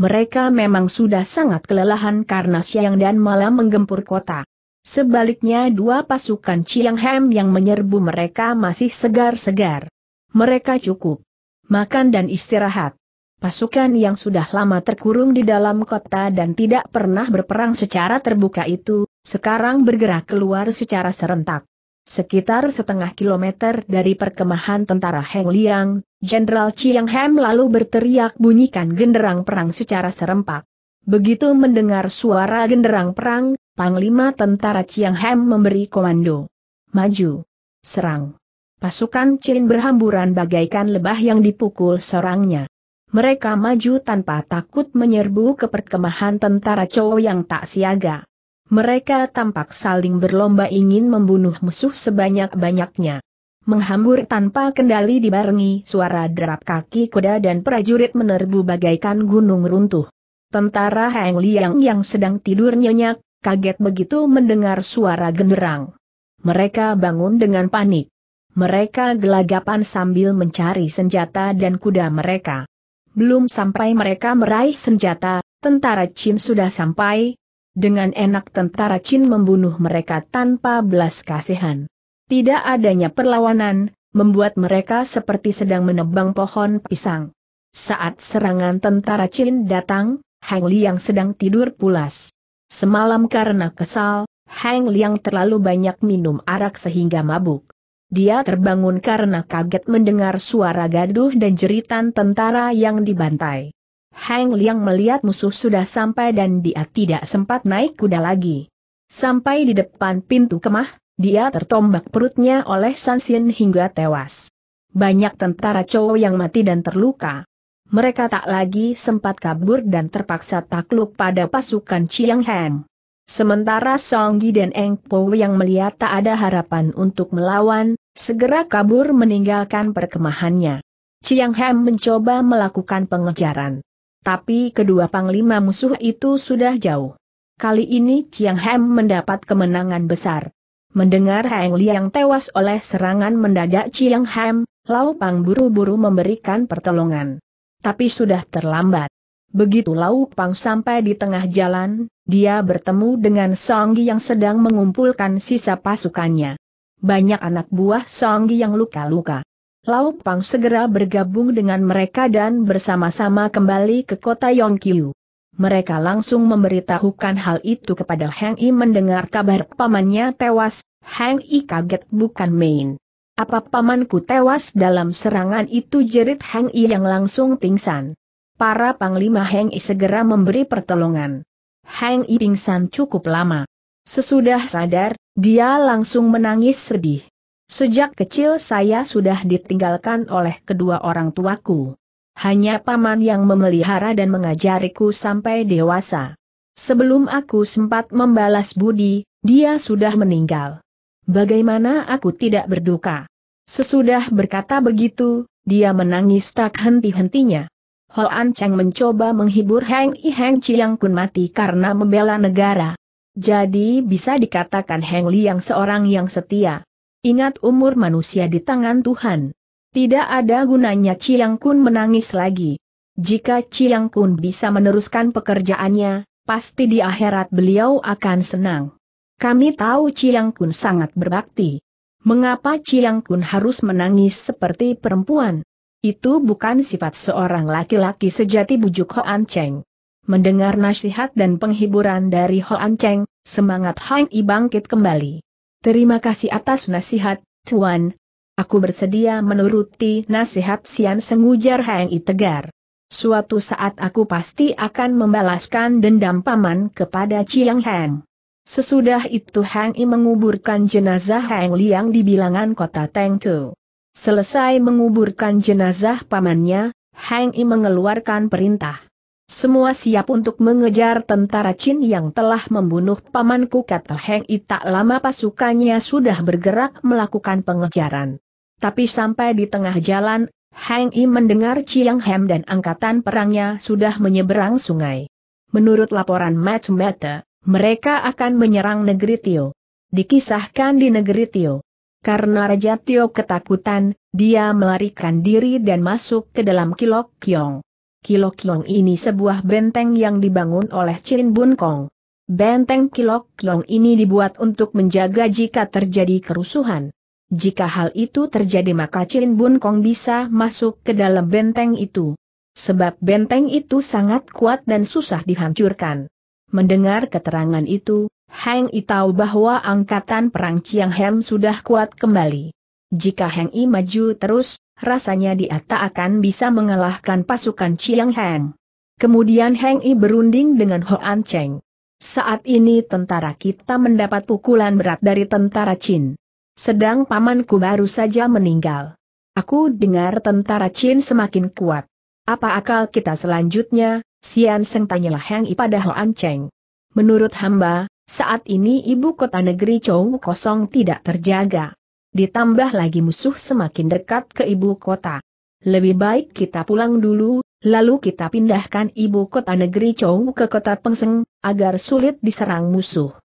mereka memang sudah sangat kelelahan karena siang dan malam menggempur kota. Sebaliknya dua pasukan Chiang Hem yang menyerbu mereka masih segar-segar. Mereka cukup makan dan istirahat. Pasukan yang sudah lama terkurung di dalam kota dan tidak pernah berperang secara terbuka itu, sekarang bergerak keluar secara serentak. Sekitar setengah kilometer dari perkemahan tentara Heng Liang, Jenderal Chiang Hem lalu berteriak bunyikan genderang perang secara serempak. Begitu mendengar suara genderang perang, Panglima Tentara Chiang Hem memberi komando. Maju. Serang. Pasukan Chin berhamburan bagaikan lebah yang dipukul serangnya. Mereka maju tanpa takut menyerbu ke perkemahan tentara Chow yang tak siaga. Mereka tampak saling berlomba ingin membunuh musuh sebanyak-banyaknya menghambur tanpa kendali dibarengi suara derap kaki kuda dan prajurit menerbu bagaikan gunung runtuh. Tentara Heng Liang yang sedang tidur nyenyak, kaget begitu mendengar suara genderang. Mereka bangun dengan panik. Mereka gelagapan sambil mencari senjata dan kuda mereka. Belum sampai mereka meraih senjata, tentara Chin sudah sampai. Dengan enak tentara Chin membunuh mereka tanpa belas kasihan. Tidak adanya perlawanan, membuat mereka seperti sedang menebang pohon pisang. Saat serangan tentara Chin datang, Hang Liang sedang tidur pulas. Semalam karena kesal, Hang Liang terlalu banyak minum arak sehingga mabuk. Dia terbangun karena kaget mendengar suara gaduh dan jeritan tentara yang dibantai. Hang Liang melihat musuh sudah sampai dan dia tidak sempat naik kuda lagi. Sampai di depan pintu kemah, dia tertombak perutnya oleh Sansin hingga tewas. Banyak tentara cowok yang mati dan terluka. Mereka tak lagi sempat kabur dan terpaksa takluk pada pasukan Chiang Heng. Sementara Song Gi dan Eng Po yang melihat tak ada harapan untuk melawan, segera kabur meninggalkan perkemahannya. Chiang Heng mencoba melakukan pengejaran. Tapi kedua panglima musuh itu sudah jauh. Kali ini Chiang Heng mendapat kemenangan besar. Mendengar Heng yang tewas oleh serangan mendadak Chiang Ham, Lau Pang buru-buru memberikan pertolongan. Tapi sudah terlambat. Begitu Lau Pang sampai di tengah jalan, dia bertemu dengan Songgi yang sedang mengumpulkan sisa pasukannya. Banyak anak buah Songgi yang luka-luka. Lau Pang segera bergabung dengan mereka dan bersama-sama kembali ke kota Yongqiu mereka langsung memberitahukan hal itu kepada Heng I mendengar kabar pamannya tewas, Heng I kaget bukan main. Apa pamanku tewas dalam serangan itu jerit Heng I yang langsung pingsan. Para panglima Heng I segera memberi pertolongan. Heng I pingsan cukup lama. Sesudah sadar, dia langsung menangis sedih. Sejak kecil saya sudah ditinggalkan oleh kedua orang tuaku. Hanya paman yang memelihara dan mengajariku sampai dewasa. Sebelum aku sempat membalas budi, dia sudah meninggal. Bagaimana aku tidak berduka? Sesudah berkata begitu, dia menangis tak henti-hentinya. Hoan Cheng mencoba menghibur Heng I Heng yang Kun mati karena membela negara. Jadi bisa dikatakan Heng Li yang seorang yang setia. Ingat umur manusia di tangan Tuhan. Tidak ada gunanya Chiang Kun menangis lagi. Jika Chiang Kun bisa meneruskan pekerjaannya, pasti di akhirat beliau akan senang. Kami tahu Chiang Kun sangat berbakti. Mengapa Chiang Kun harus menangis seperti perempuan? Itu bukan sifat seorang laki-laki sejati bujuk Hoan Cheng. Mendengar nasihat dan penghiburan dari Hoan Cheng, semangat Hang I bangkit kembali. Terima kasih atas nasihat, Tuan, Aku bersedia menuruti nasihat Sian Sengujar Heng'i Tegar. Suatu saat aku pasti akan membalaskan dendam paman kepada Chiang Heng. Sesudah itu Heng I menguburkan jenazah Heng Liang di bilangan kota Tengtu. Selesai menguburkan jenazah pamannya, Heng I mengeluarkan perintah. Semua siap untuk mengejar tentara Chin yang telah membunuh pamanku kata Heng I tak lama pasukannya sudah bergerak melakukan pengejaran. Tapi sampai di tengah jalan, Hang Yi mendengar Chiang Hem dan angkatan perangnya sudah menyeberang sungai. Menurut laporan Match Mata, mereka akan menyerang negeri Tio. Dikisahkan di negeri Tio. Karena Raja Tio ketakutan, dia melarikan diri dan masuk ke dalam Kilok Kiong. Kilok Kiong ini sebuah benteng yang dibangun oleh Chin Bun Kong. Benteng Kilok Kiong ini dibuat untuk menjaga jika terjadi kerusuhan. Jika hal itu terjadi maka Chin Bun Kong bisa masuk ke dalam benteng itu. Sebab benteng itu sangat kuat dan susah dihancurkan. Mendengar keterangan itu, Heng I tahu bahwa angkatan perang Chiang Hem sudah kuat kembali. Jika Heng I maju terus, rasanya dia tak akan bisa mengalahkan pasukan Chiang Hem. Kemudian Heng I berunding dengan Hoan Cheng. Saat ini tentara kita mendapat pukulan berat dari tentara Chin. Sedang pamanku baru saja meninggal. Aku dengar tentara Chin semakin kuat. Apa akal kita selanjutnya? Sian Seng tanyalah Heng I pada Hoan Cheng. Menurut hamba, saat ini ibu kota negeri Chou kosong tidak terjaga. Ditambah lagi musuh semakin dekat ke ibu kota. Lebih baik kita pulang dulu, lalu kita pindahkan ibu kota negeri Chou ke kota Pengseng, agar sulit diserang musuh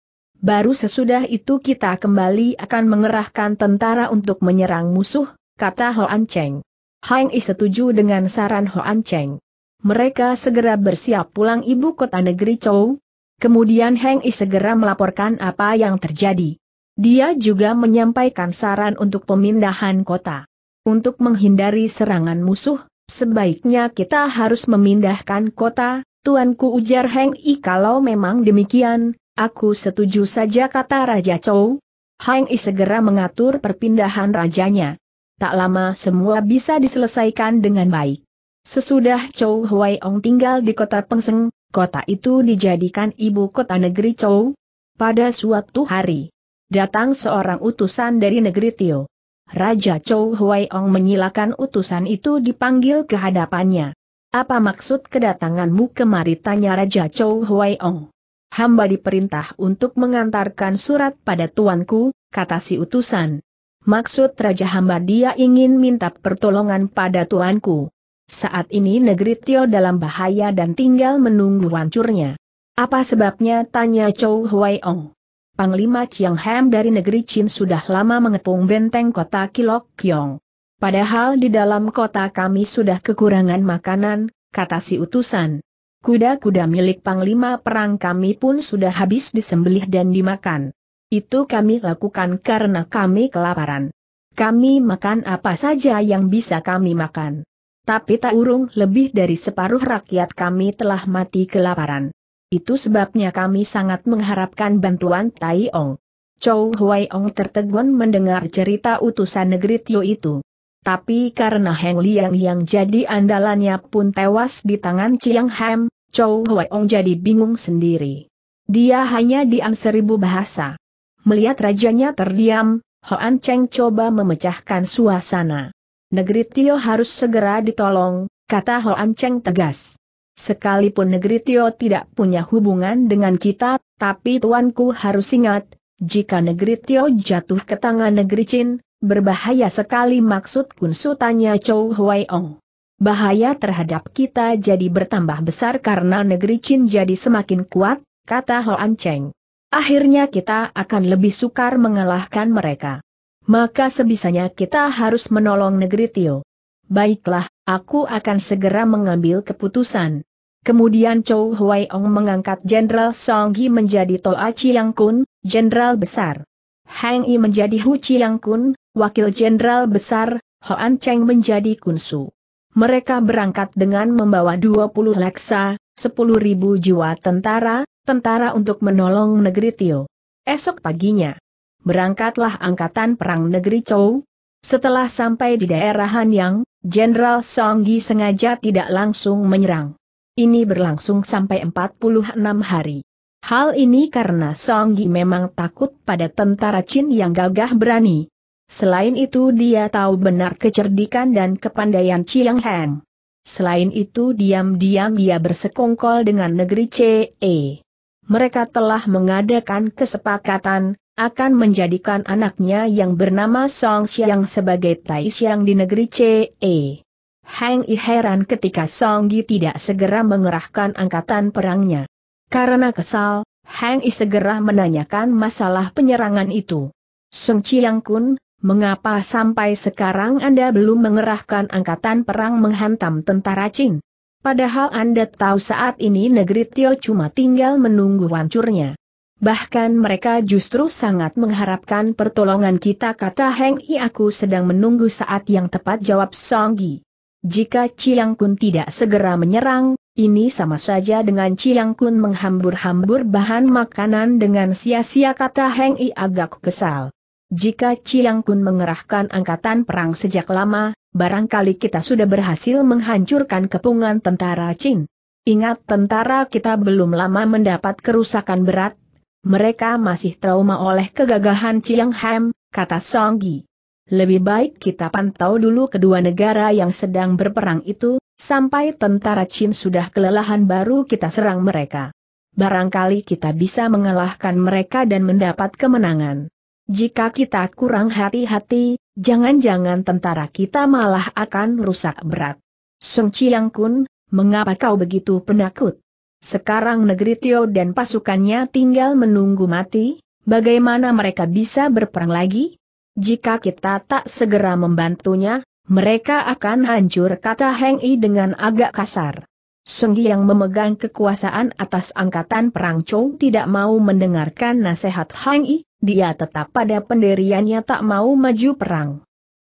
baru sesudah itu kita kembali akan mengerahkan tentara untuk menyerang musuh, kata Hoan Cheng. Hang I setuju dengan saran Hoan Cheng. Mereka segera bersiap pulang ibu kota negeri Chou. Kemudian Hang I segera melaporkan apa yang terjadi. Dia juga menyampaikan saran untuk pemindahan kota. Untuk menghindari serangan musuh, sebaiknya kita harus memindahkan kota, Tuanku ujar Heng I kalau memang demikian, Aku setuju saja kata Raja Chou. Hang I segera mengatur perpindahan rajanya. Tak lama semua bisa diselesaikan dengan baik. Sesudah Chou Huai Ong tinggal di kota Pengseng, kota itu dijadikan ibu kota negeri Chou. Pada suatu hari, datang seorang utusan dari negeri Tio. Raja Chou Huai Ong menyilakan utusan itu dipanggil ke hadapannya. Apa maksud kedatanganmu kemari tanya Raja Chou Huai Ong? Hamba diperintah untuk mengantarkan surat pada tuanku, kata si utusan. Maksud Raja hamba dia ingin minta pertolongan pada tuanku. Saat ini negeri Tio dalam bahaya dan tinggal menunggu hancurnya. Apa sebabnya tanya Chow Huai Ong. Panglima Chiang Ham dari negeri Chin sudah lama mengepung benteng kota Kilok Kiong. Padahal di dalam kota kami sudah kekurangan makanan, kata si utusan. Kuda-kuda milik Panglima Perang kami pun sudah habis disembelih dan dimakan. Itu kami lakukan karena kami kelaparan. Kami makan apa saja yang bisa kami makan. Tapi tak urung lebih dari separuh rakyat kami telah mati kelaparan. Itu sebabnya kami sangat mengharapkan bantuan Tai Ong. Chow Huai Ong tertegun mendengar cerita utusan negeri Tio itu. Tapi karena Heng Liang yang jadi andalannya pun tewas di tangan Chiang Ham, Chow Hwai Ong jadi bingung sendiri. Dia hanya diam seribu bahasa. Melihat rajanya terdiam, Hoan Cheng coba memecahkan suasana. Negeri Tio harus segera ditolong, kata Hoan Cheng tegas. Sekalipun negeri Tio tidak punya hubungan dengan kita, tapi tuanku harus ingat, jika negeri Tio jatuh ke tangan negeri Chin, berbahaya sekali maksud kunsutannya Chow Hwai Ong bahaya terhadap kita jadi bertambah besar karena negeri Chin jadi semakin kuat, kata Hoan Cheng. Akhirnya kita akan lebih sukar mengalahkan mereka. Maka sebisanya kita harus menolong negeri Tio. Baiklah, aku akan segera mengambil keputusan. Kemudian Chou Huai Ong mengangkat Jenderal Song Yi menjadi Toa Chiang Kun, Jenderal Besar. Heng Yi menjadi Hu Chiang Kun, Wakil Jenderal Besar, Hoan Cheng menjadi Kunsu. Mereka berangkat dengan membawa 20 leksa, 10 ribu jiwa tentara, tentara untuk menolong negeri Tio. Esok paginya, berangkatlah angkatan perang negeri Chou. Setelah sampai di daerah Han Yang, Jenderal Songgi sengaja tidak langsung menyerang. Ini berlangsung sampai 46 hari. Hal ini karena Songgi memang takut pada tentara Chin yang gagah berani. Selain itu dia tahu benar kecerdikan dan kepandaian Chiang Heng. Selain itu diam-diam dia bersekongkol dengan negeri CE. Mereka telah mengadakan kesepakatan, akan menjadikan anaknya yang bernama Song Xiang sebagai Tai Xiang di negeri CE. Hang I heran ketika Song Yi tidak segera mengerahkan angkatan perangnya. Karena kesal, Hang I segera menanyakan masalah penyerangan itu. Song Chiang Kun, mengapa sampai sekarang Anda belum mengerahkan angkatan perang menghantam tentara Qing? Padahal Anda tahu saat ini negeri Tio cuma tinggal menunggu hancurnya. Bahkan mereka justru sangat mengharapkan pertolongan kita kata Heng I aku sedang menunggu saat yang tepat jawab Song Songgi. Jika Chiang Kun tidak segera menyerang, ini sama saja dengan Chiang Kun menghambur-hambur bahan makanan dengan sia-sia kata Heng I agak kesal. Jika Chiang Kun mengerahkan angkatan perang sejak lama, barangkali kita sudah berhasil menghancurkan kepungan tentara Qing. Ingat tentara kita belum lama mendapat kerusakan berat, mereka masih trauma oleh kegagahan Chiang Ham, kata Songgi. Lebih baik kita pantau dulu kedua negara yang sedang berperang itu, sampai tentara Qin sudah kelelahan baru kita serang mereka. Barangkali kita bisa mengalahkan mereka dan mendapat kemenangan. Jika kita kurang hati-hati, jangan-jangan tentara kita malah akan rusak berat. Song Chiang Kun, mengapa kau begitu penakut? Sekarang negeri Tio dan pasukannya tinggal menunggu mati, bagaimana mereka bisa berperang lagi? Jika kita tak segera membantunya, mereka akan hancur kata Heng Yi dengan agak kasar. Senggi yang memegang kekuasaan atas angkatan perang Chou tidak mau mendengarkan nasihat Heng Yi, dia tetap pada pendiriannya tak mau maju perang.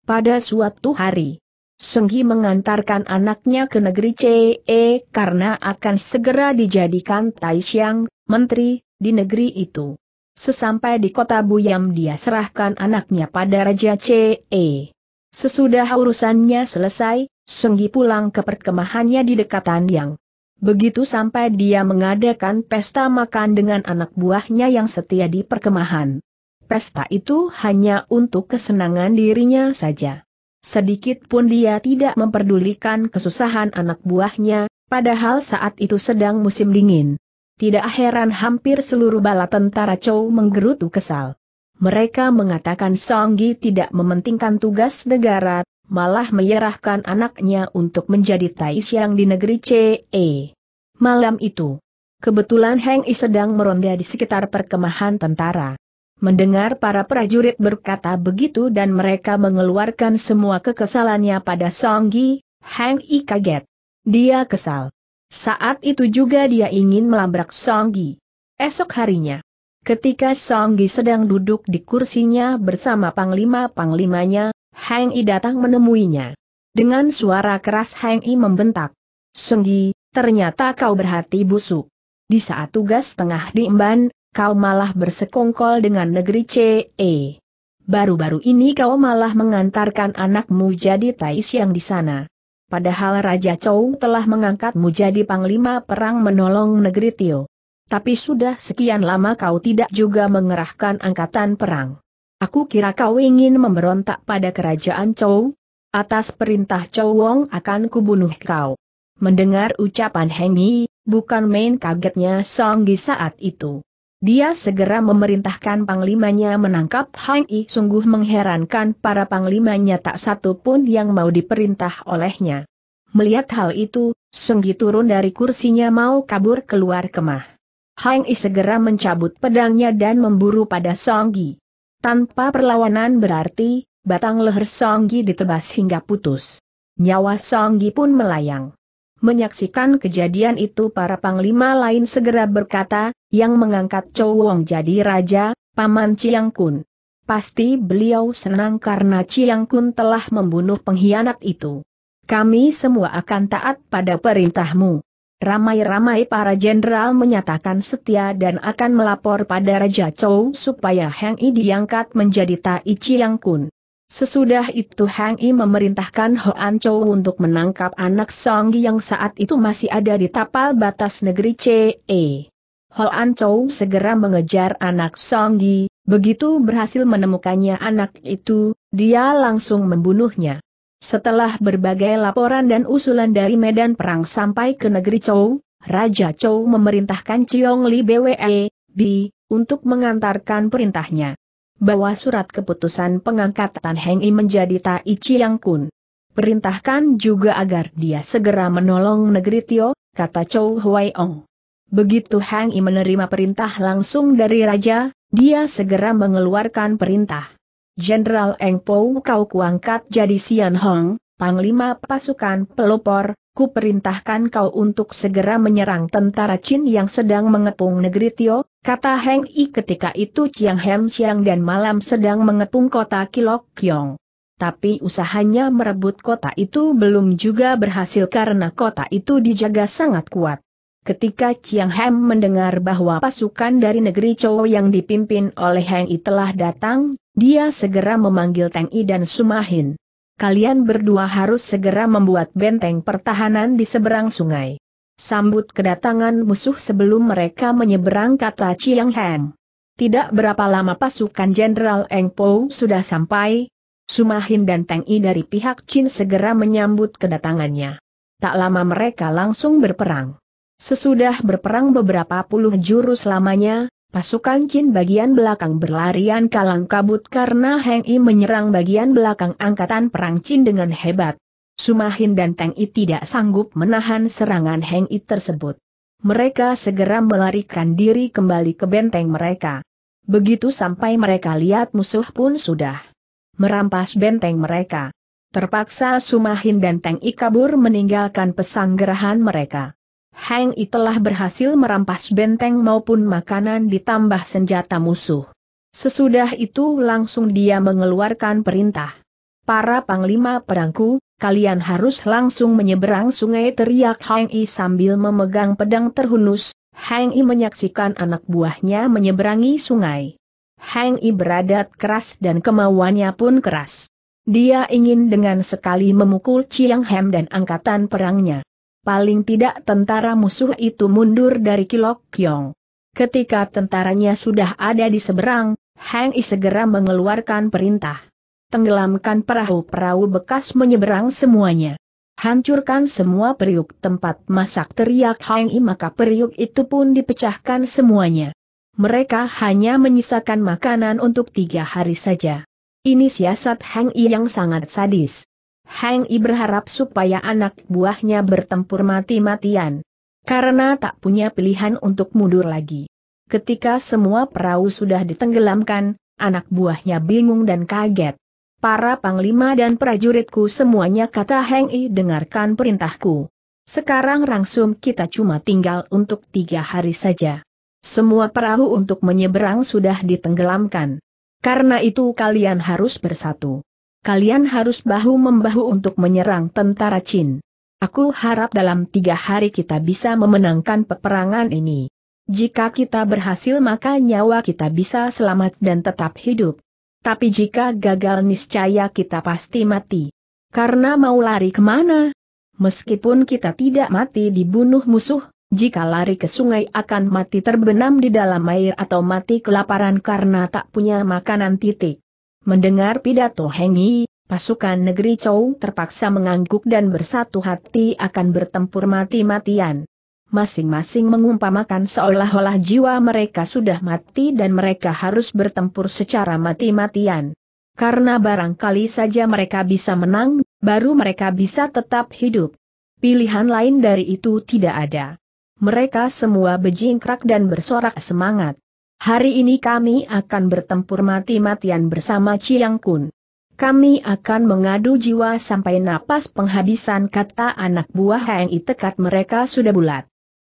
Pada suatu hari, Senggi mengantarkan anaknya ke negeri CE karena akan segera dijadikan Taishyang, menteri, di negeri itu. Sesampai di kota Buyam dia serahkan anaknya pada Raja CE. Sesudah urusannya selesai, Senggi pulang ke perkemahannya di dekat Yang. Begitu sampai dia mengadakan pesta makan dengan anak buahnya yang setia di perkemahan. Pesta itu hanya untuk kesenangan dirinya saja. Sedikit pun dia tidak memperdulikan kesusahan anak buahnya, padahal saat itu sedang musim dingin. Tidak heran hampir seluruh bala tentara Chow menggerutu kesal. Mereka mengatakan Songgi tidak mementingkan tugas negara, malah menyerahkan anaknya untuk menjadi Taish yang di negeri CE. Malam itu, kebetulan Heng I sedang meronda di sekitar perkemahan tentara. Mendengar para prajurit berkata begitu dan mereka mengeluarkan semua kekesalannya pada Songgi, Heng I kaget. Dia kesal. Saat itu juga dia ingin melabrak Songgi. Esok harinya, ketika Songgi sedang duduk di kursinya bersama panglima-panglimanya, Heng I datang menemuinya. Dengan suara keras Heng I membentak. Senggi, ternyata kau berhati busuk. Di saat tugas tengah diemban, kau malah bersekongkol dengan negeri CE. Baru-baru ini kau malah mengantarkan anakmu jadi tais yang di sana. Padahal Raja Chou telah mengangkatmu jadi panglima perang menolong negeri Tio. Tapi sudah sekian lama kau tidak juga mengerahkan angkatan perang. Aku kira kau ingin memberontak pada kerajaan Chow? Atas perintah Chow Wong akan kubunuh kau. Mendengar ucapan Heng Yi, bukan main kagetnya Song Gi saat itu. Dia segera memerintahkan panglimanya menangkap Hang Yi sungguh mengherankan para panglimanya tak satu pun yang mau diperintah olehnya. Melihat hal itu, Gi turun dari kursinya mau kabur keluar kemah. Hang Yi segera mencabut pedangnya dan memburu pada Songgi. Tanpa perlawanan berarti, batang leher Songgi ditebas hingga putus. Nyawa Songgi pun melayang. Menyaksikan kejadian itu para panglima lain segera berkata, yang mengangkat Chow Wong jadi raja, Paman Chiang Kun. Pasti beliau senang karena Chiang Kun telah membunuh pengkhianat itu. Kami semua akan taat pada perintahmu. Ramai-ramai para jenderal menyatakan setia dan akan melapor pada Raja Chou supaya Heng Yi diangkat menjadi Tai Chiang Kun. Sesudah itu Heng Yi memerintahkan An Chou untuk menangkap anak Song yang saat itu masih ada di tapal batas negeri CE. An Chou segera mengejar anak Song Yi, begitu berhasil menemukannya anak itu, dia langsung membunuhnya. Setelah berbagai laporan dan usulan dari medan perang sampai ke negeri Chou, Raja Chou memerintahkan Chiong Li BWE, B, untuk mengantarkan perintahnya. Bawa surat keputusan pengangkatan Heng Yi menjadi Tai Chiang Kun. Perintahkan juga agar dia segera menolong negeri Tio, kata Chou Huai Ong. Begitu Heng Yi menerima perintah langsung dari Raja, dia segera mengeluarkan perintah. Jenderal Eng Pou kau kuangkat jadi Sian Hong, Panglima Pasukan Pelopor, ku perintahkan kau untuk segera menyerang tentara Chin yang sedang mengepung negeri Tio, kata Heng I ketika itu Chiang Hem siang dan malam sedang mengepung kota Kilok Kyong. Tapi usahanya merebut kota itu belum juga berhasil karena kota itu dijaga sangat kuat. Ketika Chiang Hem mendengar bahwa pasukan dari negeri Chow yang dipimpin oleh Heng I telah datang, dia segera memanggil Teng I dan Sumahin. Kalian berdua harus segera membuat benteng pertahanan di seberang sungai. Sambut kedatangan musuh sebelum mereka menyeberang kata Chiang Hem. Tidak berapa lama pasukan Jenderal Eng Po sudah sampai, Sumahin dan Teng I dari pihak Chin segera menyambut kedatangannya. Tak lama mereka langsung berperang. Sesudah berperang beberapa puluh jurus lamanya, pasukan Qin bagian belakang berlarian kalang kabut karena Heng Yi menyerang bagian belakang angkatan perang Qin dengan hebat. Sumahin dan Teng Yi tidak sanggup menahan serangan Heng Yi tersebut. Mereka segera melarikan diri kembali ke benteng mereka. Begitu sampai mereka lihat musuh pun sudah merampas benteng mereka. Terpaksa Sumahin dan Teng Yi kabur meninggalkan pesanggerahan mereka. Hang I telah berhasil merampas benteng maupun makanan ditambah senjata musuh. Sesudah itu langsung dia mengeluarkan perintah. Para panglima perangku, kalian harus langsung menyeberang sungai teriak Hang I sambil memegang pedang terhunus, Hang I menyaksikan anak buahnya menyeberangi sungai. Hang I beradat keras dan kemauannya pun keras. Dia ingin dengan sekali memukul Chiang Hem dan angkatan perangnya paling tidak tentara musuh itu mundur dari Kilok Kyong. Ketika tentaranya sudah ada di seberang, Hang I segera mengeluarkan perintah. Tenggelamkan perahu-perahu bekas menyeberang semuanya. Hancurkan semua periuk tempat masak teriak Hang I maka periuk itu pun dipecahkan semuanya. Mereka hanya menyisakan makanan untuk tiga hari saja. Ini siasat Hang I yang sangat sadis. Hang I berharap supaya anak buahnya bertempur mati-matian. Karena tak punya pilihan untuk mundur lagi. Ketika semua perahu sudah ditenggelamkan, anak buahnya bingung dan kaget. Para panglima dan prajuritku semuanya kata Heng I dengarkan perintahku. Sekarang langsung kita cuma tinggal untuk tiga hari saja. Semua perahu untuk menyeberang sudah ditenggelamkan. Karena itu kalian harus bersatu kalian harus bahu-membahu untuk menyerang tentara Chin. Aku harap dalam tiga hari kita bisa memenangkan peperangan ini. Jika kita berhasil maka nyawa kita bisa selamat dan tetap hidup. Tapi jika gagal niscaya kita pasti mati. Karena mau lari kemana? Meskipun kita tidak mati dibunuh musuh, jika lari ke sungai akan mati terbenam di dalam air atau mati kelaparan karena tak punya makanan titik. Mendengar pidato Hengi, pasukan negeri Chou terpaksa mengangguk dan bersatu hati akan bertempur mati-matian. Masing-masing mengumpamakan seolah-olah jiwa mereka sudah mati dan mereka harus bertempur secara mati-matian. Karena barangkali saja mereka bisa menang, baru mereka bisa tetap hidup. Pilihan lain dari itu tidak ada. Mereka semua bejingkrak dan bersorak semangat. Hari ini kami akan bertempur mati-matian bersama Chiang Kun. Kami akan mengadu jiwa sampai napas penghabisan kata anak buah Heng I tekad mereka sudah bulat.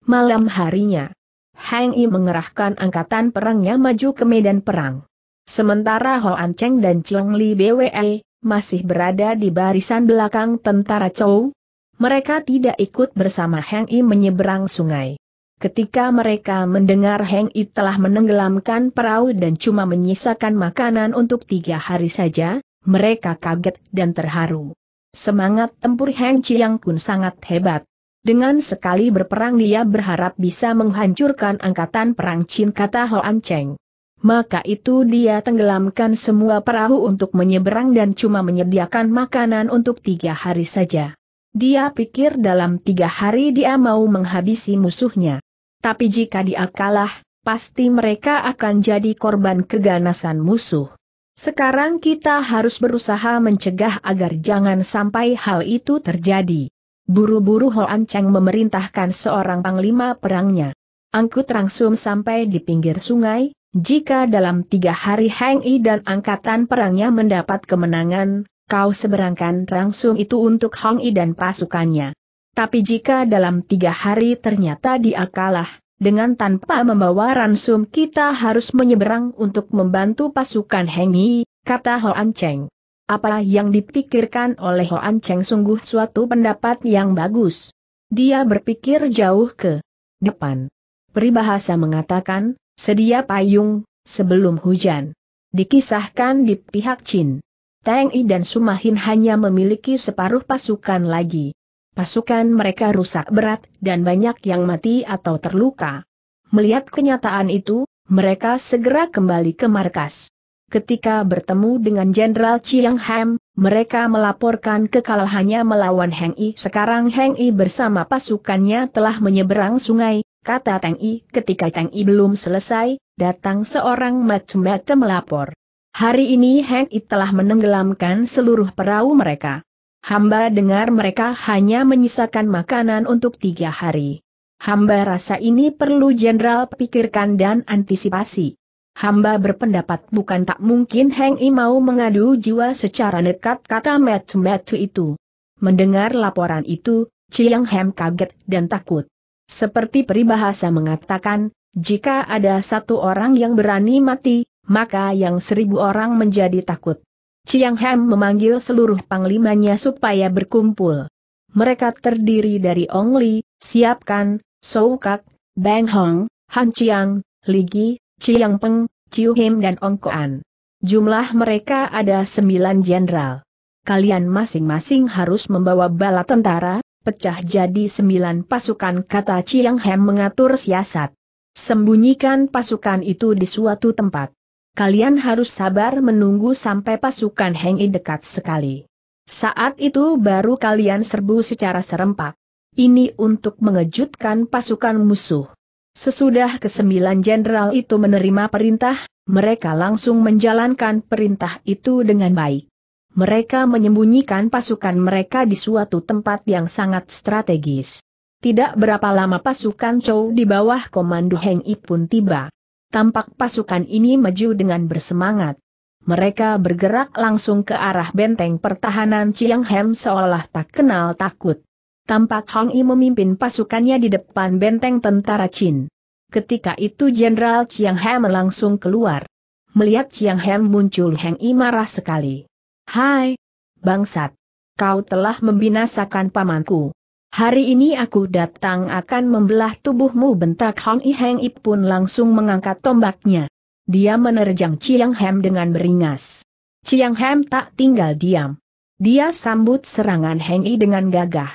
Malam harinya, Heng I mengerahkan angkatan perangnya maju ke medan perang. Sementara Ho An Cheng dan Chong Li BWE masih berada di barisan belakang tentara Chou. Mereka tidak ikut bersama Heng I menyeberang sungai. Ketika mereka mendengar Heng It telah menenggelamkan perahu dan cuma menyisakan makanan untuk tiga hari saja, mereka kaget dan terharu. Semangat tempur Heng Chiang pun sangat hebat. Dengan sekali berperang dia berharap bisa menghancurkan angkatan perang Chin kata Hoan Cheng. Maka itu dia tenggelamkan semua perahu untuk menyeberang dan cuma menyediakan makanan untuk tiga hari saja. Dia pikir dalam tiga hari dia mau menghabisi musuhnya tapi jika dia kalah, pasti mereka akan jadi korban keganasan musuh. Sekarang kita harus berusaha mencegah agar jangan sampai hal itu terjadi. Buru-buru Hoan Cheng memerintahkan seorang panglima perangnya. Angkut Rangsum sampai di pinggir sungai, jika dalam tiga hari Heng I dan angkatan perangnya mendapat kemenangan, kau seberangkan Rangsum itu untuk Hong I dan pasukannya. Tapi jika dalam tiga hari ternyata dia kalah, dengan tanpa membawa ransum kita harus menyeberang untuk membantu pasukan Hengi, kata Hoan Cheng. Apa yang dipikirkan oleh Hoan Cheng sungguh suatu pendapat yang bagus. Dia berpikir jauh ke depan. Peribahasa mengatakan, sedia payung, sebelum hujan. Dikisahkan di pihak Chin. Teng I dan Sumahin hanya memiliki separuh pasukan lagi. Pasukan mereka rusak berat, dan banyak yang mati atau terluka. Melihat kenyataan itu, mereka segera kembali ke markas. Ketika bertemu dengan Jenderal Chiang Ham, mereka melaporkan kekalahannya melawan Heng I. Sekarang Heng I bersama pasukannya telah menyeberang sungai, kata Teng I. Ketika Teng I belum selesai, datang seorang macam-macam melapor. Hari ini Heng I telah menenggelamkan seluruh perahu mereka. Hamba dengar mereka hanya menyisakan makanan untuk tiga hari. Hamba rasa ini perlu jenderal pikirkan dan antisipasi. Hamba berpendapat bukan tak mungkin Heng I mau mengadu jiwa secara nekat kata Matu-Matu itu. Mendengar laporan itu, Chiang Hem kaget dan takut. Seperti peribahasa mengatakan, jika ada satu orang yang berani mati, maka yang seribu orang menjadi takut. Chiang Ham memanggil seluruh panglimanya supaya berkumpul. Mereka terdiri dari Ong Li, Siapkan, Sou Kak, Bang Hong, Han Chiang, Li Gi, Chiang Peng, Chiu Him dan Ong Koan. Jumlah mereka ada sembilan jenderal. Kalian masing-masing harus membawa bala tentara, pecah jadi sembilan pasukan kata Chiang Hem mengatur siasat. Sembunyikan pasukan itu di suatu tempat kalian harus sabar menunggu sampai pasukan Heng I dekat sekali. Saat itu baru kalian serbu secara serempak. Ini untuk mengejutkan pasukan musuh. Sesudah kesembilan jenderal itu menerima perintah, mereka langsung menjalankan perintah itu dengan baik. Mereka menyembunyikan pasukan mereka di suatu tempat yang sangat strategis. Tidak berapa lama pasukan Chow di bawah komando Heng I pun tiba tampak pasukan ini maju dengan bersemangat. Mereka bergerak langsung ke arah benteng pertahanan Chiang Hem seolah tak kenal takut. Tampak Hong Yi memimpin pasukannya di depan benteng tentara Chin. Ketika itu Jenderal Chiang Hem langsung keluar. Melihat Chiang Hem muncul Heng Yi marah sekali. Hai! Bangsat! Kau telah membinasakan pamanku. Hari ini aku datang akan membelah tubuhmu bentak Hong I Heng Ip pun langsung mengangkat tombaknya. Dia menerjang Chiang Hem dengan beringas. Chiang Hem tak tinggal diam. Dia sambut serangan Heng I dengan gagah.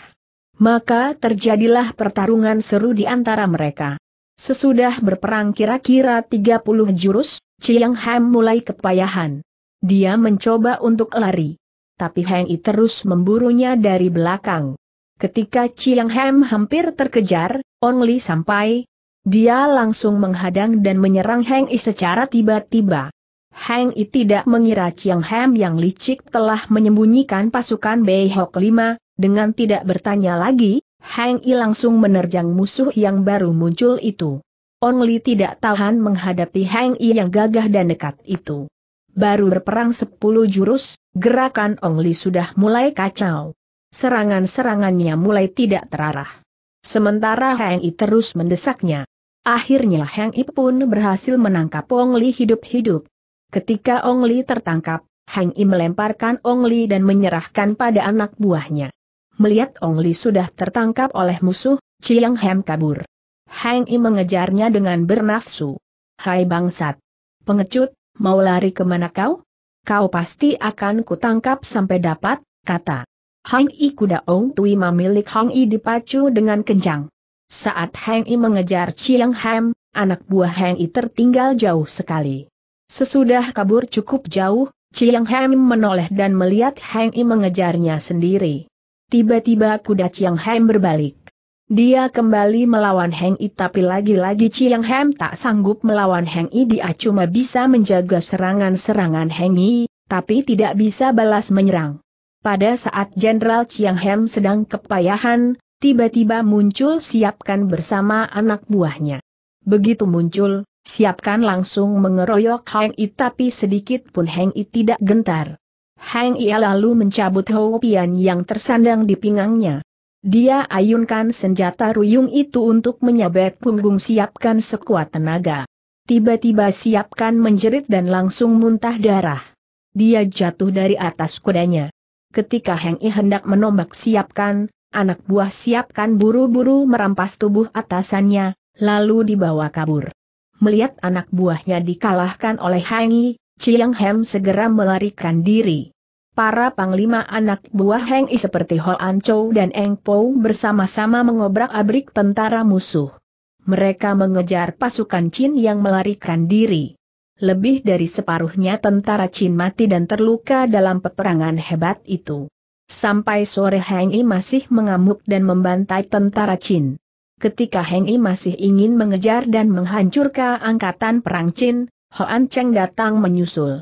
Maka terjadilah pertarungan seru di antara mereka. Sesudah berperang kira-kira 30 jurus, Chiang Hem mulai kepayahan. Dia mencoba untuk lari. Tapi Heng I terus memburunya dari belakang. Ketika Chiang Hem hampir terkejar, Ong Li sampai, dia langsung menghadang dan menyerang Heng I secara tiba-tiba. Heng I tidak mengira Chiang Hem yang licik telah menyembunyikan pasukan Bei Hok 5, dengan tidak bertanya lagi, Heng I langsung menerjang musuh yang baru muncul itu. Ong Li tidak tahan menghadapi Heng I yang gagah dan dekat itu. Baru berperang sepuluh jurus, gerakan Ong Li sudah mulai kacau. Serangan-serangannya mulai tidak terarah. Sementara Heng I terus mendesaknya. Akhirnya Heng I pun berhasil menangkap Ong Li hidup-hidup. Ketika Ong Li tertangkap, Heng I melemparkan Ong Li dan menyerahkan pada anak buahnya. Melihat Ong Li sudah tertangkap oleh musuh, Chiang Hem kabur. Heng I mengejarnya dengan bernafsu. Hai bangsat! Pengecut, mau lari kemana kau? Kau pasti akan kutangkap sampai dapat, kata Hang I kuda Ong Tui memilik Hang I dipacu dengan kencang. Saat Hang I mengejar Chiang Ham, anak buah Hang I tertinggal jauh sekali. Sesudah kabur cukup jauh, Chiang Ham menoleh dan melihat Hang I mengejarnya sendiri. Tiba-tiba kuda Chiang Ham berbalik. Dia kembali melawan Hang I tapi lagi-lagi Chiang Ham tak sanggup melawan Hang I dia cuma bisa menjaga serangan-serangan Hang I, tapi tidak bisa balas menyerang. Pada saat Jenderal Chiang Hem sedang kepayahan, tiba-tiba muncul siapkan bersama anak buahnya. Begitu muncul, siapkan langsung mengeroyok Heng I tapi sedikit pun Heng I tidak gentar. Heng I lalu mencabut pian yang tersandang di pinggangnya. Dia ayunkan senjata ruyung itu untuk menyabet punggung siapkan sekuat tenaga. Tiba-tiba siapkan menjerit dan langsung muntah darah. Dia jatuh dari atas kudanya ketika Heng I hendak menombak siapkan, anak buah siapkan buru-buru merampas tubuh atasannya, lalu dibawa kabur. Melihat anak buahnya dikalahkan oleh Heng I, Chiang Hem segera melarikan diri. Para panglima anak buah Heng I seperti An Chou dan Eng Po bersama-sama mengobrak-abrik tentara musuh. Mereka mengejar pasukan Chin yang melarikan diri lebih dari separuhnya tentara Chin mati dan terluka dalam peperangan hebat itu. Sampai sore Heng Yi masih mengamuk dan membantai tentara Chin. Ketika Heng Yi masih ingin mengejar dan menghancurkan angkatan perang Chin, Hoan Cheng datang menyusul.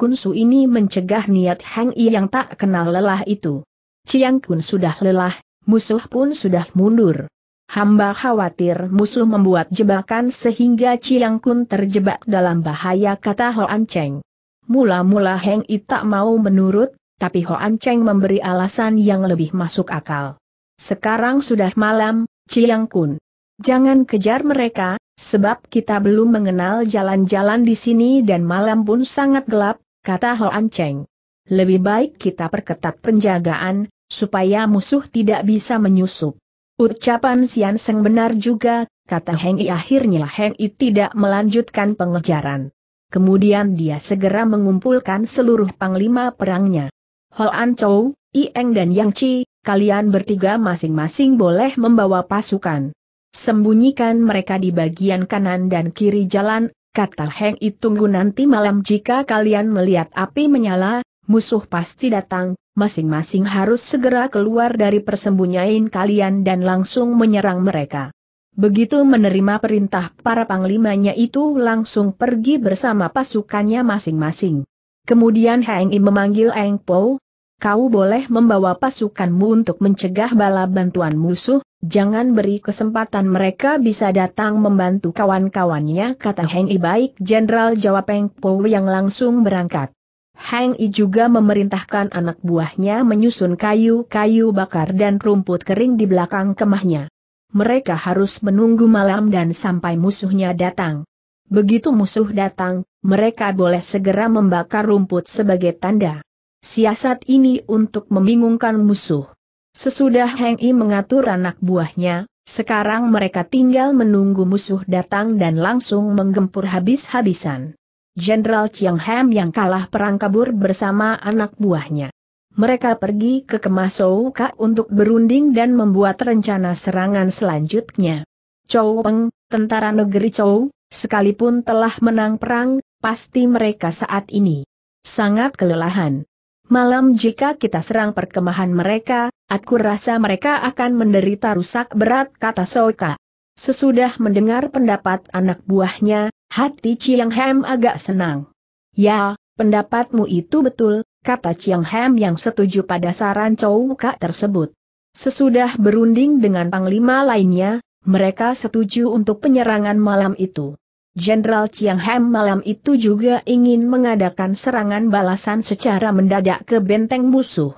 Kunsu ini mencegah niat Heng Yi yang tak kenal lelah itu. Chiang Kun sudah lelah, musuh pun sudah mundur. Hamba khawatir musuh membuat jebakan sehingga Chiang Kun terjebak dalam bahaya kata Hoan Cheng. Mula-mula Heng I tak mau menurut, tapi Hoan Cheng memberi alasan yang lebih masuk akal. Sekarang sudah malam, Chiang Kun. Jangan kejar mereka, sebab kita belum mengenal jalan-jalan di sini dan malam pun sangat gelap, kata Hoan Cheng. Lebih baik kita perketat penjagaan, supaya musuh tidak bisa menyusup. Ucapan Sian Seng benar juga, kata Heng I akhirnya Heng I tidak melanjutkan pengejaran. Kemudian dia segera mengumpulkan seluruh panglima perangnya. An Chou, Ieng dan Yang Chi, kalian bertiga masing-masing boleh membawa pasukan. Sembunyikan mereka di bagian kanan dan kiri jalan, kata Heng I tunggu nanti malam jika kalian melihat api menyala, musuh pasti datang, masing-masing harus segera keluar dari persembunyian kalian dan langsung menyerang mereka. Begitu menerima perintah para panglimanya itu langsung pergi bersama pasukannya masing-masing. Kemudian Heng I memanggil Eng Po, kau boleh membawa pasukanmu untuk mencegah bala bantuan musuh, jangan beri kesempatan mereka bisa datang membantu kawan-kawannya kata Heng I baik Jenderal jawab Eng Po yang langsung berangkat. Hang I juga memerintahkan anak buahnya menyusun kayu-kayu bakar dan rumput kering di belakang kemahnya. Mereka harus menunggu malam dan sampai musuhnya datang. Begitu musuh datang, mereka boleh segera membakar rumput sebagai tanda. Siasat ini untuk membingungkan musuh. Sesudah Heng I mengatur anak buahnya, sekarang mereka tinggal menunggu musuh datang dan langsung menggempur habis-habisan. Jenderal Chiang Ham yang kalah perang kabur bersama anak buahnya. Mereka pergi ke Kemasouka untuk berunding dan membuat rencana serangan selanjutnya. Chou Peng, tentara negeri Chou, sekalipun telah menang perang, pasti mereka saat ini sangat kelelahan. Malam jika kita serang perkemahan mereka, aku rasa mereka akan menderita rusak berat kata Soka. Sesudah mendengar pendapat anak buahnya, Hati Chiang Hem agak senang. Ya, pendapatmu itu betul, kata Chiang Hem yang setuju pada saran Chow Kak tersebut. Sesudah berunding dengan panglima lainnya, mereka setuju untuk penyerangan malam itu. Jenderal Chiang Hem malam itu juga ingin mengadakan serangan balasan secara mendadak ke benteng musuh.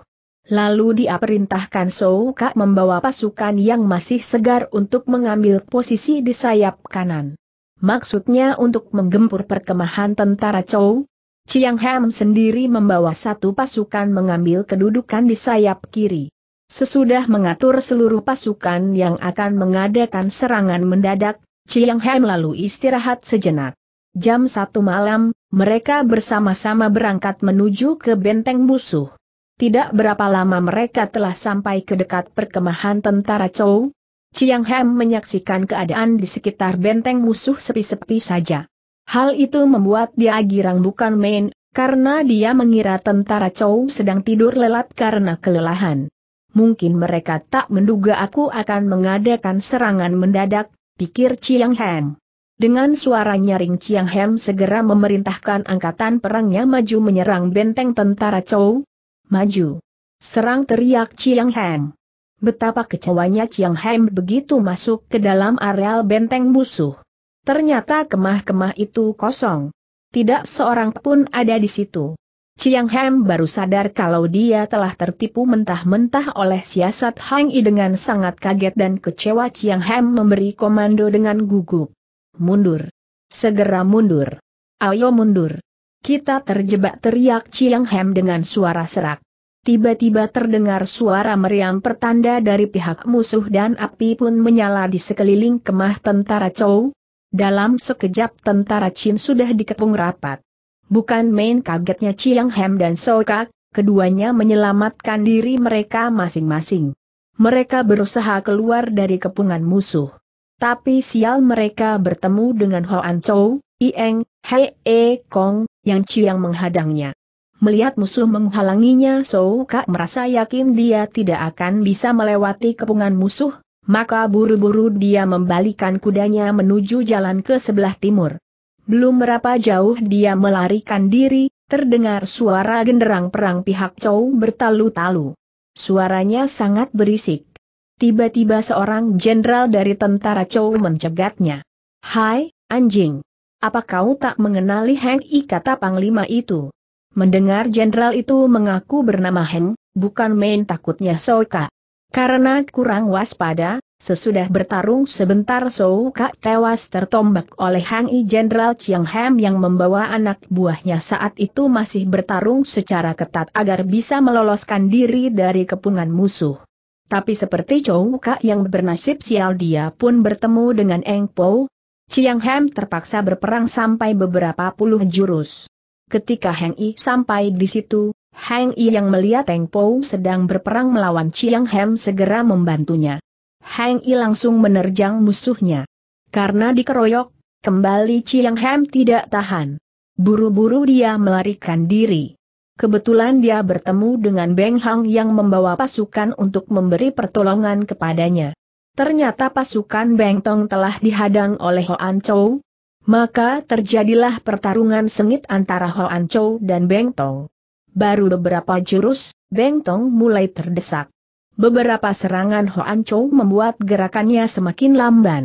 Lalu dia perintahkan Kak membawa pasukan yang masih segar untuk mengambil posisi di sayap kanan. Maksudnya untuk menggempur perkemahan tentara Chow? Chiang Ham sendiri membawa satu pasukan mengambil kedudukan di sayap kiri. Sesudah mengatur seluruh pasukan yang akan mengadakan serangan mendadak, Chiang Ham lalu istirahat sejenak. Jam satu malam, mereka bersama-sama berangkat menuju ke benteng musuh. Tidak berapa lama mereka telah sampai ke dekat perkemahan tentara Chow, Chiang Heng menyaksikan keadaan di sekitar benteng musuh sepi-sepi saja. Hal itu membuat dia girang bukan main, karena dia mengira tentara Chou sedang tidur lelap karena kelelahan. Mungkin mereka tak menduga aku akan mengadakan serangan mendadak, pikir Chiang Heng. Dengan suara nyaring Chiang Heng segera memerintahkan angkatan perangnya maju menyerang benteng tentara Chou. Maju! Serang teriak Chiang Heng. Betapa kecewanya Chiang Heng begitu masuk ke dalam areal benteng musuh. Ternyata kemah-kemah itu kosong. Tidak seorang pun ada di situ. Chiang Heng baru sadar kalau dia telah tertipu mentah-mentah oleh siasat Hang I dengan sangat kaget dan kecewa Chiang Heng memberi komando dengan gugup. Mundur. Segera mundur. Ayo mundur. Kita terjebak teriak Chiang Heng dengan suara serak. Tiba-tiba terdengar suara meriam pertanda dari pihak musuh dan api pun menyala di sekeliling kemah tentara Chou. Dalam sekejap tentara Chin sudah dikepung rapat. Bukan main kagetnya Chiang Hem dan Sokak, keduanya menyelamatkan diri mereka masing-masing. Mereka berusaha keluar dari kepungan musuh. Tapi sial mereka bertemu dengan Hoan Chou, Ieng, Hei E Kong, yang Chiang menghadangnya. Melihat musuh menghalanginya Sou Kak merasa yakin dia tidak akan bisa melewati kepungan musuh, maka buru-buru dia membalikan kudanya menuju jalan ke sebelah timur. Belum berapa jauh dia melarikan diri, terdengar suara genderang perang pihak Chow bertalu-talu. Suaranya sangat berisik. Tiba-tiba seorang jenderal dari tentara Chow mencegatnya. Hai, anjing! Apa kau tak mengenali Heng I kata Panglima itu? Mendengar jenderal itu mengaku bernama Heng, bukan main takutnya Soka. Karena kurang waspada, sesudah bertarung sebentar Soka tewas tertombak oleh Hang I Jenderal Chiang Ham yang membawa anak buahnya saat itu masih bertarung secara ketat agar bisa meloloskan diri dari kepungan musuh. Tapi seperti Chouka yang bernasib sial dia pun bertemu dengan Eng Po, Chiang Ham terpaksa berperang sampai beberapa puluh jurus. Ketika Heng Yi sampai di situ, Heng Yi yang melihat Teng Po sedang berperang melawan Chiang Hem segera membantunya. Heng Yi langsung menerjang musuhnya. Karena dikeroyok, kembali Chiang Hem tidak tahan. Buru-buru dia melarikan diri. Kebetulan dia bertemu dengan Beng Hang yang membawa pasukan untuk memberi pertolongan kepadanya. Ternyata pasukan Beng Tong telah dihadang oleh Hoan Chou, maka terjadilah pertarungan sengit antara Ho An Chou dan Beng Tong. Baru beberapa jurus, Beng Tong mulai terdesak. Beberapa serangan Ho An Chou membuat gerakannya semakin lamban.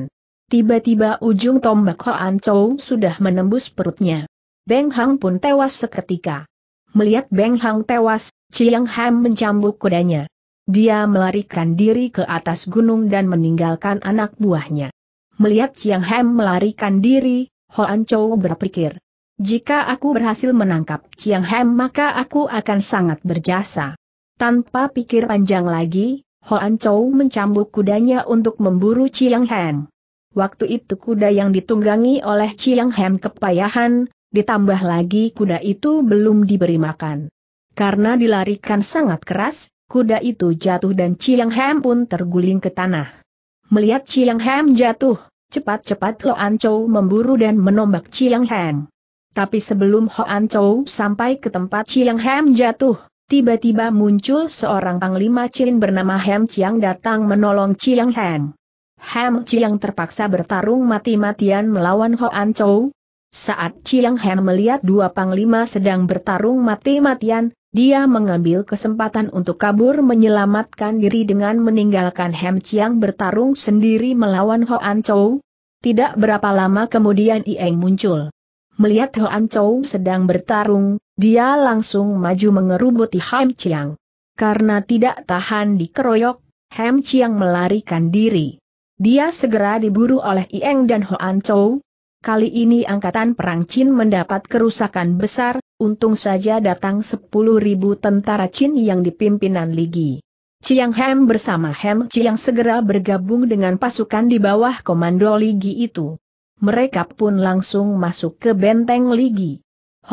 Tiba-tiba ujung tombak Ho An Chou sudah menembus perutnya. Beng Hang pun tewas seketika. Melihat Beng Hang tewas, Chiang Ham mencambuk kudanya. Dia melarikan diri ke atas gunung dan meninggalkan anak buahnya. Melihat Chiang Hem melarikan diri, Ho An Chou berpikir. Jika aku berhasil menangkap Chiang Hem maka aku akan sangat berjasa. Tanpa pikir panjang lagi, Ho An Chou mencambuk kudanya untuk memburu Chiang Hem. Waktu itu kuda yang ditunggangi oleh Chiang Hem kepayahan, ditambah lagi kuda itu belum diberi makan. Karena dilarikan sangat keras, kuda itu jatuh dan Chiang Hem pun terguling ke tanah. Melihat Chiang Hem jatuh, Cepat-cepat Loan Chou memburu dan menombak Chiang Hang. Tapi sebelum Hoan Chou sampai ke tempat Chiang Hang jatuh, tiba-tiba muncul seorang panglima Chin bernama Hem Chiang datang menolong Chiang Hang. Hem Chiang terpaksa bertarung mati-matian melawan Hoan Chou. Saat Chiang Hang melihat dua panglima sedang bertarung mati-matian, dia mengambil kesempatan untuk kabur menyelamatkan diri dengan meninggalkan Hem Chiang bertarung sendiri melawan Ho Hoan Chou. Tidak berapa lama kemudian Ieng muncul. Melihat Ho Hoan Chou sedang bertarung, dia langsung maju mengerubuti Hem Chiang. Karena tidak tahan dikeroyok, Hem Chiang melarikan diri. Dia segera diburu oleh Ieng dan Ho Hoan Chou, Kali ini angkatan perang Chin mendapat kerusakan besar, untung saja datang 10.000 tentara Chin yang dipimpinan Ligi. Chiang Hem bersama Hem Chiang segera bergabung dengan pasukan di bawah komando Ligi itu. Mereka pun langsung masuk ke benteng Ligi.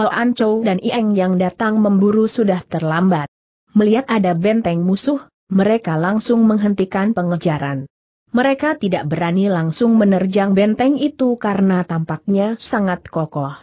An Chou dan Ieng yang datang memburu sudah terlambat. Melihat ada benteng musuh, mereka langsung menghentikan pengejaran mereka tidak berani langsung menerjang benteng itu karena tampaknya sangat kokoh.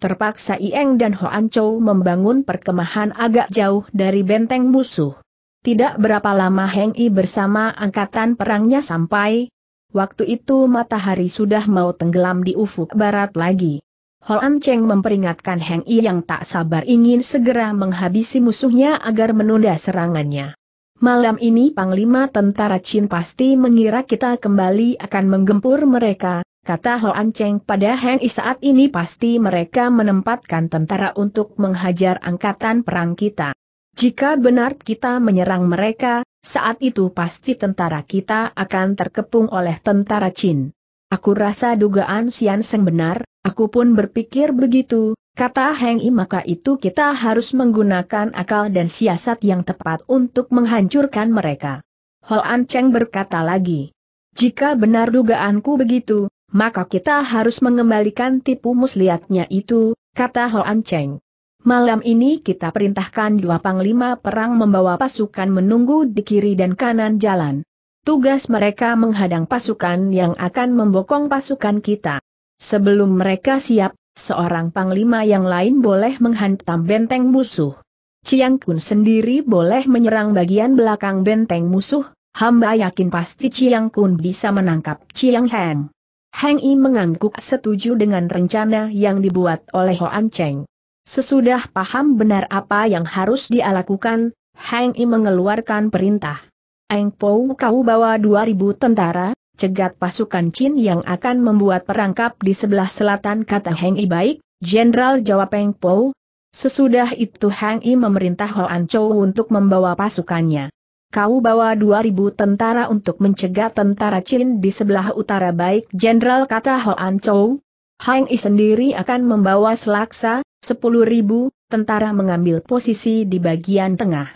Terpaksa Ieng dan ho an Chou membangun perkemahan agak jauh dari benteng musuh. Tidak berapa lama Heng I bersama angkatan perangnya sampai. Waktu itu matahari sudah mau tenggelam di ufuk barat lagi. Ho an Cheng memperingatkan Heng I yang tak sabar ingin segera menghabisi musuhnya agar menunda serangannya. Malam ini Panglima Tentara Chin pasti mengira kita kembali akan menggempur mereka, kata An Cheng pada Heng I saat ini pasti mereka menempatkan tentara untuk menghajar angkatan perang kita. Jika benar kita menyerang mereka, saat itu pasti tentara kita akan terkepung oleh tentara Chin. Aku rasa dugaan Sian Seng benar, aku pun berpikir begitu, Kata Heng I maka itu kita harus menggunakan akal dan siasat yang tepat untuk menghancurkan mereka. An Cheng berkata lagi. Jika benar dugaanku begitu, maka kita harus mengembalikan tipu muslihatnya itu, kata An Cheng. Malam ini kita perintahkan dua panglima perang membawa pasukan menunggu di kiri dan kanan jalan. Tugas mereka menghadang pasukan yang akan membokong pasukan kita. Sebelum mereka siap, Seorang panglima yang lain boleh menghantam benteng musuh. Ciang Kun sendiri boleh menyerang bagian belakang benteng musuh, hamba yakin pasti Ciang Kun bisa menangkap Ciang Heng. Heng Yi mengangguk setuju dengan rencana yang dibuat oleh Hoan Cheng. Sesudah paham benar apa yang harus dia lakukan, Heng Yi mengeluarkan perintah. Eng Po kau bawa 2000 tentara, cegat pasukan Chin yang akan membuat perangkap di sebelah selatan kata Heng I baik, Jenderal jawab Peng Po. Sesudah itu Heng I memerintah An Chou untuk membawa pasukannya. Kau bawa 2000 tentara untuk mencegah tentara Chin di sebelah utara baik Jenderal kata An Chou. Heng I sendiri akan membawa selaksa, 10.000, tentara mengambil posisi di bagian tengah.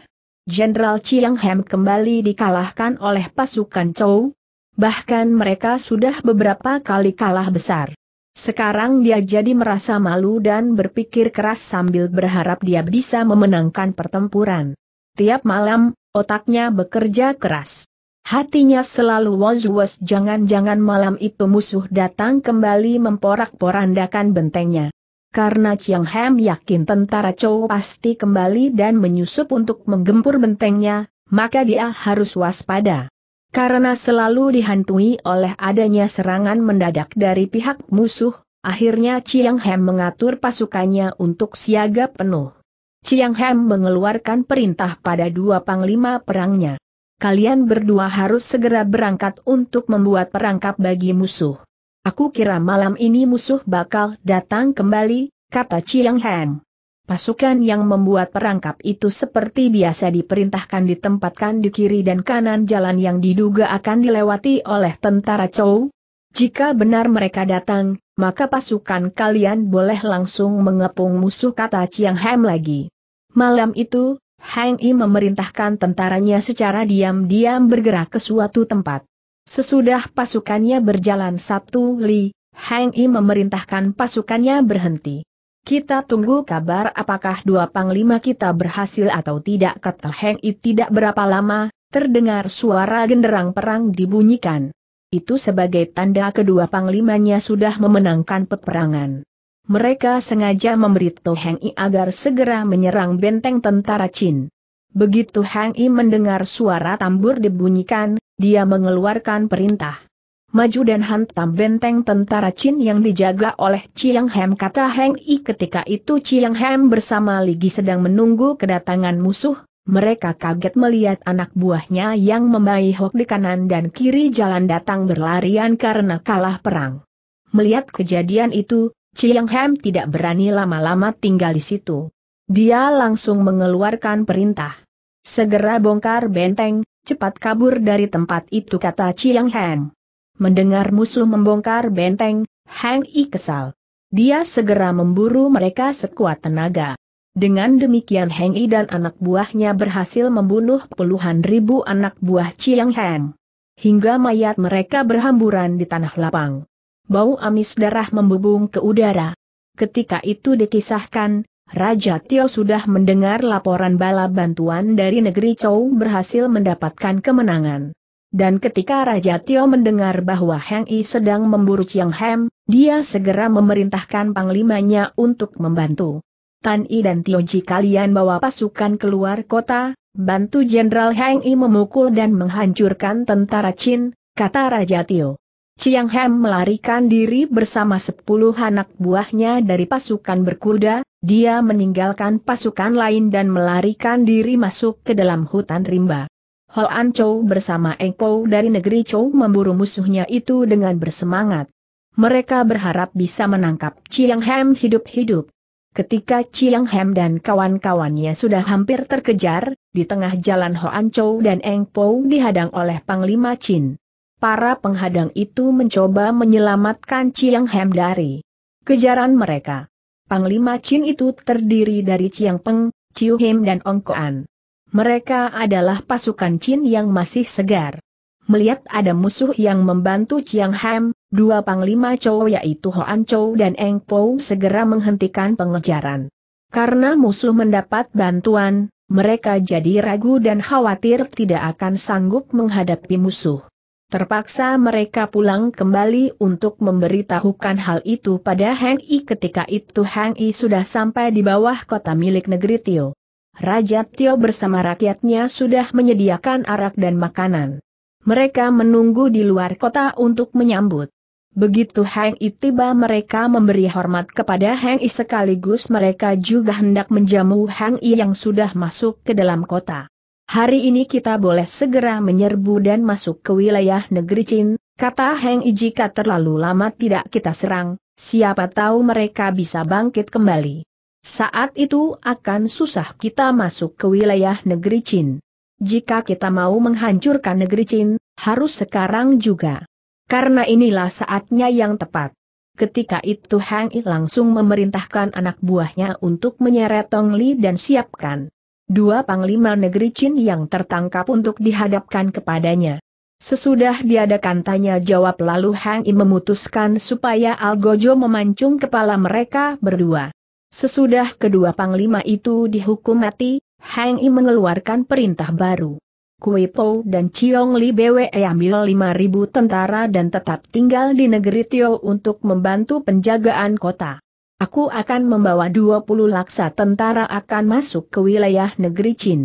Jenderal Chiang Hem kembali dikalahkan oleh pasukan Chou, bahkan mereka sudah beberapa kali kalah besar. Sekarang dia jadi merasa malu dan berpikir keras sambil berharap dia bisa memenangkan pertempuran. Tiap malam, otaknya bekerja keras. Hatinya selalu was-was jangan-jangan malam itu musuh datang kembali memporak-porandakan bentengnya. Karena Chiang Hem yakin tentara Chow pasti kembali dan menyusup untuk menggempur bentengnya, maka dia harus waspada. Karena selalu dihantui oleh adanya serangan mendadak dari pihak musuh, akhirnya Chiang Hem mengatur pasukannya untuk siaga penuh. Chiang Hem mengeluarkan perintah pada dua panglima perangnya. Kalian berdua harus segera berangkat untuk membuat perangkap bagi musuh. Aku kira malam ini musuh bakal datang kembali, kata Chiang Hem. Pasukan yang membuat perangkap itu seperti biasa diperintahkan ditempatkan di kiri dan kanan jalan yang diduga akan dilewati oleh tentara Chow. Jika benar mereka datang, maka pasukan kalian boleh langsung mengepung musuh kata Chiang Hem lagi. Malam itu, Hang Yi memerintahkan tentaranya secara diam-diam bergerak ke suatu tempat. Sesudah pasukannya berjalan satu li, Hang Yi memerintahkan pasukannya berhenti. Kita tunggu kabar apakah dua panglima kita berhasil atau tidak kata Heng I tidak berapa lama, terdengar suara genderang perang dibunyikan. Itu sebagai tanda kedua panglimanya sudah memenangkan peperangan. Mereka sengaja memberitahu Heng I agar segera menyerang benteng tentara Chin. Begitu Heng I mendengar suara tambur dibunyikan, dia mengeluarkan perintah maju dan hantam benteng tentara Chin yang dijaga oleh Chiang Hem kata Heng I ketika itu Chiang Hem bersama Ligi sedang menunggu kedatangan musuh, mereka kaget melihat anak buahnya yang membaihok di kanan dan kiri jalan datang berlarian karena kalah perang. Melihat kejadian itu, Chiang Hem tidak berani lama-lama tinggal di situ. Dia langsung mengeluarkan perintah. Segera bongkar benteng, cepat kabur dari tempat itu kata Chiang Hem. Mendengar musuh membongkar benteng, Hang I kesal. Dia segera memburu mereka sekuat tenaga. Dengan demikian Heng I dan anak buahnya berhasil membunuh puluhan ribu anak buah Chiang Heng. Hingga mayat mereka berhamburan di tanah lapang. Bau amis darah membubung ke udara. Ketika itu dikisahkan, Raja Tio sudah mendengar laporan bala bantuan dari negeri Chou berhasil mendapatkan kemenangan. Dan ketika Raja Tio mendengar bahwa Heng Yi sedang memburu Chiang Hem, dia segera memerintahkan panglimanya untuk membantu. Tan Yi dan Tio Ji kalian bawa pasukan keluar kota, bantu Jenderal Heng Yi memukul dan menghancurkan tentara Chin, kata Raja Tio. Chiang Hem melarikan diri bersama sepuluh anak buahnya dari pasukan berkuda, dia meninggalkan pasukan lain dan melarikan diri masuk ke dalam hutan rimba. Ho An Chou bersama Eng Po dari negeri Chou memburu musuhnya itu dengan bersemangat. Mereka berharap bisa menangkap Chiang Hem hidup-hidup. Ketika Chiang Hem dan kawan-kawannya sudah hampir terkejar, di tengah jalan Ho An Chou dan Eng Po dihadang oleh Panglima Chin. Para penghadang itu mencoba menyelamatkan Chiang Hem dari kejaran mereka. Panglima Chin itu terdiri dari Chiang Peng, Chiu Hem dan Ong Koan. Mereka adalah pasukan Chin yang masih segar. Melihat ada musuh yang membantu Chiang Ham, dua panglima Chow yaitu Ho Hoan Chow dan Eng Po segera menghentikan pengejaran. Karena musuh mendapat bantuan, mereka jadi ragu dan khawatir tidak akan sanggup menghadapi musuh. Terpaksa mereka pulang kembali untuk memberitahukan hal itu pada Hang I ketika itu Hang I sudah sampai di bawah kota milik negeri Tio. Raja Tio bersama rakyatnya sudah menyediakan arak dan makanan. Mereka menunggu di luar kota untuk menyambut. Begitu Heng I tiba mereka memberi hormat kepada Heng I sekaligus mereka juga hendak menjamu Heng I yang sudah masuk ke dalam kota. Hari ini kita boleh segera menyerbu dan masuk ke wilayah negeri Chin, kata Heng I jika terlalu lama tidak kita serang, siapa tahu mereka bisa bangkit kembali. Saat itu akan susah kita masuk ke wilayah negeri Chin. Jika kita mau menghancurkan negeri Chin, harus sekarang juga. Karena inilah saatnya yang tepat. Ketika itu Hang Yi langsung memerintahkan anak buahnya untuk menyeret Tong Li dan siapkan dua panglima negeri Chin yang tertangkap untuk dihadapkan kepadanya. Sesudah diadakan tanya jawab lalu Hang Yi memutuskan supaya Algojo memancung kepala mereka berdua. Sesudah kedua panglima itu dihukum mati, Heng I mengeluarkan perintah baru. Kui Po dan Chiong Li BWE ambil 5.000 tentara dan tetap tinggal di negeri Tio untuk membantu penjagaan kota. Aku akan membawa 20 laksa tentara akan masuk ke wilayah negeri Chin.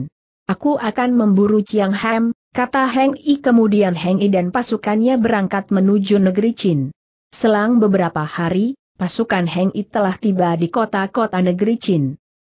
Aku akan memburu Chiang Ham, kata Heng I kemudian Heng I dan pasukannya berangkat menuju negeri Chin. Selang beberapa hari, pasukan Heng Yi telah tiba di kota-kota negeri Chin.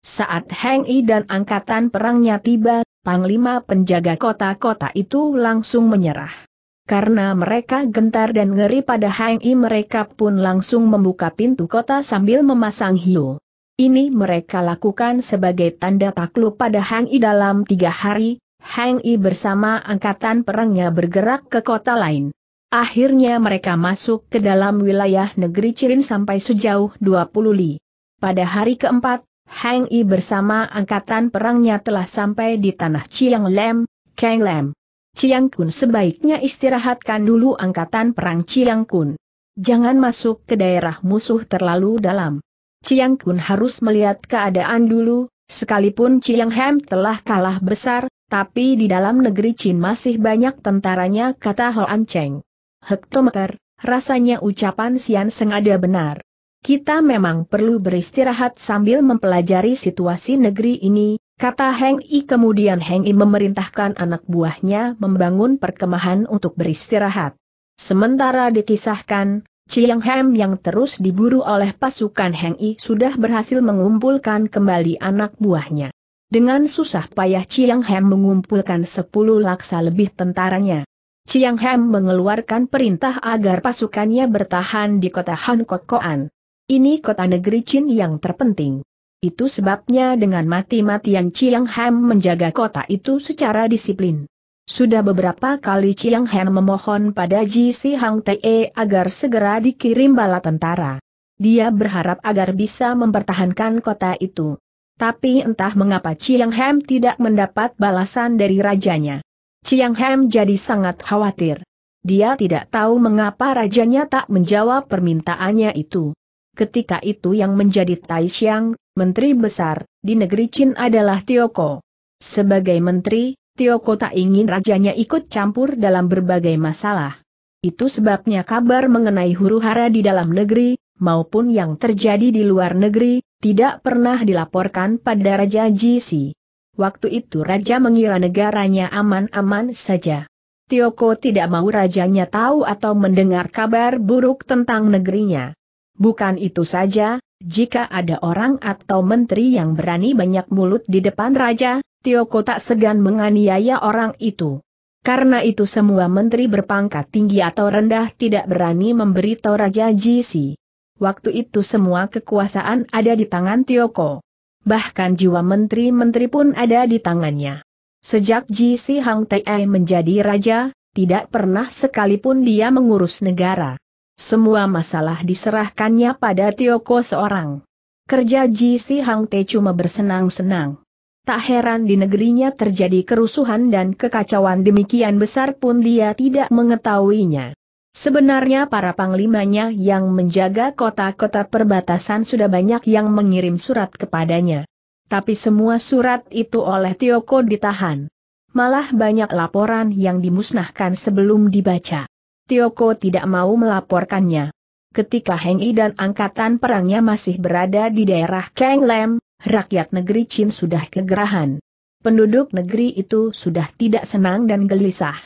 Saat Heng Yi dan angkatan perangnya tiba, panglima penjaga kota-kota itu langsung menyerah. Karena mereka gentar dan ngeri pada Heng I mereka pun langsung membuka pintu kota sambil memasang hiu. Ini mereka lakukan sebagai tanda takluk pada Heng I dalam tiga hari, Heng I bersama angkatan perangnya bergerak ke kota lain. Akhirnya mereka masuk ke dalam wilayah negeri Cirin sampai sejauh 20 li. Pada hari keempat, Hang Yi bersama angkatan perangnya telah sampai di tanah Chiang Lem, Kang Lem. Chiang Kun sebaiknya istirahatkan dulu angkatan perang Chiang Kun. Jangan masuk ke daerah musuh terlalu dalam. Chiang Kun harus melihat keadaan dulu, sekalipun Chiang Hem telah kalah besar, tapi di dalam negeri Chin masih banyak tentaranya kata Hoan Cheng hektometer, rasanya ucapan Sian sengaja benar. Kita memang perlu beristirahat sambil mempelajari situasi negeri ini, kata Heng I. Kemudian Heng I memerintahkan anak buahnya membangun perkemahan untuk beristirahat. Sementara dikisahkan, Chiang Hem yang terus diburu oleh pasukan Heng I sudah berhasil mengumpulkan kembali anak buahnya. Dengan susah payah Chiang Hem mengumpulkan 10 laksa lebih tentaranya. Chiang Hem mengeluarkan perintah agar pasukannya bertahan di kota Han Kokoan. Ini kota negeri Chin yang terpenting. Itu sebabnya dengan mati-matian Chiang Hem menjaga kota itu secara disiplin. Sudah beberapa kali Chiang Hem memohon pada Ji Si Hang Te agar segera dikirim bala tentara. Dia berharap agar bisa mempertahankan kota itu. Tapi entah mengapa Chiang Hem tidak mendapat balasan dari rajanya. Chiang Hem jadi sangat khawatir. Dia tidak tahu mengapa rajanya tak menjawab permintaannya itu. Ketika itu yang menjadi Tai Xiang, menteri besar, di negeri Chin adalah Tioko. Sebagai menteri, Tioko tak ingin rajanya ikut campur dalam berbagai masalah. Itu sebabnya kabar mengenai huru hara di dalam negeri, maupun yang terjadi di luar negeri, tidak pernah dilaporkan pada Raja Jisi. Waktu itu raja mengira negaranya aman-aman saja. Tioko tidak mau rajanya tahu atau mendengar kabar buruk tentang negerinya. Bukan itu saja, jika ada orang atau menteri yang berani banyak mulut di depan raja, Tioko tak segan menganiaya orang itu. Karena itu semua menteri berpangkat tinggi atau rendah tidak berani memberitahu Raja Jisi. Waktu itu semua kekuasaan ada di tangan Tioko bahkan jiwa menteri-menteri pun ada di tangannya. Sejak Ji Si Hang Tae menjadi raja, tidak pernah sekalipun dia mengurus negara. Semua masalah diserahkannya pada Tioko seorang. Kerja Ji Si Hang Te cuma bersenang-senang. Tak heran di negerinya terjadi kerusuhan dan kekacauan demikian besar pun dia tidak mengetahuinya. Sebenarnya para panglimanya yang menjaga kota-kota perbatasan sudah banyak yang mengirim surat kepadanya. Tapi semua surat itu oleh Tioko ditahan. Malah banyak laporan yang dimusnahkan sebelum dibaca. Tioko tidak mau melaporkannya. Ketika Heng I dan angkatan perangnya masih berada di daerah Kang Lem, rakyat negeri Chin sudah kegerahan. Penduduk negeri itu sudah tidak senang dan gelisah.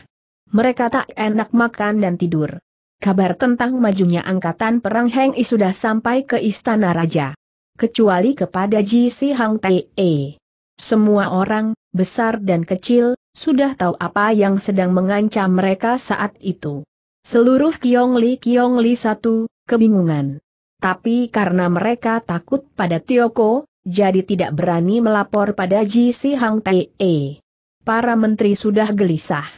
Mereka tak enak makan dan tidur. Kabar tentang majunya angkatan perang Heng I sudah sampai ke istana raja. Kecuali kepada Ji Si Hang E. Semua orang, besar dan kecil, sudah tahu apa yang sedang mengancam mereka saat itu. Seluruh Kiongli Kiongli satu, kebingungan. Tapi karena mereka takut pada Tioko, jadi tidak berani melapor pada Ji Si Hang E. Para menteri sudah gelisah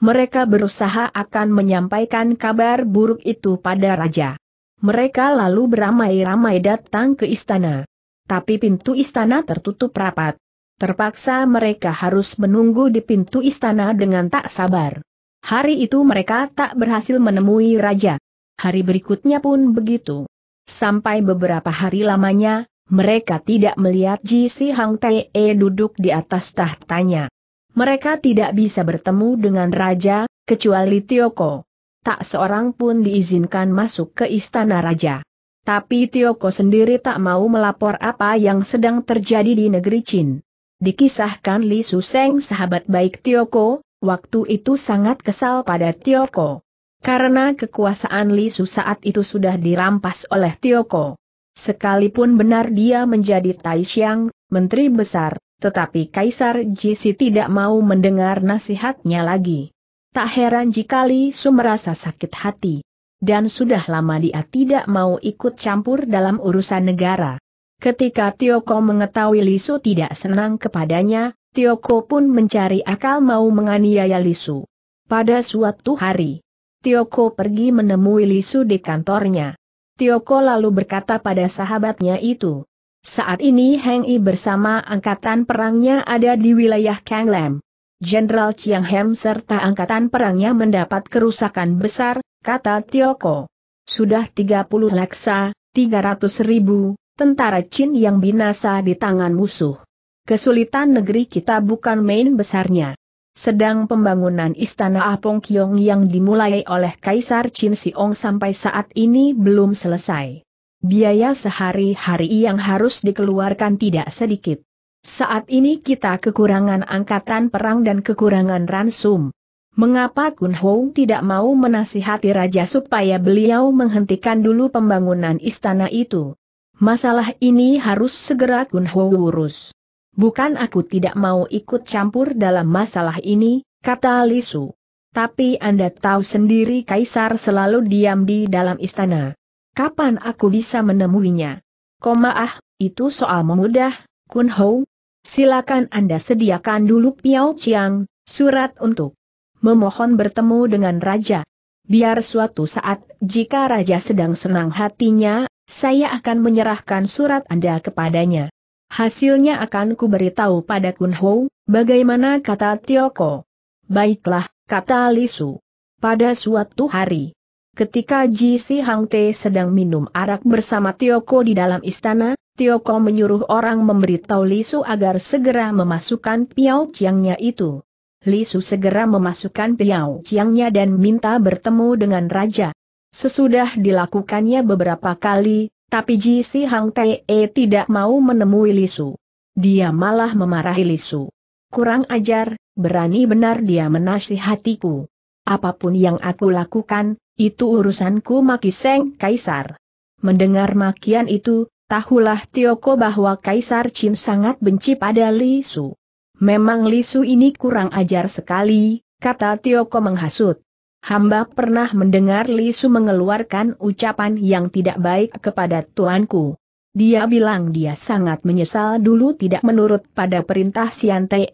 mereka berusaha akan menyampaikan kabar buruk itu pada raja. Mereka lalu beramai-ramai datang ke istana. Tapi pintu istana tertutup rapat. Terpaksa mereka harus menunggu di pintu istana dengan tak sabar. Hari itu mereka tak berhasil menemui raja. Hari berikutnya pun begitu. Sampai beberapa hari lamanya, mereka tidak melihat Ji Si Hang Tae duduk di atas tahtanya. Mereka tidak bisa bertemu dengan raja, kecuali Tioko. Tak seorang pun diizinkan masuk ke istana raja. Tapi Tioko sendiri tak mau melapor apa yang sedang terjadi di negeri Chin. Dikisahkan Li Suseng sahabat baik Tioko, waktu itu sangat kesal pada Tioko. Karena kekuasaan Li Su saat itu sudah dirampas oleh Tioko. Sekalipun benar dia menjadi Taishiang, menteri besar, tetapi Kaisar Jisi tidak mau mendengar nasihatnya lagi. Tak heran jika Li Su merasa sakit hati. Dan sudah lama dia tidak mau ikut campur dalam urusan negara. Ketika Tioko mengetahui Lisu tidak senang kepadanya, Tioko pun mencari akal mau menganiaya Lisu. Pada suatu hari, Tioko pergi menemui Lisu di kantornya. Tioko lalu berkata pada sahabatnya itu, saat ini Heng Yi bersama angkatan perangnya ada di wilayah Kanglem. Jenderal Chiang Hem serta angkatan perangnya mendapat kerusakan besar, kata Tioko. Sudah 30 laksa, 300 ribu, tentara Chin yang binasa di tangan musuh. Kesulitan negeri kita bukan main besarnya. Sedang pembangunan Istana Apong Kyong yang dimulai oleh Kaisar Chin Siong sampai saat ini belum selesai. Biaya sehari-hari yang harus dikeluarkan tidak sedikit. Saat ini kita kekurangan angkatan perang dan kekurangan ransum. Mengapa Kun Hong tidak mau menasihati Raja supaya beliau menghentikan dulu pembangunan istana itu? Masalah ini harus segera Kun Hong urus. Bukan aku tidak mau ikut campur dalam masalah ini, kata Lisu. Tapi Anda tahu sendiri Kaisar selalu diam di dalam istana. Kapan aku bisa menemuinya? Koma ah, itu soal memudah, Kun Hou. Silakan Anda sediakan dulu Piao Chiang, surat untuk memohon bertemu dengan Raja. Biar suatu saat, jika Raja sedang senang hatinya, saya akan menyerahkan surat Anda kepadanya. Hasilnya akan kuberitahu pada Kun Ho, bagaimana kata Tioko. Baiklah, kata Lisu. Pada suatu hari, Ketika Ji Si Hang Te sedang minum arak bersama Tio Ko di dalam istana, Tio Ko menyuruh orang memberitahu Lisu agar segera memasukkan piau Chiangnya itu. Lisu segera memasukkan piau Chiangnya dan minta bertemu dengan raja. Sesudah dilakukannya beberapa kali, tapi Ji Si Hang Te e, tidak mau menemui Lisu. Dia malah memarahi Lisu. Kurang ajar, berani benar dia menasihatiku. Apapun yang aku lakukan, itu urusanku Maki Seng Kaisar. Mendengar makian itu, tahulah Tioko bahwa Kaisar Cim sangat benci pada Lisu. Memang Lisu ini kurang ajar sekali, kata Tioko menghasut. Hamba pernah mendengar Lisu mengeluarkan ucapan yang tidak baik kepada tuanku. Dia bilang dia sangat menyesal dulu tidak menurut pada perintah Sian Te,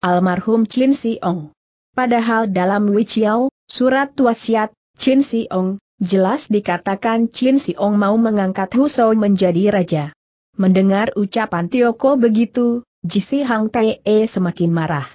almarhum Chin Si Ong. Padahal dalam Wichiao, surat wasiat Chin Siong, jelas dikatakan Chin Siong mau mengangkat Husou menjadi raja. Mendengar ucapan Tioko begitu, Jisi Hang E semakin marah.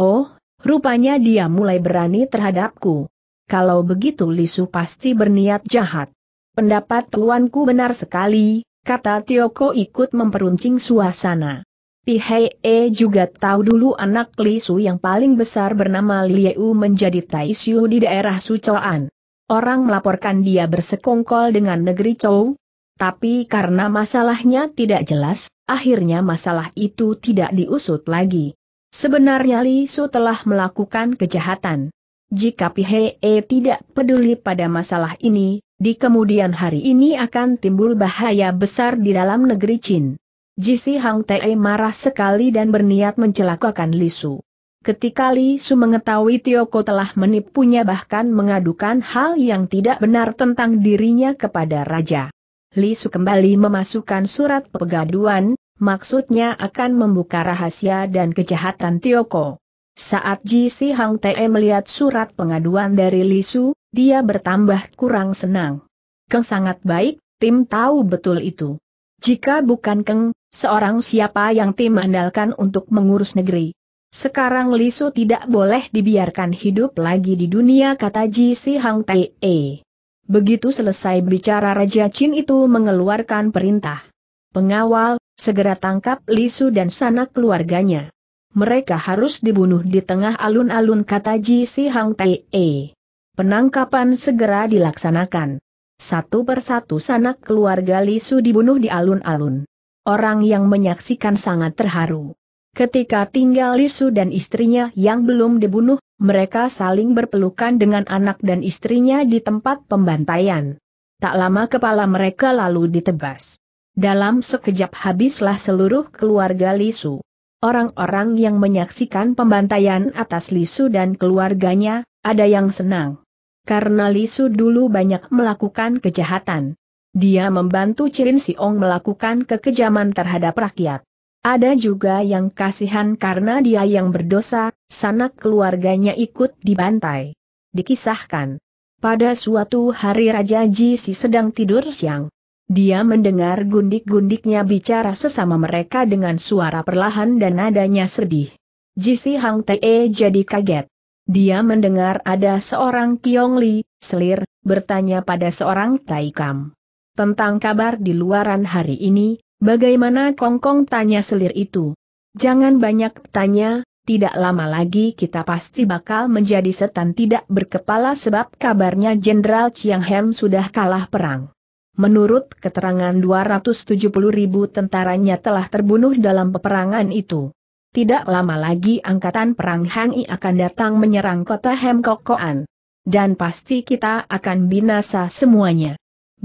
Oh, rupanya dia mulai berani terhadapku. Kalau begitu Lisu pasti berniat jahat. Pendapat tuanku benar sekali, kata Tioko ikut memperuncing suasana. E juga tahu dulu anak Lisu yang paling besar bernama Lieu menjadi Taishu di daerah Sucoan. Orang melaporkan dia bersekongkol dengan negeri Chou. tapi karena masalahnya tidak jelas, akhirnya masalah itu tidak diusut lagi. Sebenarnya Li Su telah melakukan kejahatan. Jika Pihe tidak peduli pada masalah ini, di kemudian hari ini akan timbul bahaya besar di dalam negeri Chin. Jisi Hang Te marah sekali dan berniat mencelakakan Li Su. Ketika Li Su mengetahui Tioko telah menipunya bahkan mengadukan hal yang tidak benar tentang dirinya kepada Raja. Li Su kembali memasukkan surat pegaduan, maksudnya akan membuka rahasia dan kejahatan Tioko. Saat Ji Si Hang Te melihat surat pengaduan dari Li Su, dia bertambah kurang senang. Keng sangat baik, Tim tahu betul itu. Jika bukan Keng, seorang siapa yang Tim andalkan untuk mengurus negeri? Sekarang Lisu tidak boleh dibiarkan hidup lagi di dunia kata Ji Si Hang E. Begitu selesai bicara Raja Chin itu mengeluarkan perintah. Pengawal, segera tangkap Lisu dan sanak keluarganya. Mereka harus dibunuh di tengah alun-alun kata Ji Si Hang E. Penangkapan segera dilaksanakan. Satu persatu sanak keluarga Lisu dibunuh di alun-alun. Orang yang menyaksikan sangat terharu. Ketika tinggal Lisu dan istrinya yang belum dibunuh, mereka saling berpelukan dengan anak dan istrinya di tempat pembantaian. Tak lama kepala mereka lalu ditebas. Dalam sekejap habislah seluruh keluarga Lisu. Orang-orang yang menyaksikan pembantaian atas Lisu dan keluarganya, ada yang senang. Karena Lisu dulu banyak melakukan kejahatan. Dia membantu Cirin Siong melakukan kekejaman terhadap rakyat. Ada juga yang kasihan karena dia yang berdosa, sanak keluarganya ikut dibantai. Dikisahkan. Pada suatu hari Raja Jisi sedang tidur siang. Dia mendengar gundik-gundiknya bicara sesama mereka dengan suara perlahan dan nadanya sedih. Jisi Hang Tee jadi kaget. Dia mendengar ada seorang Kiong Li, selir, bertanya pada seorang Taikam. Tentang kabar di luaran hari ini, Bagaimana kongkong tanya selir itu? Jangan banyak tanya, tidak lama lagi kita pasti bakal menjadi setan tidak berkepala sebab kabarnya Jenderal Chiang Hem sudah kalah perang. Menurut keterangan 270 ribu tentaranya telah terbunuh dalam peperangan itu. Tidak lama lagi angkatan perang Hang I akan datang menyerang kota Hem Kokoan. Dan pasti kita akan binasa semuanya.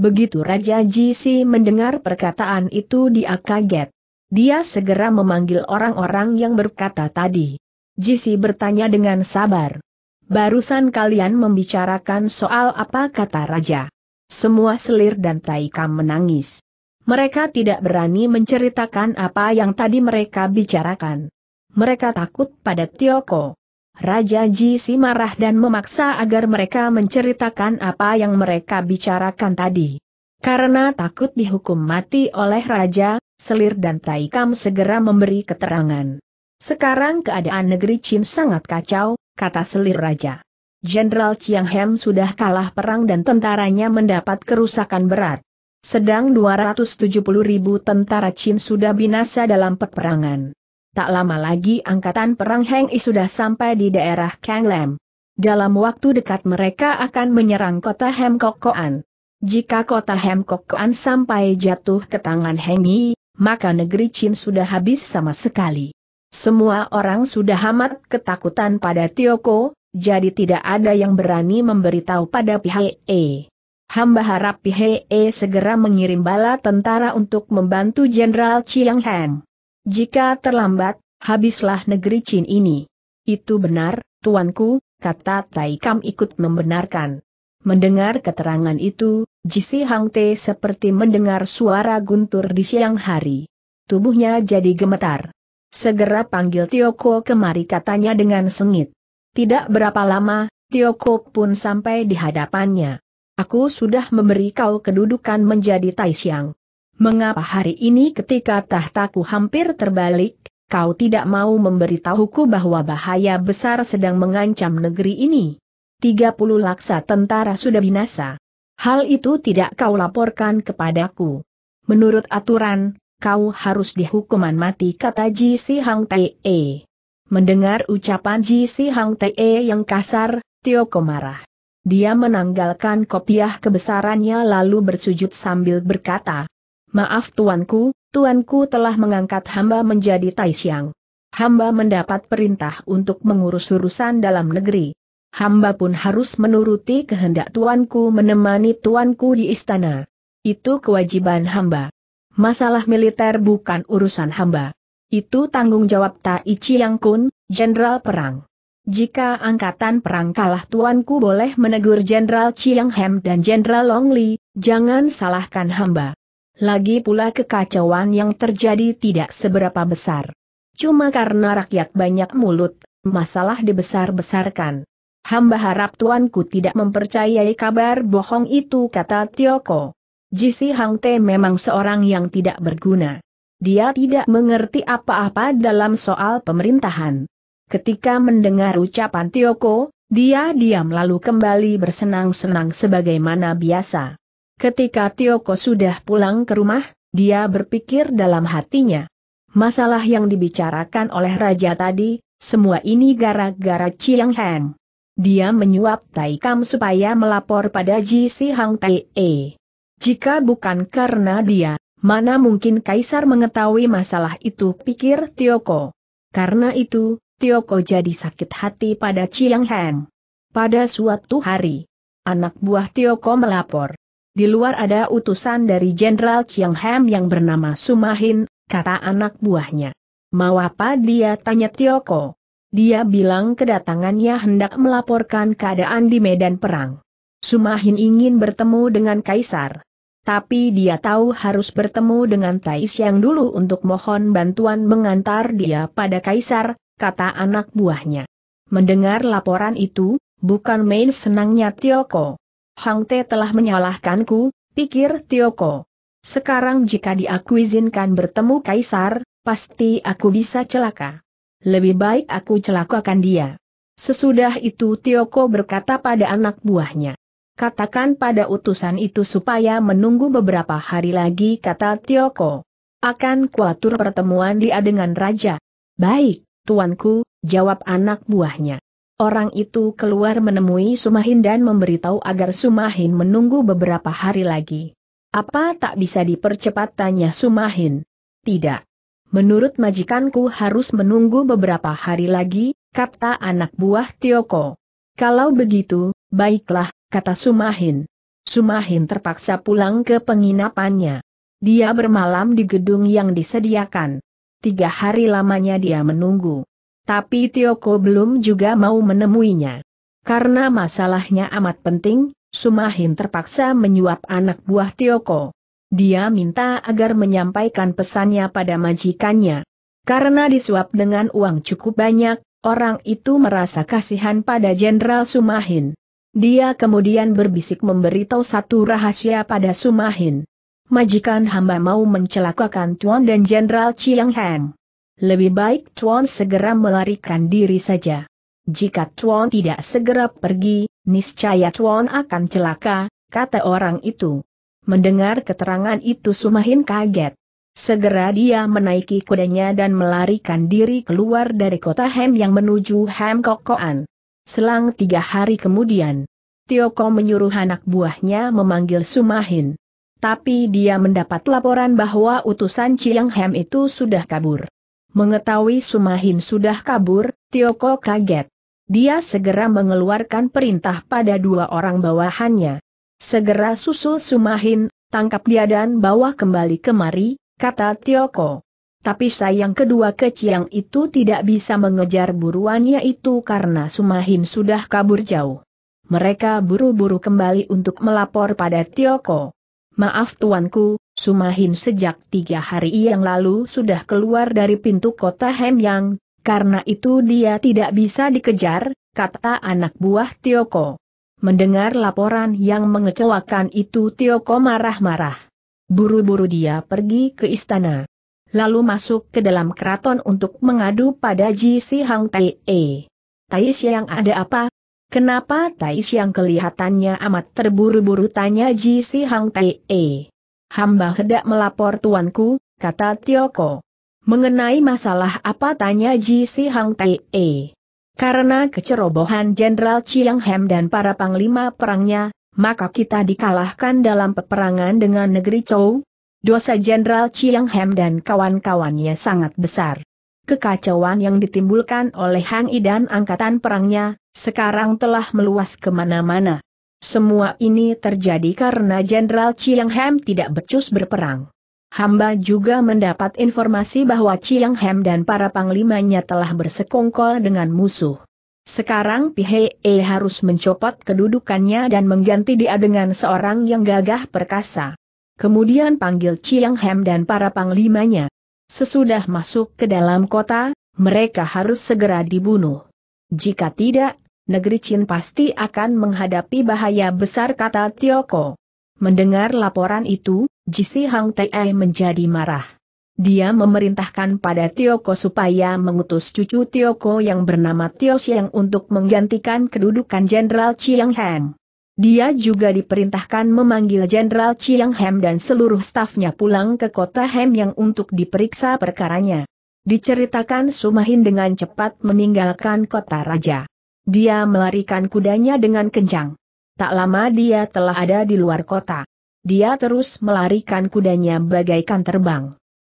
Begitu Raja Jisi mendengar perkataan itu dia kaget. Dia segera memanggil orang-orang yang berkata tadi. Jisi bertanya dengan sabar. Barusan kalian membicarakan soal apa kata Raja. Semua selir dan Taikam menangis. Mereka tidak berani menceritakan apa yang tadi mereka bicarakan. Mereka takut pada Tioko. Raja Ji si marah dan memaksa agar mereka menceritakan apa yang mereka bicarakan tadi. Karena takut dihukum mati oleh raja, Selir dan Taikam segera memberi keterangan. Sekarang keadaan negeri Chin sangat kacau, kata Selir Raja. Jenderal Chiang Hem sudah kalah perang dan tentaranya mendapat kerusakan berat. Sedang 270 ribu tentara Chin sudah binasa dalam peperangan tak lama lagi angkatan perang Heng I sudah sampai di daerah Kanglem. Dalam waktu dekat mereka akan menyerang kota Hemkokkoan. Jika kota Hemkokkoan sampai jatuh ke tangan Heng I, maka negeri Chin sudah habis sama sekali. Semua orang sudah amat ketakutan pada Tioko, jadi tidak ada yang berani memberitahu pada pihak E. Hamba harap pihak E segera mengirim bala tentara untuk membantu Jenderal Chiang Heng. Jika terlambat, habislah negeri Chin ini. Itu benar, tuanku, kata Tai Kam ikut membenarkan. Mendengar keterangan itu, Jisi Hang Te seperti mendengar suara guntur di siang hari. Tubuhnya jadi gemetar. Segera panggil Tioko kemari katanya dengan sengit. Tidak berapa lama, Tioko pun sampai di hadapannya. Aku sudah memberi kau kedudukan menjadi Taishiang mengapa hari ini ketika tahtaku hampir terbalik, kau tidak mau memberitahuku bahwa bahaya besar sedang mengancam negeri ini? 30 laksa tentara sudah binasa. Hal itu tidak kau laporkan kepadaku. Menurut aturan, kau harus dihukuman mati kata Ji Si Hang Tae. Mendengar ucapan Ji Si Hang Tae yang kasar, Tioko marah. Dia menanggalkan kopiah kebesarannya lalu bersujud sambil berkata, Maaf tuanku, tuanku telah mengangkat hamba menjadi Taisyang. Hamba mendapat perintah untuk mengurus urusan dalam negeri. Hamba pun harus menuruti kehendak tuanku menemani tuanku di istana. Itu kewajiban hamba. Masalah militer bukan urusan hamba. Itu tanggung jawab Tai Chiang Kun, Jenderal Perang. Jika angkatan perang kalah tuanku boleh menegur Jenderal Chiang Hem dan Jenderal Long Li, jangan salahkan hamba. Lagi pula kekacauan yang terjadi tidak seberapa besar. Cuma karena rakyat banyak mulut, masalah dibesar-besarkan. Hamba harap tuanku tidak mempercayai kabar bohong itu kata Tioko. Jisi Hang Te memang seorang yang tidak berguna. Dia tidak mengerti apa-apa dalam soal pemerintahan. Ketika mendengar ucapan Tioko, dia diam lalu kembali bersenang-senang sebagaimana biasa. Ketika Tioko sudah pulang ke rumah, dia berpikir dalam hatinya. Masalah yang dibicarakan oleh raja tadi, semua ini gara-gara Chiang Heng. Dia menyuap Tai Kam supaya melapor pada Ji Si Hang Tai E. Jika bukan karena dia, mana mungkin Kaisar mengetahui masalah itu pikir Tioko. Karena itu, Tioko jadi sakit hati pada Chiang Heng. Pada suatu hari, anak buah Tioko melapor. Di luar ada utusan dari Jenderal Chiang Ham yang bernama Sumahin, kata anak buahnya. Mau apa dia tanya Tioko? Dia bilang kedatangannya hendak melaporkan keadaan di medan perang. Sumahin ingin bertemu dengan Kaisar. Tapi dia tahu harus bertemu dengan Tais yang dulu untuk mohon bantuan mengantar dia pada Kaisar, kata anak buahnya. Mendengar laporan itu, bukan main senangnya Tioko. Hang Te telah menyalahkanku, pikir Tioko. Sekarang jika diaku izinkan bertemu Kaisar, pasti aku bisa celaka. Lebih baik aku celakakan dia. Sesudah itu Tioko berkata pada anak buahnya. Katakan pada utusan itu supaya menunggu beberapa hari lagi kata Tioko. Akan kuatur pertemuan dia dengan raja. Baik, tuanku, jawab anak buahnya. Orang itu keluar menemui Sumahin dan memberitahu agar Sumahin menunggu beberapa hari lagi. Apa tak bisa dipercepat tanya Sumahin? Tidak. Menurut majikanku harus menunggu beberapa hari lagi, kata anak buah Tioko. Kalau begitu, baiklah, kata Sumahin. Sumahin terpaksa pulang ke penginapannya. Dia bermalam di gedung yang disediakan. Tiga hari lamanya dia menunggu. Tapi Tioko belum juga mau menemuinya. Karena masalahnya amat penting, Sumahin terpaksa menyuap anak buah Tioko. Dia minta agar menyampaikan pesannya pada majikannya. Karena disuap dengan uang cukup banyak, orang itu merasa kasihan pada Jenderal Sumahin. Dia kemudian berbisik memberitahu satu rahasia pada Sumahin. Majikan hamba mau mencelakakan Tuan dan Jenderal Chiang Heng. Lebih baik Tuan segera melarikan diri saja. Jika Tuan tidak segera pergi, niscaya Tuan akan celaka, kata orang itu. Mendengar keterangan itu Sumahin kaget. Segera dia menaiki kudanya dan melarikan diri keluar dari kota Hem yang menuju Hem Kokoan. Selang tiga hari kemudian, Tioko menyuruh anak buahnya memanggil Sumahin. Tapi dia mendapat laporan bahwa utusan Chiang Hem itu sudah kabur. Mengetahui Sumahin sudah kabur, Tioko kaget. Dia segera mengeluarkan perintah pada dua orang bawahannya. Segera susul Sumahin, tangkap dia dan bawa kembali kemari, kata Tioko. Tapi sayang kedua keciang itu tidak bisa mengejar buruannya itu karena Sumahin sudah kabur jauh. Mereka buru-buru kembali untuk melapor pada Tioko. Maaf tuanku, Sumahin sejak tiga hari yang lalu sudah keluar dari pintu kota Hemyang, karena itu dia tidak bisa dikejar, kata anak buah Tioko. Mendengar laporan yang mengecewakan itu Tioko marah-marah. Buru-buru dia pergi ke istana. Lalu masuk ke dalam keraton untuk mengadu pada Ji Si Hang E. Tai yang ada apa? Kenapa Tai yang kelihatannya amat terburu-buru tanya Ji Si Hang E. Hamba hendak melapor tuanku, kata Tioko. Mengenai masalah apa tanya Ji Si Hang Tae. Karena kecerobohan Jenderal Chiang Hem dan para panglima perangnya, maka kita dikalahkan dalam peperangan dengan negeri Chou. Dosa Jenderal Chiang Hem dan kawan-kawannya sangat besar. Kekacauan yang ditimbulkan oleh Hang I dan angkatan perangnya, sekarang telah meluas kemana-mana. Semua ini terjadi karena Jenderal Chiang Hem tidak becus berperang. Hamba juga mendapat informasi bahwa Chiang Hem dan para panglimanya telah bersekongkol dengan musuh. Sekarang Pihe harus mencopot kedudukannya dan mengganti dia dengan seorang yang gagah perkasa. Kemudian panggil Chiang Hem dan para panglimanya. Sesudah masuk ke dalam kota, mereka harus segera dibunuh. Jika tidak, negeri Chin pasti akan menghadapi bahaya besar kata Tioko. Mendengar laporan itu, Jisi Hang Tai menjadi marah. Dia memerintahkan pada Tioko supaya mengutus cucu Tioko yang bernama Tio Xiang untuk menggantikan kedudukan Jenderal Chiang Heng. Dia juga diperintahkan memanggil Jenderal Chiang Heng dan seluruh stafnya pulang ke kota Hem yang untuk diperiksa perkaranya. Diceritakan Sumahin dengan cepat meninggalkan kota raja. Dia melarikan kudanya dengan kencang. Tak lama dia telah ada di luar kota. Dia terus melarikan kudanya bagaikan terbang.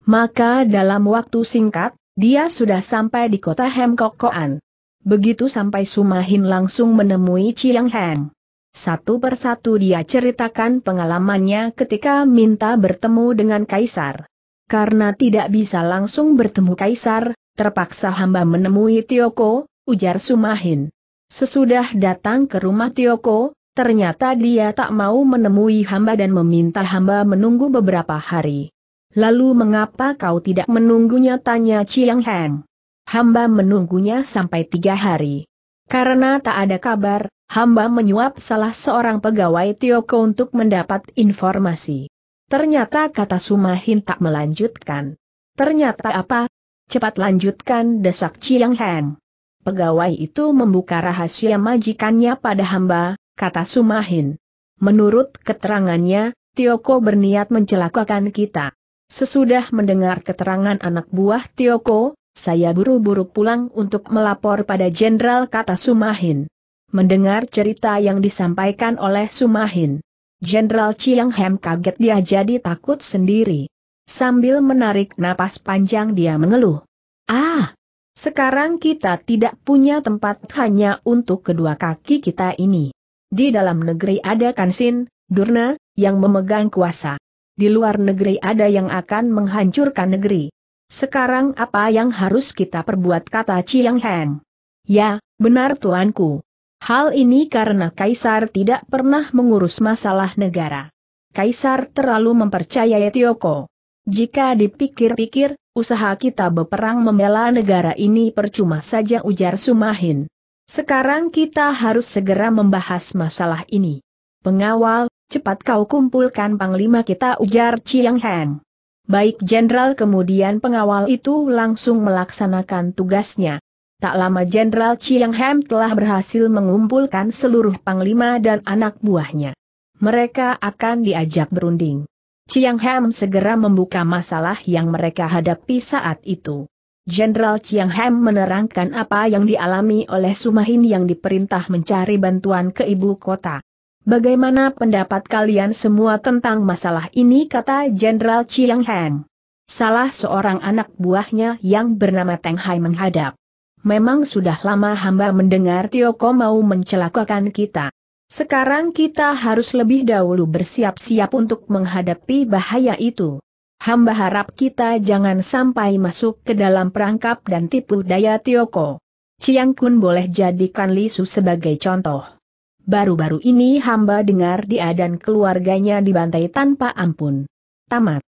Maka dalam waktu singkat, dia sudah sampai di kota Hemkokoan. Begitu sampai Sumahin langsung menemui Chiang Heng. Satu persatu dia ceritakan pengalamannya ketika minta bertemu dengan Kaisar. Karena tidak bisa langsung bertemu Kaisar, terpaksa hamba menemui Tioko, ujar Sumahin. Sesudah datang ke rumah Tioko, ternyata dia tak mau menemui hamba dan meminta hamba menunggu beberapa hari. Lalu mengapa kau tidak menunggunya tanya Chiang Heng? Hamba menunggunya sampai tiga hari. Karena tak ada kabar, hamba menyuap salah seorang pegawai Tioko untuk mendapat informasi. Ternyata kata Sumahin tak melanjutkan. Ternyata apa? Cepat lanjutkan desak Chiang Heng. Pegawai itu membuka rahasia majikannya pada hamba, kata Sumahin. Menurut keterangannya, Tioko berniat mencelakakan kita. Sesudah mendengar keterangan anak buah Tioko, saya buru-buru pulang untuk melapor pada jenderal kata Sumahin. Mendengar cerita yang disampaikan oleh Sumahin, Jenderal Chiang Hem kaget dia jadi takut sendiri. Sambil menarik napas panjang dia mengeluh. Ah, sekarang kita tidak punya tempat hanya untuk kedua kaki kita ini. Di dalam negeri ada Kansin, Durna, yang memegang kuasa. Di luar negeri ada yang akan menghancurkan negeri. Sekarang apa yang harus kita perbuat kata Chiang Heng? Ya, benar tuanku. Hal ini karena Kaisar tidak pernah mengurus masalah negara. Kaisar terlalu mempercayai Tioko. Jika dipikir-pikir, usaha kita berperang membela negara ini percuma saja ujar Sumahin. Sekarang kita harus segera membahas masalah ini. Pengawal, cepat kau kumpulkan panglima kita ujar Chiang Heng. Baik jenderal kemudian pengawal itu langsung melaksanakan tugasnya. Tak lama Jenderal Chiang Heng telah berhasil mengumpulkan seluruh panglima dan anak buahnya. Mereka akan diajak berunding. Chiang Ham segera membuka masalah yang mereka hadapi saat itu. Jenderal Chiang Ham menerangkan apa yang dialami oleh Sumahin yang diperintah mencari bantuan ke ibu kota. Bagaimana pendapat kalian semua tentang masalah ini kata Jenderal Chiang Ham. Salah seorang anak buahnya yang bernama Teng Hai menghadap. Memang sudah lama hamba mendengar Tioko mau mencelakakan kita. Sekarang kita harus lebih dahulu bersiap-siap untuk menghadapi bahaya itu. Hamba harap kita jangan sampai masuk ke dalam perangkap dan tipu daya Tioko. Chiang Kun boleh jadikan Lisu sebagai contoh. Baru-baru ini hamba dengar dia dan keluarganya dibantai tanpa ampun. Tamat.